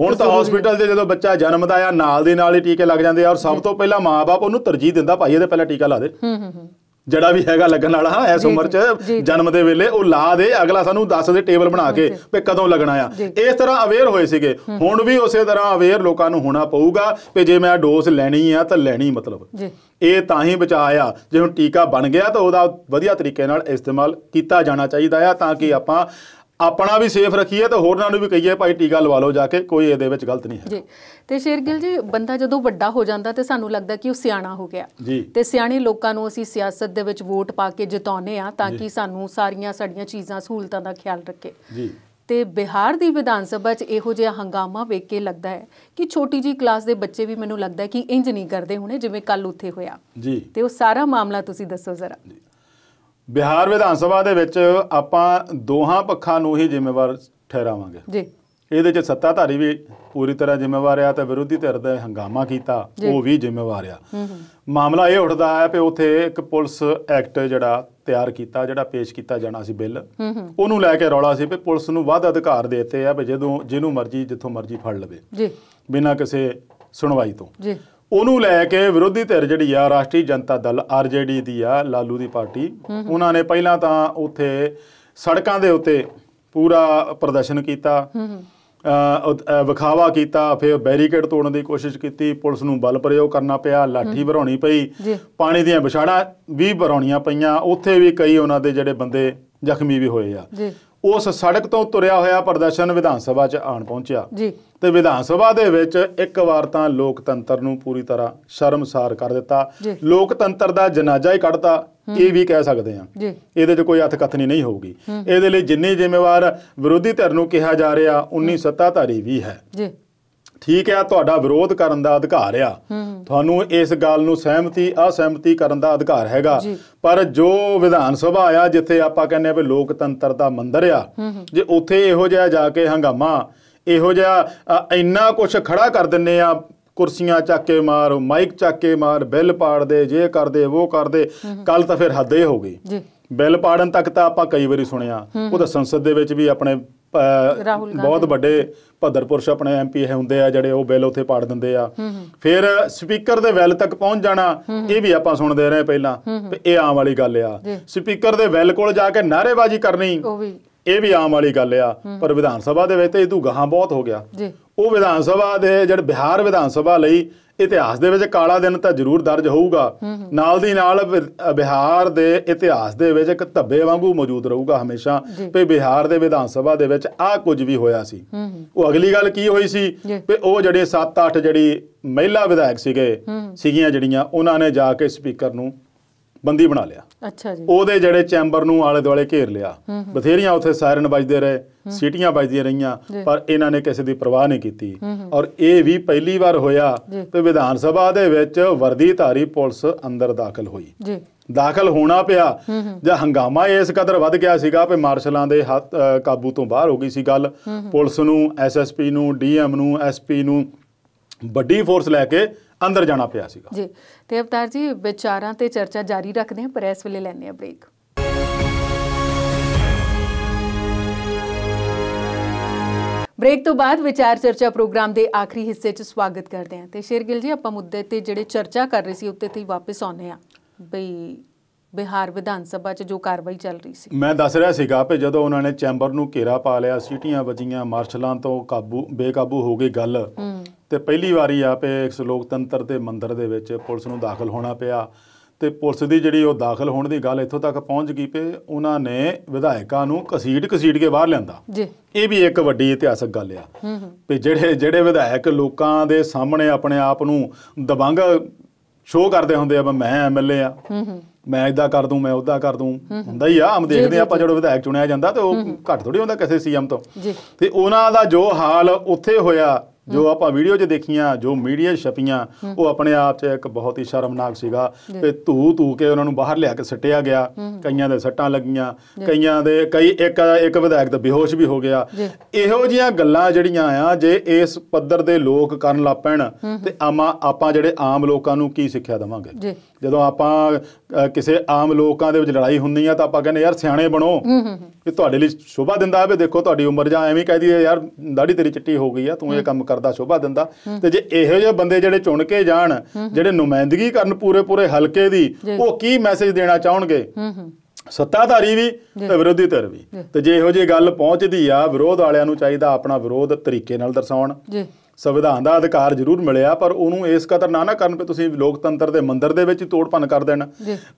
ਹੁਣ ਤਾਂ ਹਸਪੀਟਲ ਦੇ ਜਦੋਂ ਬੱਚਾ ਜਨਮਦਾ ਆ ਨਾਲ ਦੇ ਨਾਲ ਹੀ ਟੀਕੇ ਲੱਗ ਜਾਂਦੇ ਆ ਔਰ ਸਭ ਤੋਂ ਪਹਿਲਾਂ ਮਾਪੇ ਉਹਨੂੰ ਤਰਜੀਹ ਦਿੰਦਾ ਭਾਈ ਇਹਦੇ ਪਹਿਲਾਂ ਟੀਕਾ ਲਾ ਦੇ ਹੂੰ ਹੂੰ ਜਿਹੜਾ ਵੀ ਹੈਗਾ ਲੱਗਣ ਵਾਲਾ ਹਾਂ ਇਸ ਉਮਰ 'ਚ ਜਨਮ ਦੇ ਵੇਲੇ ਉਹ ਲਾ ਦੇ ਅਗਲਾ ਸਾਨੂੰ ਦੱਸ ਦੇ ਟੇਬਲ ਬਣਾ ਕੇ ਵੀ ਕਦੋਂ ਲੱਗਣਾ ਆ ਇਸ ਤਰ੍ਹਾਂ ਅਵੇਅਰ ਹੋਏ ਸੀਗੇ ਹੁਣ ਵੀ ਉਸੇ ਤਰ੍ਹਾਂ ਅਵੇਅਰ ਲੋਕਾਂ ਨੂੰ ਹੋਣਾ ਪਊਗਾ ਕਿ ਜੇ ਮੈਂ ਡੋਸ ਲੈਣੀ ਆ ਤਾਂ ਲੈਣੀ ਮਤਲਬ ਇਹ ਤਾਂ ਹੀ ਬਚਾਇਆ ਜੇ ਹੁਣ ਟੀਕਾ ਬਣ ਗਿਆ ਤਾਂ ਉਹਦਾ ਵਧੀਆ ਤਰੀਕੇ ਨਾਲ ਇਸਤੇਮਾਲ ਕੀਤਾ ਜਾਣਾ ਚਾਹੀਦਾ ਆ ਤਾਂ ਕਿ ਆਪਾਂ ਆਪਣਾ ਵੀ ਸੇਫ ਰੱਖੀਏ ਤੇ ਹੋਰਨਾਂ ਨੂੰ ਵੀ ਕਹੀਏ ਭਾਈ ਟੀਕਾ ਲਵਾ ਲਓ ਜਾ ਕੇ ਕੋਈ ਇਹਦੇ ਵਿੱਚ ਗਲਤ ਨਹੀਂ ਹੈ
ਜੀ ਤੇ ਸ਼ੇਰਗਿਲ ਜੀ ਬੰਦਾ ਜਦੋਂ ਵੱਡਾ ਹੋ ਜਾਂਦਾ ਤੇ ਸਾਨੂੰ ਲੱਗਦਾ ਕਿ ਉਹ ਸਿਆਣਾ ਹੋ ਗਿਆ ਤੇ ਸਿਆਣੇ ਲੋਕਾਂ ਨੂੰ ਅਸੀਂ ਸਿਆਸਤ ਦੇ ਵਿੱਚ ਵੋਟ ਪਾ ਕੇ ਜਿਤਾਉਨੇ ਆ ਤਾਂ ਕਿ ਸਾਨੂੰ ਸਾਰੀਆਂ ਸਾਡੀਆਂ ਚੀਜ਼ਾਂ ਸਹੂਲਤਾਂ ਦਾ ਖਿਆਲ ਰੱਖੇ ਜੀ ਤੇ ਬਿਹਾਰ ਦੀ ਵਿਧਾਨ ਸਭਾ 'ਚ ਇਹੋ ਜਿਹਾ ਹੰਗਾਮਾ ਵੇਖ ਕੇ ਲੱਗਦਾ ਹੈ ਕਿ ਛੋਟੀ ਜੀ ਕਲਾਸ ਦੇ ਬੱਚੇ ਵੀ ਮੈਨੂੰ ਲੱਗਦਾ ਕਿ ਇੰਜ ਨਹੀਂ ਕਰਦੇ ਹੁਣੇ ਜਿਵੇਂ ਕੱਲ ਉੱਥੇ ਹੋਇਆ ਜੀ ਤੇ ਉਹ ਸਾਰਾ ਮਾਮਲਾ ਤੁਸੀਂ ਦੱਸੋ ਜ਼ਰਾ ਜੀ
ਬਿਹਾਰ ਵਿਧਾਨ ਸਭਾ ਦੇ ਵਿੱਚ ਆਪਾਂ ਦੋਹਾਂ ਪੱਖਾਂ ਨੂੰ ਹੀ ਜ਼ਿੰਮੇਵਾਰ ਠਹਿਰਾਵਾਂਗੇ ਜੀ ਇਹਦੇ 'ਚ ਸੱਤਾਧਾਰੀ ਵੀ ਪੂਰੀ ਤਰ੍ਹਾਂ ਜ਼ਿੰਮੇਵਾਰ ਆ ਤੇ ਵਿਰੋਧੀ ਧਿਰ ਦਾ ਹੰਗਾਮਾ ਕੀਤਾ ਉਹ ਵੀ ਜ਼ਿੰਮੇਵਾਰ ਆ ਮਾਮਲਾ ਇਹ ਉੱਠਦਾ ਆ ਕਿ ਉਥੇ ਇੱਕ ਪੁਲਿਸ ਐਕਟ ਜਿਹੜਾ ਤਿਆਰ ਕੀਤਾ ਜਿਹੜਾ ਪੇਸ਼ ਕੀਤਾ ਜਾਣਾ ਸੀ ਬਿੱਲ ਉਹਨੂੰ ਲੈ ਕੇ ਰੌਲਾ ਸੀ ਕਿ ਪੁਲਿਸ ਨੂੰ ਵੱਧ ਅਧਿਕਾਰ ਦਿੱਤੇ ਆ ਵੀ ਜਦੋਂ ਜਿਹਨੂੰ ਮਰਜ਼ੀ ਜਿੱਥੋਂ ਮਰਜ਼ੀ ਫੜ ਲਵੇ ਜੀ ਬਿਨਾਂ ਕਿਸੇ ਸੁਣਵਾਈ ਤੋਂ
ਜੀ ਉਹਨੂੰ ਲੈ
ਕੇ ਵਿਰੋਧੀ ਧਿਰ ਜਿਹੜੀ ਆ ਰਾਸ਼ਟਰੀ ਜਨਤਾ ਦਲ ਡੀ ਦੀ ਆ ਲਾਲੂ ਦੀ ਪਾਰਟੀ ਉਹਨਾਂ ਨੇ ਪਹਿਲਾਂ ਤਾਂ ਉੱਥੇ ਸੜਕਾਂ ਦੇ ਉੱਤੇ ਪੂਰਾ ਪ੍ਰਦਰਸ਼ਨ ਕੀਤਾ ਵਿਖਾਵਾ ਕੀਤਾ ਫਿਰ ਬੈਰੀਕੇਡ ਤੋੜਨ ਦੀ ਕੋਸ਼ਿਸ਼ ਕੀਤੀ ਪੁਲਿਸ ਨੂੰ ਬਲ ਪ੍ਰਯੋਗ ਕਰਨਾ ਪਿਆ ਲਾਠੀ ਭਰਾਉਣੀ ਪਈ ਪਾਣੀ ਦੀਆਂ ਵਿਛਾੜਾ ਵੀ ਭਰਾਉਣੀਆਂ ਪਈਆਂ ਉੱਥੇ ਵੀ ਕਈ ਉਹਨਾਂ ਦੇ ਜਿਹੜੇ ਬੰਦੇ ਜ਼ਖਮੀ ਵੀ ਹੋਏ ਆ ਉਸ ਸੜਕ ਤੋਂ ਤੁਰਿਆ ਹੋਇਆ ਪ੍ਰਦਰਸ਼ਨ ਵਿਧਾਨ ਸਭਾ 'ਚ ਆਣ ਪਹੁੰਚਿਆ ਜੀ ਤੇ ਵਿਧਾਨ ਸਭਾ ਦੇ ਵਿੱਚ ਇੱਕ ਵਾਰ ਤਾਂ ਲੋਕਤੰਤਰ ਨੂੰ ਪੂਰੀ ਤਰ੍ਹਾਂ ਸ਼ਰਮਸਾਰ ਕਰ ਦਿੱਤਾ ਲੋਕਤੰਤਰ ਦਾ ਜਨਾਜ਼ਾ ਹੀ ਕੱਢਤਾ ਇਹ ਵੀ ਕਹਿ ਸਕਦੇ ਆ ਇਹਦੇ 'ਚ ਕੋਈ ਹੱਥ ਕਥਨੀ ਨਹੀਂ ਹੋਊਗੀ ਇਹਦੇ ਲਈ ਜਿੰਨੇ ਜ਼ਿੰਮੇਵਾਰ ਵਿਰੋਧੀ ਧਿਰ ਨੂੰ ਕਿਹਾ ਜਾ ਰਿਹਾ 19 ਸੱਤਾਧਾਰੀ ਵੀ ਹੈ ਜੀ ਠੀਕ ਹੈ ਤੁਹਾਡਾ ਵਿਰੋਧ ਕਰਨ ਦਾ ਅਧਿਕਾਰ ਆ ਤੁਹਾਨੂੰ ਇਸ ਗੱਲ ਨੂੰ ਸਹਿਮਤੀ ਅਸਹਿਮਤੀ ਕਰਨ ਦਾ ਅਧਿਕਾਰ ਹੈਗਾ ਪਰ ਜੋ ਵਿਧਾਨ ਸਭਾ ਆ ਜਿੱਥੇ ਆਪਾਂ ਕਹਿੰਦੇ ਆ ਵੀ ਲੋਕਤੰਤਰ ਦਾ ਮੰਦਰ ਆ ਜੇ ਉੱਥੇ ਇਹੋ ਜਿਹਾ ਜਾ ਕੇ ਹੰਗਾਮਾ ਇਹੋ ਜਿਹਾ ਇੰਨਾ ਕੁਝ ਖੜਾ ਕਰ ਦਿੰਨੇ ਆ ਕੁਰਸੀਆਂ ਚੱਕ ਕੇ ਮਾਰ ਮਾਈਕ ਚੱਕ ਕੇ ਮਾਰ ਬਿੱਲ ਪਾੜ ਦੇ ਜੇ ਕਰਦੇ ਉਹ ਕਰਦੇ ਕੱਲ ਤਾਂ ਫਿਰ ਹੱਦ ਹੀ ਹੋ ਗਈ ਬਿੱਲ ਪਾੜਨ ਤੱਕ ਤਾਂ ਆਪਾਂ ਕਈ ਵਾਰੀ ਸੁਣਿਆ ਉਹ ਤਾਂ ਸੰਸਦ ਦੇ ਵਿੱਚ ਵੀ ਆਪਣੇ ਬਹੁਤ ਵੱਡੇ ਭੱਦਰ ਪੁਰਸ਼ ਆਪਣੇ ਐਮਪੀ ਹੁੰਦੇ ਆ ਜਿਹੜੇ ਉਹ ਬਿੱਲ ਉੱਥੇ ਪਾੜ ਦਿੰਦੇ ਆ ਫਿਰ ਸਪੀਕਰ ਦੇ ਵੈਲ ਤੱਕ ਪਹੁੰਚ ਜਾਣਾ ਇਹ ਵੀ ਆਪਾਂ ਸੁਣਦੇ ਰਹੇ ਪਹਿਲਾਂ ਤੇ ਇਹ ਆਮ ਵਾਲੀ ਗੱਲ ਆ ਸਪੀਕਰ ਦੇ ਵੈਲ ਕੋਲ ਜਾ ਕੇ ਨਾਰੇਬਾਜ਼ੀ ਕਰਨੀ ਇਹ ਵੀ ਆਮ ਵਾਲੀ ਗੱਲ ਆ ਪਰ ਵਿਧਾਨ ਸਭਾ ਦੇ ਵਿੱਚ ਇਹ ਦੂਗਾ ਹਾਂ ਬਹੁਤ ਹੋ ਗਿਆ ਉਹ ਵਿਧਾਨ ਸਭਾ ਦੇ ਜਿਹੜੇ ਬਿਹਾਰ ਵਿਧਾਨ ਸਭਾ ਲਈ ਇਤਿਹਾਸ ਦੇ ਵਿੱਚ ਕਾਲਾ ਦਿਨ ਤਾਂ ਜ਼ਰੂਰ ਦਰਜ ਹੋਊਗਾ ਨਾਲ ਦੀ ਨਾਲ ਬਿਹਾਰ ਦੇ ਇਤਿਹਾਸ ਦੇ ਵਿੱਚ ਇੱਕ ਧੱਬੇ ਵਾਂਗੂ ਮੌਜੂਦ ਰਹੂਗਾ ਹਮੇਸ਼ਾ ਕਿ ਬਿਹਾਰ ਦੇ ਵਿਧਾਨ ਸਭਾ ਦੇ ਵਿੱਚ ਆਹ ਕੁਝ ਵੀ ਹੋਇਆ ਸੀ ਉਹ ਅਗਲੀ ਗੱਲ ਕੀ ਹੋਈ ਸੀ ਕਿ ਉਹ ਜਿਹੜੇ 7-8 ਜਿਹੜੀ ਮਹਿਲਾ ਵਿਧਾਇਕ ਸੀਗੇ ਸੀਗੀਆਂ ਜਿਹੜੀਆਂ ਉਹਨਾਂ ਨੇ ਜਾ ਕੇ ਸਪੀਕਰ ਨੂੰ ਬੰਦੀ ਬਣਾ ਲਿਆ ਅੱਛਾ ਜੀ ਉਹਦੇ ਜਿਹੜੇ ਚੈਂਬਰ ਨੂੰ ਆਲੇ ਦੁਆਲੇ ਘੇਰ ਲਿਆ ਬਥੇਰੀਆਂ ਉੱਥੇ ਸਾਇਰਨ ਵੱਜਦੇ ਰਹੇ ਸੀਟੀਆਂ ਵੱਜਦੀਆਂ ਰਹੀਆਂ ਪਰ ਇਹਨਾਂ ਨੇ ਕਿਸੇ ਦੀ ਪਰਵਾਹ ਨਹੀਂ ਕੀਤੀ ਔਰ ਇਹ ਵੀ ਪਹਿਲੀ ਵਾਰ ਹੋਇਆ ਤੇ ਵਿਧਾਨ ਸਭਾ ਦੇ ਵਿੱਚ ਵਰਦੀਧਾਰੀ ਪੁਲਿਸ ਅੰਦਰ ਦਾਖਲ ਹੋਈ ਜੀ ਦਾਖਲ ਹੋਣਾ ਪਿਆ ਜਾਂ ਹੰਗਾਮਾ ਇਸ ਕਦਰ ਵੱਧ ਗਿਆ ਸੀਗਾ ਕਿ ਮਾਰਸ਼ਲਾਂ ਦੇ ਹੱਥ ਕਾਬੂ ਤੋਂ ਬਾਹਰ ਹੋ ਗਈ ਸੀ ਗੱਲ ਪੁਲਿਸ ਨੂੰ ਐਸਐਸਪੀ ਨੂੰ ਡੀਐਮ ਨੂੰ ਐਸਪੀ ਨੂੰ ਵੱਡੀ ਫੋਰਸ ਲੈ ਕੇ ਅੰਦਰ ਜਾਣਾ ਪਿਆ ਸੀਗਾ
ਜੀ
ਤੇ ਅਵਤਾਰ ਜੀ ਵਿਚਾਰਾਂ ਤੇ ਚਰਚਾ ਜਾਰੀ ਰੱਖਦੇ ਹਾਂ ਪਰ ਇਸ ਵੇਲੇ ਲੈਣੇ ਆ ਬ੍ਰੇਕ ਬ੍ਰੇਕ ਤੋਂ ਬਾਅਦ ਵਿਚਾਰ ਚਰਚਾ ਪ੍ਰੋਗਰਾਮ ਦੇ ਆਖਰੀ ਹਿੱਸੇ 'ਚ ਸਵਾਗਤ ਕਰਦੇ ਹਾਂ ਤੇ ਸ਼ੇਰਗਿਲ ਜੀ ਆਪਾਂ ਮੁੱਦੇ ਤੇ ਜਿਹੜੇ ਚਰਚਾ ਕਰ ਰਹੇ ਸੀ ਉੱਤੇ ਤੇ ਵਾਪਸ ਆਉਨੇ ਆ ਬਈ ਬਿਹਾਰ ਵਿਧਾਨ ਸਭਾ 'ਚ ਜੋ ਕਾਰਵਾਈ ਚੱਲ ਰਹੀ
ਸੀ ਮੈਂ ਦੱਸ ਰਿਹਾ ਸੀਗਾ ਕਿ ਜਦੋਂ ਉਹਨਾਂ ਨੇ ਚੈਂਬਰ ਨੂੰ ਘੇਰਾ ਪਾ ਲਿਆ ਸੀਟੀਆਂ ਵਜੀਆਂ ਮਾਰਸ਼ਲਾਂ ਤੋਂ ਕਾਬੂ ਬੇਕਾਬੂ ਹੋ ਗਈ ਗੱਲ ਤੇ ਪਹਿਲੀ ਵਾਰੀ ਆ ਇੱਕ ਲੋਕਤੰਤਰ ਦੇ ਮੰਦਰ ਦੇ ਵਿੱਚ ਪੁਲਿਸ ਨੂੰ ਦਾਖਲ ਹੋਣਾ ਪਿਆ ਤੇ ਪੁਲਿਸ ਦੀ ਜਿਹੜੀ ਉਹ ਦਾਖਲ ਹੋਣ ਦੀ ਗੱਲ ਇੱਥੋਂ ਤੱਕ ਪਹੁੰਚ ਗਈ ਪਏ ਉਹਨਾਂ ਨੇ ਵਿਧਾਇਕਾਂ ਨੂੰ ਕਸੀਟ ਕਸੀਟ ਕੇ ਬਾਹਰ ਲਿਆਂਦਾ ਜੀ ਇਹ ਵੀ ਇੱਕ ਵੱਡੀ ਇਤਿਹਾਸਕ ਗੱਲ ਆ ਤੇ ਜਿਹੜੇ ਜਿਹੜੇ ਵਿਧਾਇਕ ਲੋਕਾਂ ਦੇ ਸਾਹਮਣੇ ਆਪਣੇ ਆਪ ਨੂੰ ਦਬੰਗ ਸ਼ੋਅ ਕਰਦੇ ਹੁੰਦੇ ਆ ਮੈਂ ਐਮਐਲਏ ਆ ਮੈਂ ਇਦਾਂ ਕਰ ਦੂੰ ਮੈਂ ਉਦਾਂ ਕਰ ਦੂੰ
ਹੁੰਦਾ ਹੀ ਆ ਆਮ ਦੇਖਦੇ ਆਪਾਂ
ਜਦੋਂ ਵਿਧਾਇਕ ਚੁਣਿਆ ਜਾਂਦਾ ਤੇ ਉਹ ਘੱਟ ਥੋੜੀ ਹੁੰਦਾ ਕਿਸੇ ਸੀਐਮ ਤੋਂ ਜੀ ਤੇ ਉਹਨਾਂ ਦਾ ਜੋ ਹਾਲ ਉੱਥੇ ਹੋਇਆ ਜੋ ਆਪਾਂ ਵੀਡੀਓ 'ਚ ਦੇਖੀਆਂ ਜੋ ਮੀਡੀਆ ਛਪੀਆਂ ਉਹ ਆਪਣੇ ਆਪ 'ਚ ਇੱਕ ਬਹੁਤ ਹੀ ਸ਼ਰਮਨਾਕ ਸੀਗਾ ਤੇ ਧੂ ਧੂ ਕੇ ਉਹਨਾਂ ਨੂੰ ਬਾਹਰ ਲਿਆ ਕੇ ਸੱਟਿਆ ਗਿਆ ਕਈਆਂ ਦੇ ਸੱਟਾਂ ਲੱਗੀਆਂ ਕਈਆਂ ਦੇ ਕਈ ਇੱਕ ਇੱਕ ਵਿਧਾਇਕ ਤਾਂ ਬੇਹੋਸ਼ ਵੀ ਹੋ ਗਿਆ ਇਹੋ ਜੀਆਂ ਗੱਲਾਂ ਜਿਹੜੀਆਂ ਆ ਜੇ ਇਸ ਪੱਧਰ ਦੇ ਲੋਕ ਕਰਨ ਲੱਗ ਪੈਣ ਤੇ ਆਮਾ ਆਪਾਂ ਜਿਹੜੇ ਆਮ ਲੋਕਾਂ ਨੂੰ ਕੀ ਸਿੱਖਿਆ ਦਵਾਂਗੇ ਜਦੋਂ ਆਪਾਂ ਕਿਸੇ ਆਮ ਲੋਕਾਂ ਦੇ ਵਿੱਚ ਲੜਾਈ ਹੁੰਦੀ ਆ ਤਾਂ ਆਪਾਂ ਕਹਿੰਦੇ ਯਾਰ ਸਿਆਣੇ ਬਣੋ
ਕਿ
ਤੁਹਾਡੇ ਲਈ ਸ਼ੋਭਾ ਦਿੰਦਾ ਹੈ ਵੀ ਦੇਖੋ ਤੁਹਾਡੀ ਉਮਰ ਜਾਂ ਐਵੇਂ ਕਹਿ ਦਈਏ ਯਾਰ ਦਾੜੀ ਤੇਰੀ ਚਿੱਟੀ ਹੋ ਗਈ ਆ ਤੂੰ ਇਹ ਕੰਮ ਕਰ ਪਰਦਾ ਦਾ ਸ਼ੋਭਾ ਦਿੰਦਾ ਤੇ ਜੇ ਇਹੋ ਜਿਹੇ ਬੰਦੇ ਜਿਹੜੇ ਚੁਣ ਕੇ ਜਾਣ ਜਿਹੜੇ ਨੁਮਾਇੰਦਗੀ ਕਰਨ ਪੂਰੇ ਪੂਰੇ ਹਲਕੇ ਦੀ ਉਹ ਕੀ ਮੈਸੇਜ ਦੇਣਾ ਚਾਹਣਗੇ ਸੱਤਾਧਾਰੀ ਵੀ ਤੇ ਵਿਰੋਧੀ ਧਿਰ ਵੀ ਤੇ ਜੇ ਇਹੋ ਜੀ ਗੱਲ ਪਹੁੰਚਦੀ ਆ ਵਿਰੋਧ ਵਾਲਿਆਂ ਨੂੰ ਚਾਹੀਦਾ ਆਪਣਾ ਵਿਰੋਧ ਤਰੀਕੇ ਨਾਲ ਦਰਸਾਉਣ ਜੀ ਸੰਵਿਧਾਨ ਦਾ ਅਧਿਕਾਰ ਜ਼ਰੂਰ ਮਿਲਿਆ ਪਰ ਉਹਨੂੰ ਇਸ ਕਦਰ ਨਾ ਨਾ ਕਰਨ ਪਏ ਤੁਸੀਂ ਲੋਕਤੰਤਰ ਦੇ ਮੰਦਰ ਦੇ ਵਿੱਚ ਤੋੜ ਭੰਨ ਕਰ ਦੇਣ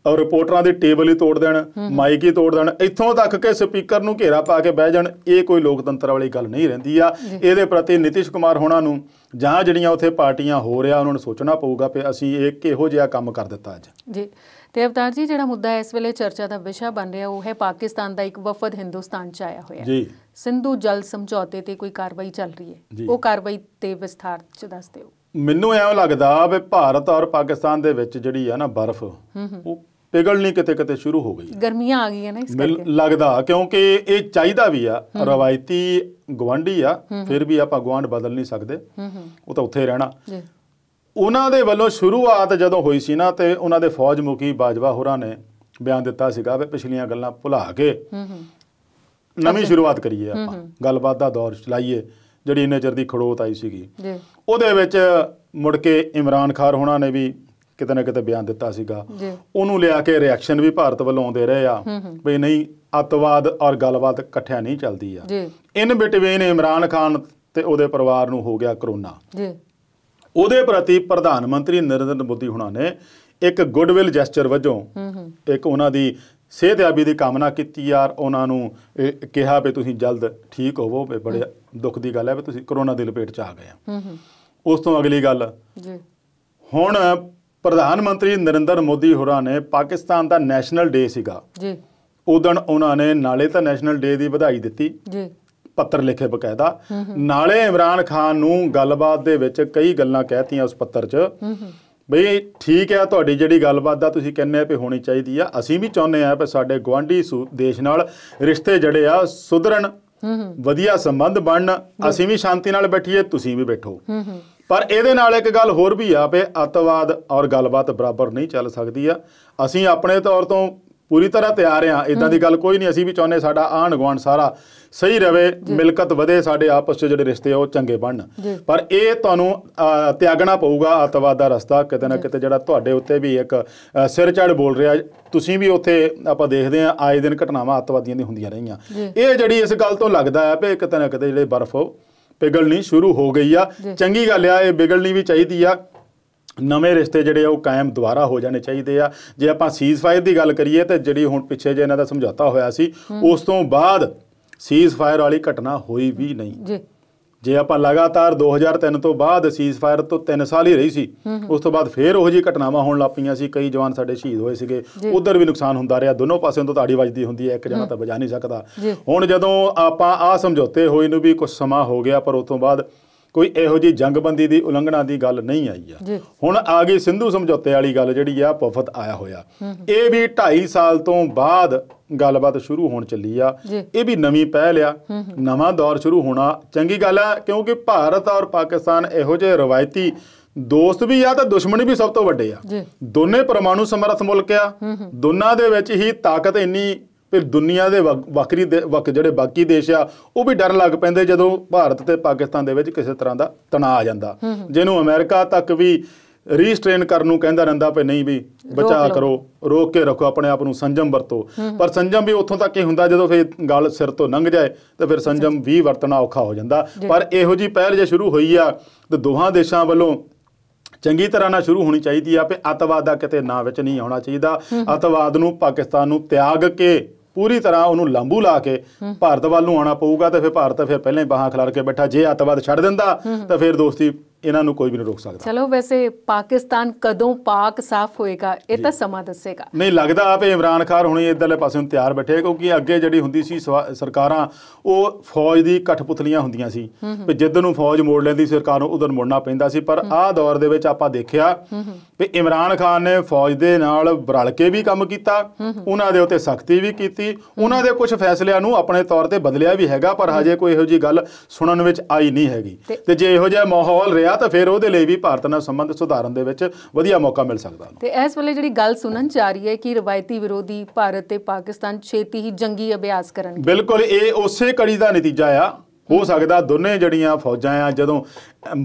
ਔਰ ਰਿਪੋਰਟਰਾਂ ਦੀ ਟੇਬਲ ਹੀ ਤੋੜ ਦੇਣ ਮਾਈਕ ਹੀ ਤੋੜ ਦੇਣ ਇੱਥੋਂ ਤੱਕ ਕਿ ਸਪੀਕਰ ਨੂੰ ਘੇਰਾ ਪਾ ਕੇ ਬਹਿ ਜਾਣ ਇਹ ਕੋਈ ਲੋਕਤੰਤਰ ਵਾਲੀ ਗੱਲ ਨਹੀਂ ਰਹਿੰਦੀ ਆ ਇਹਦੇ ਪ੍ਰਤੀ ਨਿਤਿਸ਼ ਕੁਮਾਰ ਹੋਣਾ ਨੂੰ ਜਾਂ ਜਿਹੜੀਆਂ ਉੱਥੇ ਪਾਰਟੀਆਂ ਹੋ ਰਿਆ ਉਹਨਾਂ ਨੂੰ ਸੋਚਣਾ ਪਊਗਾ ਕਿ ਅਸੀਂ ਇਹ ਕਿਹੋ ਜਿਹਾ ਕੰਮ ਕਰ ਦਿੱਤਾ ਅੱਜ
ਜੀ ਤੇ ਅਵਤਾਰ ਜੀ ਜਿਹੜਾ ਮੁੱਦਾ ਇਸ ਵੇਲੇ ਚਰਚਾ ਦਾ ਵਿਸ਼ਾ ਬਣ ਰਿਹਾ ਉਹ ਹੈ ਪਾਕਿਸਤਾਨ ਦਾ ਇੱਕ ਵਫਦ ਹਿੰਦੁਸਤਾਨ ਚ ਆਇਆ ਹੋਇਆ ਜੀ ਸਿੰਧੂ ਜਲ ਸਮਝੌਤੇ ਤੇ ਕੋਈ ਕਾਰਵਾਈ ਚੱਲ ਰਹੀ ਹੈ ਉਹ ਕਾਰਵਾਈ ਤੇ ਵਿਸਥਾਰ ਚ ਦੱਸ ਦਿਓ
ਮੈਨੂੰ ਐਂ ਲੱਗਦਾ ਵੀ ਭਾਰਤ ਔਰ ਪਾਕਿਸਤਾਨ ਦੇ ਵਿੱਚ ਜਿਹੜੀ ਆ ਨਾ ਬਰਫ਼
ਉਹ
ਪਿਗਲਣੀ ਕਿਤੇ ਕਿਤੇ ਸ਼ੁਰੂ ਹੋ ਗਈ
ਗਰਮੀਆਂ ਆ ਗਈਆਂ ਨੇ ਇਸ ਕਰਕੇ
ਲੱਗਦਾ ਕਿਉਂਕਿ ਇਹ ਚਾਹੀਦਾ ਵੀ ਆ ਰਵਾਇਤੀ ਗਵਾਂਢੀ ਆ ਫਿਰ ਵੀ ਆਪਾਂ ਗਵਾਂਢ ਬਦਲ ਨਹੀਂ ਸਕਦੇ ਉਹ ਤਾਂ ਉੱਥੇ ਰਹਿਣਾ ਜੀ ਉਹਨਾਂ ਦੇ ਵੱਲੋਂ ਸ਼ੁਰੂਆਤ ਜਦੋਂ ਹੋਈ ਸੀ ਨਾ ਤੇ ਉਹਨਾਂ ਦੇ ਫੌਜ ਮੁਖੀ ਬਾਜਵਾ ਹੋਰਾਂ ਨੇ ਬਿਆਨ ਦਿੱਤਾ ਸੀਗਾ ਵੀ ਪਿਛਲੀਆਂ ਗੱਲਾਂ ਭੁਲਾ ਕੇ ਨਵੀਂ ਸ਼ੁਰੂਆਤ ਕਰੀਏ ਆਪਾਂ ਗੱਲਬਾਤ ਦਾ ਦੌਰ ਚਲਾਈਏ ਜਿਹੜੀ ਇੰਨੇ ਚਿਰ ਦੀ ਖੜੋਤ ਆਈ ਸੀਗੀ ਉਹਦੇ ਵਿੱਚ ਮੁੜ ਕੇ ਇਮਰਾਨ ਖਾਨ ਹੋਣਾ ਨੇ ਵੀ ਕਿਤੇ ਨਾ ਕਿਤੇ ਬਿਆਨ ਦਿੱਤਾ ਸੀਗਾ ਉਹਨੂੰ ਲਿਆ ਕੇ ਰਿਐਕਸ਼ਨ ਵੀ ਭਾਰਤ ਵੱਲੋਂ ਆਉਂਦੇ ਰਹੇ ਆ ਵੀ ਨਹੀਂ ਅਤਵਾਦ ਔਰ ਗੱਲਬਾਤ ਇਕੱਠਿਆਂ ਨਹੀਂ ਚੱਲਦੀ ਆ ਇਨ ਬਿਟਵੀਨ ਇਮਰਾਨ ਖਾਨ ਤੇ ਉਹਦੇ ਪਰਿਵਾਰ ਨੂੰ ਹੋ ਗਿਆ ਕਰੋਨਾ ਜੀ ਉਹਦੇ ਪ੍ਰਤੀ ਪ੍ਰਧਾਨ ਮੰਤਰੀ ਨਰਿੰਦਰ ਮੋਦੀ ਹੁਣਾਂ ਨੇ ਇੱਕ ਗੁੱਡਵਿਲ ਜੈਸਚਰ ਵਜੋਂ ਇੱਕ ਉਹਨਾਂ ਦੀ ਸਿਹਤਯਾਬੀ ਦੀ ਕਾਮਨਾ ਕੀਤੀ ਯਾਰ ਉਹਨਾਂ ਨੂੰ ਕਿਹਾ ਵੀ ਤੁਸੀਂ ਜਲਦ ਠੀਕ ਹੋਵੋ ਵੀ ਬੜੇ ਦੁੱਖ ਦੀ ਗੱਲ ਹੈ ਵੀ ਤੁਸੀਂ ਕਰੋਨਾ ਦੇ ਲਪੇਟ ਚ ਆ ਗਏ ਹੂੰ ਉਸ ਤੋਂ ਅਗਲੀ ਗੱਲ ਜੀ ਹੁਣ ਪ੍ਰਧਾਨ ਮੰਤਰੀ ਨਰਿੰਦਰ ਮੋਦੀ ਹੋਰਾਂ ਨੇ ਪਾਕਿਸਤਾਨ ਦਾ ਨੈਸ਼ਨਲ ਡੇ ਸੀਗਾ ਜੀ ਉਦੋਂ ਉਹਨਾਂ ਨੇ ਨਾਲੇ ਤਾਂ ਨੈਸ਼ਨਲ ਡੇ ਦੀ ਵਧਾਈ ਦਿੱਤੀ ਜੀ ਪੱਤਰ ਲਿਖੇ ਬਕਾਇਦਾ ਨਾਲੇ ਇਮਰਾਨ ਖਾਨ ਨੂੰ ਗੱਲਬਾਤ ਦੇ ਵਿੱਚ ਕਈ ਗੱਲਾਂ ਕਹਿਤੀਆਂ ਉਸ ਪੱਤਰ 'ਚ ਬਈ ਠੀਕ ਹੈ ਤੁਹਾਡੀ ਜਿਹੜੀ ਗੱਲਬਾਤ ਦਾ ਤੁਸੀਂ ਕਹਿੰਨੇ ਪਏ ਹੋਣੀ ਚਾਹੀਦੀ ਆ ਅਸੀਂ ਵੀ ਚਾਹੁੰਦੇ ਆ ਕਿ ਸਾਡੇ ਗਵਾਂਢੀ ਦੇਸ਼ ਨਾਲ ਰਿਸ਼ਤੇ ਜੜੇ ਆ ਸੁਧਰਨ ਵਧੀਆ ਸੰਬੰਧ ਬਣਨ ਅਸੀਂ ਵੀ ਸ਼ਾਂਤੀ ਨਾਲ ਬੈਠੀਏ ਤੁਸੀਂ ਵੀ ਬੈਠੋ ਪਰ ਇਹਦੇ ਨਾਲ ਇੱਕ ਗੱਲ ਹੋਰ ਵੀ ਆ ਪੇ ਅਤਵਾਦ ਔਰ ਗੱਲਬਾਤ ਬਰਾਬਰ ਨਹੀਂ ਚੱਲ ਸਕਦੀ ਆ ਅਸੀਂ ਆਪਣੇ ਤੌਰ ਤੋਂ ਪੂਰੀ ਤਰ੍ਹਾਂ ਤਿਆਰ ਆ ਇਦਾਂ ਦੀ ਗੱਲ ਕੋਈ ਨਹੀਂ ਅਸੀਂ ਵੀ ਚਾਹੁੰਦੇ ਸਾਡਾ ਆਣ ਗਵਾਂਡ ਸਾਰਾ ਸਹੀ ਰਵੇ ਮਿਲਕਤ ਵਧੇ ਸਾਡੇ ਆਪਸ ਵਿੱਚ ਜਿਹੜੇ ਰਿਸ਼ਤੇ ਉਹ ਚੰਗੇ ਬਣਨ ਪਰ ਇਹ ਤੁਹਾਨੂੰ ਤਿਆਗਣਾ ਪਊਗਾ ਅਤਵਾਦ ਦਾ ਰਸਤਾ ਕਿਤੇ ਨਾ ਕਿਤੇ ਜਿਹੜਾ ਤੁਹਾਡੇ ਉੱਤੇ ਵੀ ਇੱਕ ਸਿਰ ਚੜ ਬੋਲ ਰਿਹਾ ਤੁਸੀਂ ਵੀ ਉੱਥੇ ਆਪਾਂ ਦੇਖਦੇ ਆ ਆਏ ਦਿਨ ਘਟਨਾਵਾਂ ਅਤਵਾਦੀਆਂ ਦੀ ਹੁੰਦੀਆਂ ਰਹੀਆਂ ਇਹ ਜਿਹੜੀ ਇਸ ਗੱਲ ਤੋਂ ਲੱਗਦਾ ਹੈ ਕਿ ਕਿਤੇ ਨਾ ਕਿਤੇ ਜਿਹੜੇ ਬਰਫ਼ ਪਿਗਲਣੀ ਸ਼ੁਰੂ ਹੋ ਗਈ ਆ ਚੰਗੀ ਗੱਲ ਆ ਇਹ ਬਿਗਲਣੀ ਵੀ ਚਾਹੀਦੀ ਆ ਨਵੇਂ ਰਿਸ਼ਤੇ ਜਿਹੜੇ ਉਹ ਕਾਇਮ ਦੁਬਾਰਾ ਹੋ ਜਾਣੇ ਚਾਹੀਦੇ ਆ ਜੇ ਆਪਾਂ ਸੀਜ਼ਫਾਇਰ ਦੀ ਗੱਲ ਕਰੀਏ ਤੇ ਜਿਹੜੀ ਹੁਣ ਪਿੱਛੇ ਜੇ ਇਹਨਾਂ ਦਾ ਸਮਝੌਤਾ ਹੋਇਆ ਸੀ ਉਸ ਤੋਂ ਬਾਅਦ ਸੀਜ਼ ਫਾਇਰ ਵਾਲੀ ਘਟਨਾ ਹੋਈ ਵੀ ਨਹੀਂ ਜੀ ਜੇ ਆਪਾਂ ਲਗਾਤਾਰ 2003 ਤੋਂ ਬਾਅਦ ਸੀਜ਼ਫਾਇਰ ਤੋਂ 3 ਸਾਲ ਹੀ ਰਹੀ ਸੀ ਉਸ ਤੋਂ ਬਾਅਦ ਫੇਰ ਉਹ ਜੀ ਘਟਨਾਵਾਂ ਹੋਣ ਲੱਪੀਆਂ ਸੀ ਕਈ ਜਵਾਨ ਸਾਡੇ ਸ਼ਹੀਦ ਹੋਏ ਸੀਗੇ ਉਧਰ ਵੀ ਨੁਕਸਾਨ ਹੁੰਦਾ ਰਿਹਾ ਦੋਨੋਂ ਪਾਸਿਓਂ ਤੋਂ ਤਾੜੀ ਵੱਜਦੀ ਹੁੰਦੀ ਹੈ ਇੱਕ ਜਣਾ ਤਾਂ ਵਜਾ ਨਹੀਂ ਸਕਦਾ ਹੁਣ ਜਦੋਂ ਆਪਾਂ ਆ ਸਮਝੌਤੇ ਹੋਏ ਨੂੰ ਵੀ ਕੁਝ ਸਮਾਂ ਹੋ ਗਿਆ ਪਰ ਉਸ ਤੋਂ ਬਾਅਦ ਕੋਈ ਇਹੋ ਜੀ ਜੰਗਬੰਦੀ ਦੀ ਉਲੰਘਣਾ ਦੀ ਗੱਲ ਨਹੀਂ ਆਈ ਆ ਹੁਣ ਆ ਗਈ ਸਿੰਧੂ ਸਮਝੌਤੇ ਵਾਲੀ ਗੱਲ ਜਿਹੜੀ ਆ ਪਫਤ ਆਇਆ ਹੋਇਆ ਇਹ ਵੀ 2.5 ਸਾਲ ਤੋਂ ਬਾਅਦ ਗੱਲਬਾਤ ਸ਼ੁਰੂ ਹੋਣ ਚੱਲੀ ਆ ਇਹ ਵੀ ਨਵੀਂ ਪਹਿਲ ਆ ਨਵਾਂ ਦੌਰ ਸ਼ੁਰੂ ਹੋਣਾ ਚੰਗੀ ਗੱਲ ਆ ਕਿਉਂਕਿ ਭਾਰਤ ਔਰ ਪਾਕਿਸਤਾਨ ਇਹੋ ਜੇ ਰਵਾਇਤੀ ਦੋਸਤ ਵੀ ਆ ਤਾਂ ਦੁਸ਼ਮਣ ਵੀ ਸਭ ਤੋਂ ਵੱਡੇ ਆ ਦੋਨੇ ਪਰਮਾਣੂ ਸਮਰੱਥ ਮੁਲਕ ਆ ਦੋਨਾਂ ਦੇ ਵਿੱਚ ਹੀ ਤਾਕਤ ਇੰਨੀ ਤੇ ਦੁਨੀਆ ਦੇ ਵਕਰੀ ਵਕ ਜਿਹੜੇ ਬਾਕੀ ਦੇਸ਼ ਆ ਉਹ ਵੀ ਡਰ ਲੱਗ ਪੈਂਦੇ ਜਦੋਂ ਭਾਰਤ ਤੇ ਪਾਕਿਸਤਾਨ ਦੇ ਵਿੱਚ ਕਿਸੇ ਤਰ੍ਹਾਂ ਦਾ ਤਣਾਅ ਆ ਜਾਂਦਾ ਜਿਹਨੂੰ ਅਮਰੀਕਾ ਤੱਕ ਵੀ ਰੀਸਟ੍ਰੇਨ ਕਰਨ ਨੂੰ ਕਹਿੰਦਾ ਰਹਿੰਦਾ ਪਏ ਨਹੀਂ ਵੀ ਬਚਾ ਕਰੋ ਰੋਕ ਕੇ ਰੱਖੋ ਆਪਣੇ ਆਪ ਨੂੰ ਸੰਜਮ ਵਰਤੋ ਪਰ ਸੰਜਮ ਵੀ ਉੱਥੋਂ ਤੱਕ ਹੀ ਹੁੰਦਾ ਜਦੋਂ ਫੇ ਗੱਲ ਸਿਰ ਤੋਂ ਲੰਘ ਜਾਏ ਤਾਂ ਫਿਰ ਸੰਜਮ ਵੀ ਵਰਤਣਾ ਔਖਾ ਹੋ ਜਾਂਦਾ ਪਰ ਇਹੋ ਜੀ ਪਹਿਲ ਜੇ ਸ਼ੁਰੂ ਹੋਈ ਆ ਤੇ ਦੋਹਾਂ ਦੇਸ਼ਾਂ ਵੱਲੋਂ ਚੰਗੀ ਤਰ੍ਹਾਂ ਨਾਲ ਸ਼ੁਰੂ ਹੋਣੀ ਚਾਹੀਦੀ ਆ ਕਿ ਅਤਵਾਦ ਦਾ ਕਿਤੇ ਨਾਂ ਵਿੱਚ ਨਹੀਂ ਆਉਣਾ ਚਾਹੀਦਾ ਅਤਵਾਦ ਨੂੰ ਪਾਕਿਸਤਾਨ ਨੂੰ ਤਿਆਗ ਕੇ ਪੂਰੀ ਤਰ੍ਹਾਂ ਉਹਨੂੰ ਲਾਂਬੂ ਲਾ ਕੇ ਭਾਰਤ ਵੱਲ ਨੂੰ ਆਉਣਾ ਪਊਗਾ ਤੇ ਫਿਰ ਭਾਰਤ ਫਿਰ ਪਹਿਲਾਂ ਹੀ ਬਾਹਾਂ ਖਿਲਾਰ ਕੇ ਬੈਠਾ ਜੇ ਅੱਤਵਾਦ ਛੱਡ ਦਿੰਦਾ ਤਾਂ ਫਿਰ ਦੋਸਤੀ ਇਹਨਾਂ ਨੂੰ ਕੋਈ ਵੀ ਨਹੀਂ ਰੋਕ ਸਕਦਾ
ਚਲੋ ਵੈਸੇ ਪਾਕਿਸਤਾਨ ਕਦੋਂ ਪਾਕ ਸਾਫ਼ ਹੋਏਗਾ ਇਹ ਤਾਂ ਸਮਾਂ ਦੱਸੇਗਾ
ਨਹੀਂ ਲੱਗਦਾ ਆਪੇ ਇਮਰਾਨ ਖਾਨ ਹੁਣੇ ਇਧਰਲੇ ਪਾਸੇ ਨੂੰ ਤਿਆਰ ਬੈਠੇ ਕਿਉਂਕਿ ਅੱਗੇ ਜਿਹੜੀ ਹੁੰਦੀ ਸੀ ਸਰਕਾਰਾਂ ਉਹ ਫੌਜ ਦੀ ਕਠਪੁਤਲੀਆਂ ਹੁੰਦੀਆਂ ਸੀ ਵੀ ਜਿੱਦ ਨੂੰ ਫੌਜ ਮੋੜ ਲੈਂਦੀ ਸਰਕਾਰ ਨੂੰ ਉਦੋਂ ਮੋੜਨਾ ਪੈਂਦਾ ਸੀ ਪਰ ਆਹ ਦੌਰ ਦੇ ਵਿੱਚ ਆਪਾਂ ਦੇਖਿਆ ਵੀ ਇਮਰਾਨ ਖਾਨ ਨੇ ਫੌਜ ਦੇ ਨਾਲ ਬਰਲ ਕੇ ਵੀ ਕੰਮ ਕੀਤਾ ਉਹਨਾਂ ਦੇ ਉੱਤੇ ਸਖਤੀ ਵੀ ਕੀਤੀ ਉਹਨਾਂ ਦੇ ਕੁਝ ਫੈਸਲਿਆਂ ਨੂੰ ਆਪਣੇ ਤੌਰ ਤੇ ਬਦਲਿਆ ਵੀ ਹੈਗਾ ਪਰ ਹਜੇ ਕੋਈ ਇਹੋ ਜੀ ਗੱਲ ਸੁਣਨ ਵਿੱਚ ਆਈ ਨਹੀਂ ਹੈਗੀ ਤੇ ਜੇ ਇਹੋ ਜਿਹਾ ਮਾਹੌਲ ਰਿਹਾ ਗਿਆ ਤਾਂ ਫਿਰ ਉਹਦੇ ਲਈ ਵੀ ਭਾਰਤ ਨਾਲ ਸੰਬੰਧ ਸੁਧਾਰਨ ਦੇ ਵਿੱਚ ਵਧੀਆ ਮੌਕਾ ਮਿਲ ਸਕਦਾ
ਤੇ ਇਸ ਵੇਲੇ ਜਿਹੜੀ ਗੱਲ ਸੁਣਨ ਜਾ ਰਹੀ ਹੈ ਕਿ ਰਵਾਇਤੀ ਵਿਰੋਧੀ ਭਾਰਤ ਤੇ ਪਾਕਿਸਤਾਨ ਛੇਤੀ ਹੀ ਜੰਗੀ ਅਭਿਆਸ ਕਰਨਗੇ
ਬਿਲਕੁਲ ਇਹ ਉਸੇ ਕੜੀ ਦਾ ਨਤੀਜਾ ਆ ਹੋ ਸਕਦਾ ਦੋਨੇ ਜੜੀਆਂ ਫੌਜਾਂ ਆ ਜਦੋਂ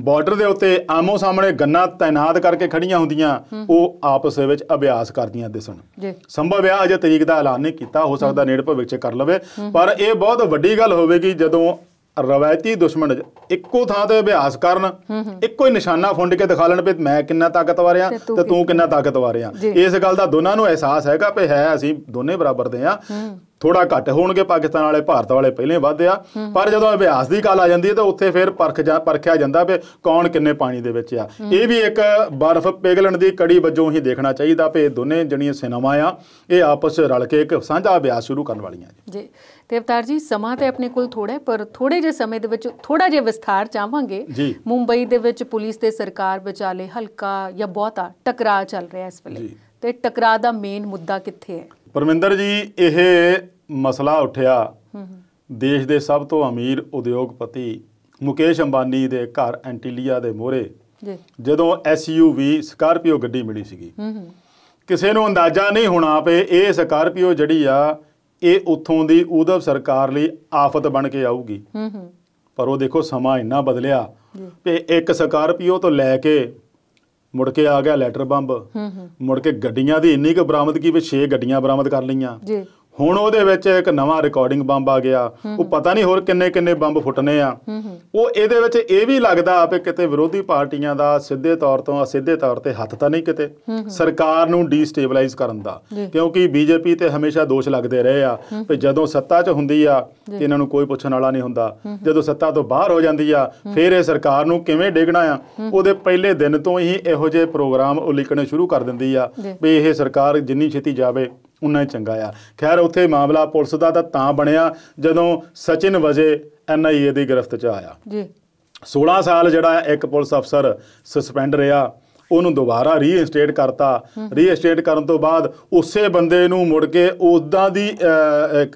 ਬਾਰਡਰ ਦੇ ਉੱਤੇ ਆਮੋ ਸਾਹਮਣੇ ਗੰਨਾ ਤਾਇਨਾਤ ਕਰਕੇ ਖੜੀਆਂ ਹੁੰਦੀਆਂ ਉਹ ਆਪਸ ਵਿੱਚ ਅਭਿਆਸ ਕਰਦੀਆਂ ਦਿਸਣ ਜੀ ਸੰਭਵ ਹੈ ਅਜੇ ਤਰੀਕ ਦਾ ਐਲਾਨ ਨਹੀਂ ਕੀਤਾ ਹੋ ਸਕਦਾ ਨੇੜੇ ਭਵਿੱਖ ਚ ਕਰ ਲਵੇ ਪਰ ਇਹ ਬਹੁਤ ਵੱਡੀ ਗੱਲ ਹੋਵੇਗੀ ਜਦੋਂ ਰਵਾਇਤੀ ਦੁਸ਼ਮਣ ਇੱਕੋ ਥਾਂ ਤੇ ਅਭਿਆਸ ਕਰਨ ਇੱਕੋ ਹੀ ਨਿਸ਼ਾਨਾ ਫੁੰਡ ਕੇ ਦਿਖਾ ਲੈਣ ਵੀ ਮੈਂ ਕਿੰਨਾ ਤਾਕਤਵਰ ਆ ਤੇ ਤੂੰ ਕਿੰਨਾ ਤਾਕਤਵਰ ਆ ਇਸ ਗੱਲ ਦਾ ਦੋਨਾਂ ਨੂੰ ਅਹਿਸਾਸ ਹੈਗਾ ਵੀ ਹੈ ਅਸੀਂ ਦੋਨੇ ਬਰਾਬਰ ਦੇ ਆ ਥੋੜਾ ਘੱਟ ਹੋਣਗੇ ਪਾਕਿਸਤਾਨ ਵਾਲੇ ਭਾਰਤ ਵਾਲੇ ਪਹਿਲੇ ਵੱਧ ਆ ਪਰ ਜਦੋਂ ਅਭਿਆਸ ਦੀ ਗੱਲ ਆ ਜਾਂਦੀ ਹੈ ਤਾਂ ਉੱਥੇ ਫਿਰ ਪਰਖ ਜਾ ਪਰਖਿਆ ਜਾਂਦਾ ਵੀ ਕੌਣ ਕਿੰਨੇ ਪਾਣੀ ਦੇ ਵਿੱਚ ਆ ਇਹ ਵੀ ਇੱਕ ਬਰਫ਼ ਪਿਘਲਣ ਦੀ ਕੜੀ ਵੱਜੋਂ ਹੀ ਦੇਖਣਾ ਚਾਹੀਦਾ ਵੀ ਦੋਨੇ ਜਣੀਆਂ ਸਿਨੇਮਾ ਆ ਇਹ ਆਪਸ ਵਿੱਚ ਰਲ ਕੇ ਇੱਕ ਸਾਂਝਾ ਅਭਿਆਸ ਸ਼ੁਰੂ ਕਰਨ ਵਾਲੀਆਂ
ਜੀ ਤੇ ਅਵਤਾਰ ਜੀ ਸਮਾਂ ਤੇ ਆਪਣੇ ਕੋਲ ਥੋੜਾ ਪਰ ਥੋੜੇ ਜੇ ਸਮੇਂ ਦੇ ਵਿੱਚ ਥੋੜਾ ਜਿਹਾ ਵਿਸਥਾਰ ਚਾਹਾਂਗੇ ਮੁੰਬਈ ਦੇ ਵਿੱਚ ਪੁਲਿਸ ਤੇ ਸਰਕਾਰ ਵਿਚਾਲੇ ਹਲਕਾ ਜਾਂ ਬਹੁਤਾ ਟਕਰਾਅ ਚੱਲ ਰਿਹਾ ਇਸ ਵੇਲੇ ਤੇ ਟਕਰਾਅ ਦਾ ਮੇਨ ਮੁੱਦਾ ਕਿੱਥੇ ਹੈ
ਪਰਮਿੰਦਰ ਜੀ ਇਹ ਮਸਲਾ ਉੱਠਿਆ ਦੇਸ਼ ਦੇ ਸਭ ਤੋਂ ਅਮੀਰ ਉਦਯੋਗਪਤੀ ਮੁਕੇਸ਼ ਅੰਬਾਨੀ ਦੇ ਘਰ ਐਂਟੀਲੀਆ ਦੇ ਜੀ ਜਦੋਂ ਐਸਯੂਵੀ ਸਕਾਰਪੀਓ ਗੱਡੀ ਮਿਲੀ ਸੀਗੀ ਕਿਸੇ ਨੂੰ ਅੰਦਾਜ਼ਾ ਨਹੀਂ ਹੋਣਾ ਪਏ ਇਹ ਸਕਾਰਪੀਓ ਜਿਹੜੀ ਆ ਇਹ ਉਥੋਂ ਦੀ ਉਦਵ ਸਰਕਾਰ ਲਈ ਆਫਤ ਬਣ ਕੇ ਆਊਗੀ ਹੂੰ ਹੂੰ ਪਰ ਉਹ ਦੇਖੋ ਸਮਾਂ ਇੰਨਾ ਬਦਲਿਆ ਕਿ ਇੱਕ ਸਕਾਰਪੀਓ ਤੋਂ ਲੈ ਕੇ ਮੁੜ ਕੇ ਆ ਗਿਆ ਲੈਟਰ ਬੰਬ ਹੂੰ ਹੂੰ ਮੁੜ ਕੇ ਗੱਡੀਆਂ ਦੀ ਇੰਨੀ ਕੁ ਬਰਾਮਦਗੀ ਵਿੱਚ 6 ਗੱਡੀਆਂ ਬਰਾਮਦ ਕਰ ਲਈਆਂ ਜੀ ਹੁਣ ਉਹਦੇ ਵਿੱਚ ਇੱਕ ਨਵਾਂ ਰਿਕਾਰਡਿੰਗ ਬੰਬ ਆ ਗਿਆ ਉਹ ਪਤਾ ਨਹੀਂ ਹੋਰ ਕਿੰਨੇ ਕਿੰਨੇ ਬੰਬ ਫੁੱਟਨੇ ਆ ਉਹ ਇਹਦੇ ਵਿੱਚ ਇਹ ਵੀ ਲੱਗਦਾ ਆਪੇ ਕਿਤੇ ਵਿਰੋਧੀ ਪਾਰਟੀਆਂ ਦਾ ਸਿੱਧੇ ਤੌਰ ਤੋਂ ਅਸਿੱਧੇ ਤੌਰ ਤੇ ਹੱਥ ਤਾਂ ਨਹੀਂ ਕਿਤੇ ਸਰਕਾਰ ਨੂੰ ਡੀਸਟੇਬਲਾਈਜ਼ ਕਰਨ ਦਾ ਕਿਉਂਕਿ ਬੀਜੇਪੀ ਤੇ ਹਮੇਸ਼ਾ ਦੋਸ਼ ਲੱਗਦੇ ਰਹੇ ਆ ਕਿ ਜਦੋਂ ਸੱਤਾ 'ਚ ਹੁੰਦੀ ਆ ਤੇ ਇਹਨਾਂ ਨੂੰ ਕੋਈ ਪੁੱਛਣ ਵਾਲਾ ਨਹੀਂ ਹੁੰਦਾ ਜਦੋਂ ਸੱਤਾ ਤੋਂ ਬਾਹਰ ਹੋ ਜਾਂਦੀ ਆ ਫਿਰ ਇਹ ਸਰਕਾਰ ਨੂੰ ਕਿਵੇਂ ਡੇਗਣਾ ਆ ਉਹਦੇ ਪਹਿਲੇ ਦਿਨ ਤੋਂ ਹੀ ਇਹੋ ਜਿਹੇ ਪ੍ਰੋਗਰਾਮ ਉਲੀਕਣੇ ਸ਼ੁਰੂ ਕਰ ਦਿੰਦੀ ਆ ਵੀ ਇਹ ਸਰਕਾਰ ਜਿੰਨੀ ਛੇਤੀ ਜਾਵੇ ਉਨਾ ਹੀ ਚੰਗਾ ਆ ਖੈਰ ਉੱਥੇ ਮਾਮਲਾ ਪੁਲਿਸ ਦਾ ਤਾਂ ਤਾਂ ਬਣਿਆ ਜਦੋਂ ਸਚਿਨ ਵਜੇ ਐਨਆਈਏ ਦੀ ਗ੍ਰਿਫਤ 'ਚ ਆਇਆ ਜੀ 16 ਸਾਲ ਜਿਹੜਾ ਇੱਕ ਪੁਲਿਸ ਅਫਸਰ ਸਸਪੈਂਡ ਰਿਹਾ ਉਹਨੂੰ ਦੁਬਾਰਾ ਰੀਇਨਸਟੇਟ ਕਰਤਾ ਰੀਇਨਸਟੇਟ ਕਰਨ ਤੋਂ ਬਾਅਦ ਉਸੇ ਬੰਦੇ ਨੂੰ ਮੁੜ ਕੇ ਉਦਾਂ ਦੀ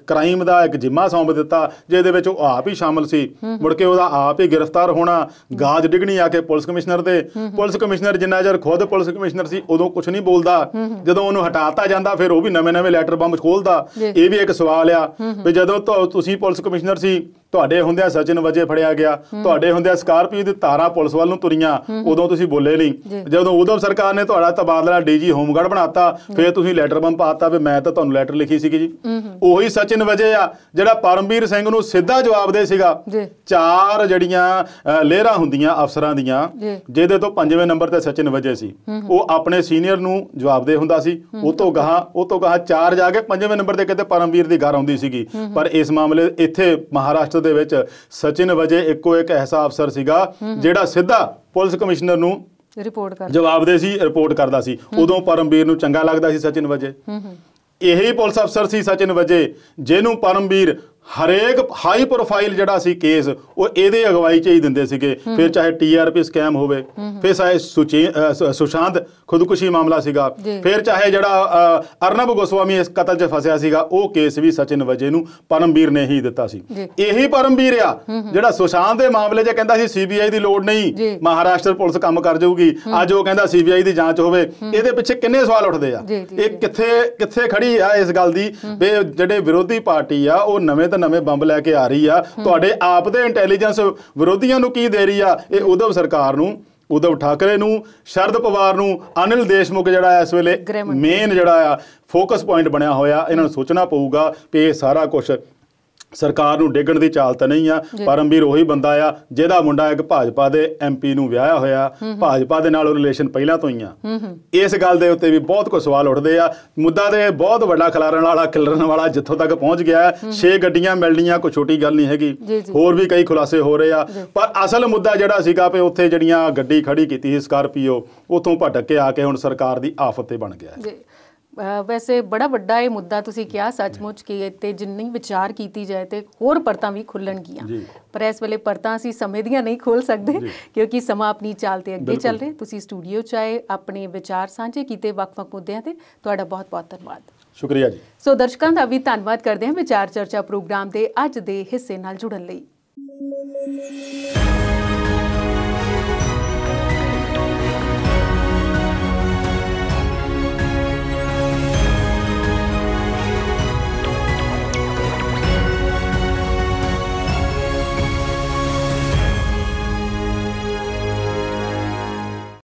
ਕ੍ਰਾਈਮ ਦਾ ਇੱਕ ਜਿੰਮਾ ਸੌਂਪ ਦਿੱਤਾ ਜਿਹਦੇ ਵਿੱਚ ਉਹ ਆਪ ਹੀ ਸ਼ਾਮਲ ਸੀ ਮੁੜ ਕੇ ਉਹਦਾ ਆਪ ਹੀ ਗ੍ਰਿਫਤਾਰ ਹੋਣਾ ਗਾਜ ਡਿਗਣੀ ਆ ਕੇ ਪੁਲਿਸ ਕਮਿਸ਼ਨਰ ਤੇ ਪੁਲਿਸ ਕਮਿਸ਼ਨਰ ਜਿੰਨਾ ਜਰ ਖੁਦ ਪੁਲਿਸ ਕਮਿਸ਼ਨਰ ਸੀ ਉਦੋਂ ਕੁਝ ਨਹੀਂ ਬੋਲਦਾ ਜਦੋਂ ਉਹਨੂੰ ਹਟਾਤਾ ਜਾਂਦਾ ਫਿਰ ਉਹ ਵੀ ਨਵੇਂ-ਨਵੇਂ ਲੈਟਰ ਬੰਬ ਖੋਲਦਾ ਇਹ ਵੀ ਇੱਕ ਸਵਾਲ ਆ ਵੀ ਜਦੋਂ ਤੁਸੀਂ ਪੁਲਿਸ ਕਮਿਸ਼ਨਰ ਸੀ ਤੁਹਾਡੇ ਹੁੰਦਿਆਂ ਸਚਿਨ ਵਜੇ ਫੜਿਆ ਗਿਆ ਤੁਹਾਡੇ ਹੁੰਦਿਆਂ ਸਕਾਰਪੀਓ ਦੀ ਧਾਰਾ ਪੁਲਿਸ ਵੱਲ ਨੂੰ ਤੁਰੀਆਂ ਉਦੋਂ ਤੁਸੀਂ ਬੋਲੇ ਨਹੀਂ ਜਦੋਂ ਉਦੋਂ ਸਰਕਾਰ ਨੇ ਤੁਹਾਡਾ ਤਬਾਦਲਾ ਡੀਜੀ ਹੋਮਗਾਰਡ ਬਣਾਤਾ ਫਿਰ ਤੁਸੀਂ ਲੈਟਰ ਬੰਮ ਪਾਤਾ ਵੀ ਮੈਂ ਤਾਂ ਤੁਹਾਨੂੰ ਲੈਟਰ ਲਿਖੀ ਸੀਗੀ ਜੀ ਉਹੀ ਸਚਿਨ ਵਜੇ ਆ ਜਿਹੜਾ ਪਰਮਵੀਰ ਸਿੰਘ ਨੂੰ ਸਿੱਧਾ ਜਵਾਬ ਦੇ ਸੀਗਾ ਚਾਰ ਜੜੀਆਂ ਲੇਹਰਾ ਹੁੰਦੀਆਂ ਅਫਸਰਾਂ ਦੀਆਂ ਜਿਹਦੇ ਤੋਂ ਪੰਜਵੇਂ ਨੰਬਰ ਤੇ ਸਚਿਨ ਵਜੇ ਸੀ ਉਹ ਆਪਣੇ ਸੀਨੀਅਰ ਨੂੰ ਜਵਾਬ ਦੇ ਹੁੰਦਾ ਸੀ ਉਹ ਤੋਂ ਗਾਹ ਉਹ ਤੋਂ ਗਾਹ ਚਾਰ ਜਾ ਕੇ ਪੰਜਵੇਂ ਨੰਬਰ ਤੇ ਕਿਤੇ ਪਰਮਵੀਰ ਦੀ ਘਰ ਆਉਂਦੀ ਸੀਗੀ ਪਰ ਇਸ ਮਾਮਲੇ ਇੱਥੇ ਮਹਾਰਾਸ਼ਟਰ ਦੇ ਵਿੱਚ ਸਚਿਨ ਵਜੇ ਇੱਕੋ ਇੱਕ ਐਸਾ ਅਫਸਰ ਸੀਗਾ ਜਿਹੜਾ ਸਿੱਧਾ ਪੁਲਿਸ ਕਮਿਸ਼ਨਰ ਨੂੰ ਰਿਪੋਰਟ ਕਰਦਾ ਜਵਾਬ ਦੇ ਸੀ ਰਿਪੋਰਟ ਕਰਦਾ ਸੀ ਉਦੋਂ ਪਰਮਵੀਰ ਨੂੰ ਚੰਗਾ ਲੱਗਦਾ ਸੀ ਸਚਿਨ ਵਜੇ ਇਹੀ ਪੁਲਿਸ ਅਫਸਰ ਸੀ ਸਚਿਨ ਵਜੇ ਜਿਹਨੂੰ ਪਰਮਵੀਰ ਹਰੇਕ ਹਾਈ ਪ੍ਰੋਫਾਈਲ ਜਿਹੜਾ ਸੀ ਕੇਸ ਉਹ ਇਹਦੇ ਅਗਵਾਈ 'ਚ ਹੀ ਦਿੰਦੇ ਸੀਗੇ ਫਿਰ ਚਾਹੇ ਟੀਆਰਪੀ ਸਕੈਮ ਹੋਵੇ ਫਿਰ ਸਾਇ ਸੁਸ਼ਾਂਤ ਖੁਦਕੁਸ਼ੀ ਮਾਮਲਾ ਸੀਗਾ ਫਿਰ ਚਾਹੇ ਜਿਹੜਾ ਅਰਨਬ ਗੋਸਵਾਮੀ ਇਸ ਕਤਲ 'ਚ ਫਸਿਆ ਸੀਗਾ ਉਹ ਕੇਸ ਵੀ ਸਚਿਨ ਵਜੇ ਨੂੰ ਪਰਮਵੀਰ ਨੇ ਹੀ ਦਿੱਤਾ ਸੀ ਇਹੀ ਪਰਮਵੀਰ ਆ ਜਿਹੜਾ ਸੁਸ਼ਾਂਤ ਦੇ ਮਾਮਲੇ 'ਚ ਕਹਿੰਦਾ ਸੀ ਸੀਬੀਆਈ ਦੀ ਲੋੜ ਨਹੀਂ ਮਹਾਰਾਸ਼ਟਰ ਪੁਲਿਸ ਕੰਮ ਕਰ ਜਾਊਗੀ ਅੱਜ ਉਹ ਕਹਿੰਦਾ ਸੀਬੀਆਈ ਦੀ ਜਾਂਚ ਹੋਵੇ ਇਹਦੇ ਪਿੱਛੇ ਕਿੰਨੇ ਸਵਾਲ ਉੱਠਦੇ ਆ ਇਹ ਕਿੱਥੇ ਕਿੱਥੇ ਖੜੀ ਆ ਇਸ ਗੱਲ ਦੀ ਵੀ ਜਿਹੜੇ ਵਿਰੋਧੀ ਪਾਰਟੀ ਆ ਉਹ ਨਵੇਂ ਤਾਂ ਨਵੇਂ ਬੰਬ ਲੈ ਕੇ ਆ ਰਹੀ ਆ ਤੁਹਾਡੇ ਆਪ ਦੇ ਇੰਟੈਲੀਜੈਂਸ ਵਿਰੋਧੀਆਂ ਨੂੰ ਕੀ ਦੇ ਰਹੀ ਆ ਇਹ ਉਦੋਂ ਸਰਕਾਰ ਨੂੰ ਉਦਵ ਠਾਕਰੇ ਨੂੰ ਸ਼ਰਦ ਪਵਾਰ ਨੂੰ ਅਨਿਲ ਦੇਸ਼ਮੁਖ ਜਿਹੜਾ ਇਸ ਵੇਲੇ ਮੇਨ ਜਿਹੜਾ ਆ ਫੋਕਸ ਪੁਆਇੰਟ ਬਣਿਆ ਹੋਇਆ ਇਹਨਾਂ ਨੂੰ ਸੋਚਣਾ ਪਊਗਾ ਕਿ ਇਹ ਸਾਰਾ ਕੁਝ ਸਰਕਾਰ ਨੂੰ ਡੇਗਣ ਦੀ ਚਾਲ ਤਾਂ ਨਹੀਂ ਆ ਪਰਮਵੀਰ ਉਹੀ ਬੰਦਾ ਆ ਜਿਹਦਾ ਮੁੰਡਾ ਇੱਕ ਭਾਜਪਾ ਦੇ ਐਮਪੀ ਨੂੰ ਵਿਆਹਿਆ ਹੋਇਆ ਭਾਜਪਾ ਦੇ ਨਾਲ ਉਹ ਰਿਲੇਸ਼ਨ ਪਹਿਲਾਂ ਤੋਂ ਹੀ ਆ ਇਸ ਗੱਲ ਦੇ ਉੱਤੇ ਵੀ ਬਹੁਤ ਕੋ ਸਵਾਲ ਉੱਠਦੇ ਆ ਮੁੱਦਾ ਤੇ ਬਹੁਤ ਵੱਡਾ ਖਲਾਰਨ ਵਾਲਾ ਖਿਲਰਨ ਵਾਲਾ ਜਿੱਥੋਂ ਤੱਕ ਪਹੁੰਚ ਗਿਆ 6 ਗੱਡੀਆਂ ਮਿਲਣੀਆਂ ਕੋਈ ਛੋਟੀ ਗੱਲ ਨਹੀਂ ਹੈਗੀ ਹੋਰ ਵੀ ਕਈ ਖੁਲਾਸੇ ਹੋ ਰਹੇ ਆ ਪਰ ਅਸਲ ਮੁੱਦਾ ਜਿਹੜਾ ਸੀਗਾ ਪੇ ਉੱਥੇ ਜਿਹੜੀਆਂ ਗੱਡੀ ਖੜੀ ਕੀਤੀ ਸੀ ਸਕਾਰਪੀਓ ਉਥੋਂ ਭਟਕ ਕੇ ਆ ਕੇ ਹੁਣ ਸਰਕਾਰ ਦੀ ਆਫਤ ਤੇ ਬਣ ਗਿਆ
ਹੈ ਵੈਸੇ ਬੜਾ ਵੱਡਾ ਇਹ ਮੁੱਦਾ ਤੁਸੀਂ ਕਿਹਾ ਸੱਚਮੁੱਚ ਕਿ ਤੇ ਜਿੰਨੀ ਵਿਚਾਰ ਕੀਤੀ ਜਾਏ ਤੇ ਹੋਰ ਪਰਤਾਂ ਵੀ ਖੁੱਲਣਗੀਆਂ ਪਰ ਇਸ ਵੇਲੇ ਪਰਤਾਂ ਅਸੀਂ ਸਮੇਂ ਦੀਆਂ ਨਹੀਂ ਖੋਲ ਸਕਦੇ ਕਿਉਂਕਿ ਸਮਾਂ ਆਪਣੀ ਚਾਲ ਤੇ ਅੱਗੇ ਚੱਲ ਰਿਹਾ ਤੁਸੀਂ ਸਟੂਡੀਓ ਚ ਆਏ ਆਪਣੇ ਵਿਚਾਰ ਸਾਂਝੇ ਕੀਤੇ ਵੱਖ-ਵੱਖ ਮੁੱਦਿਆਂ ਤੇ ਤੁਹਾਡਾ ਬਹੁਤ-ਬਹੁਤ ਧੰਨਵਾਦ ਸ਼ੁਕਰੀਆ ਜੀ ਸੋ ਦਰਸ਼ਕਾਂ ਦਾ ਵੀ ਧੰਨਵਾਦ ਕਰਦੇ ਹਾਂ ਵਿਚਾਰ ਚਰਚਾ ਪ੍ਰੋਗਰਾਮ ਦੇ ਅੱਜ ਦੇ ਹਿੱਸੇ ਨਾਲ ਜੁੜਨ ਲਈ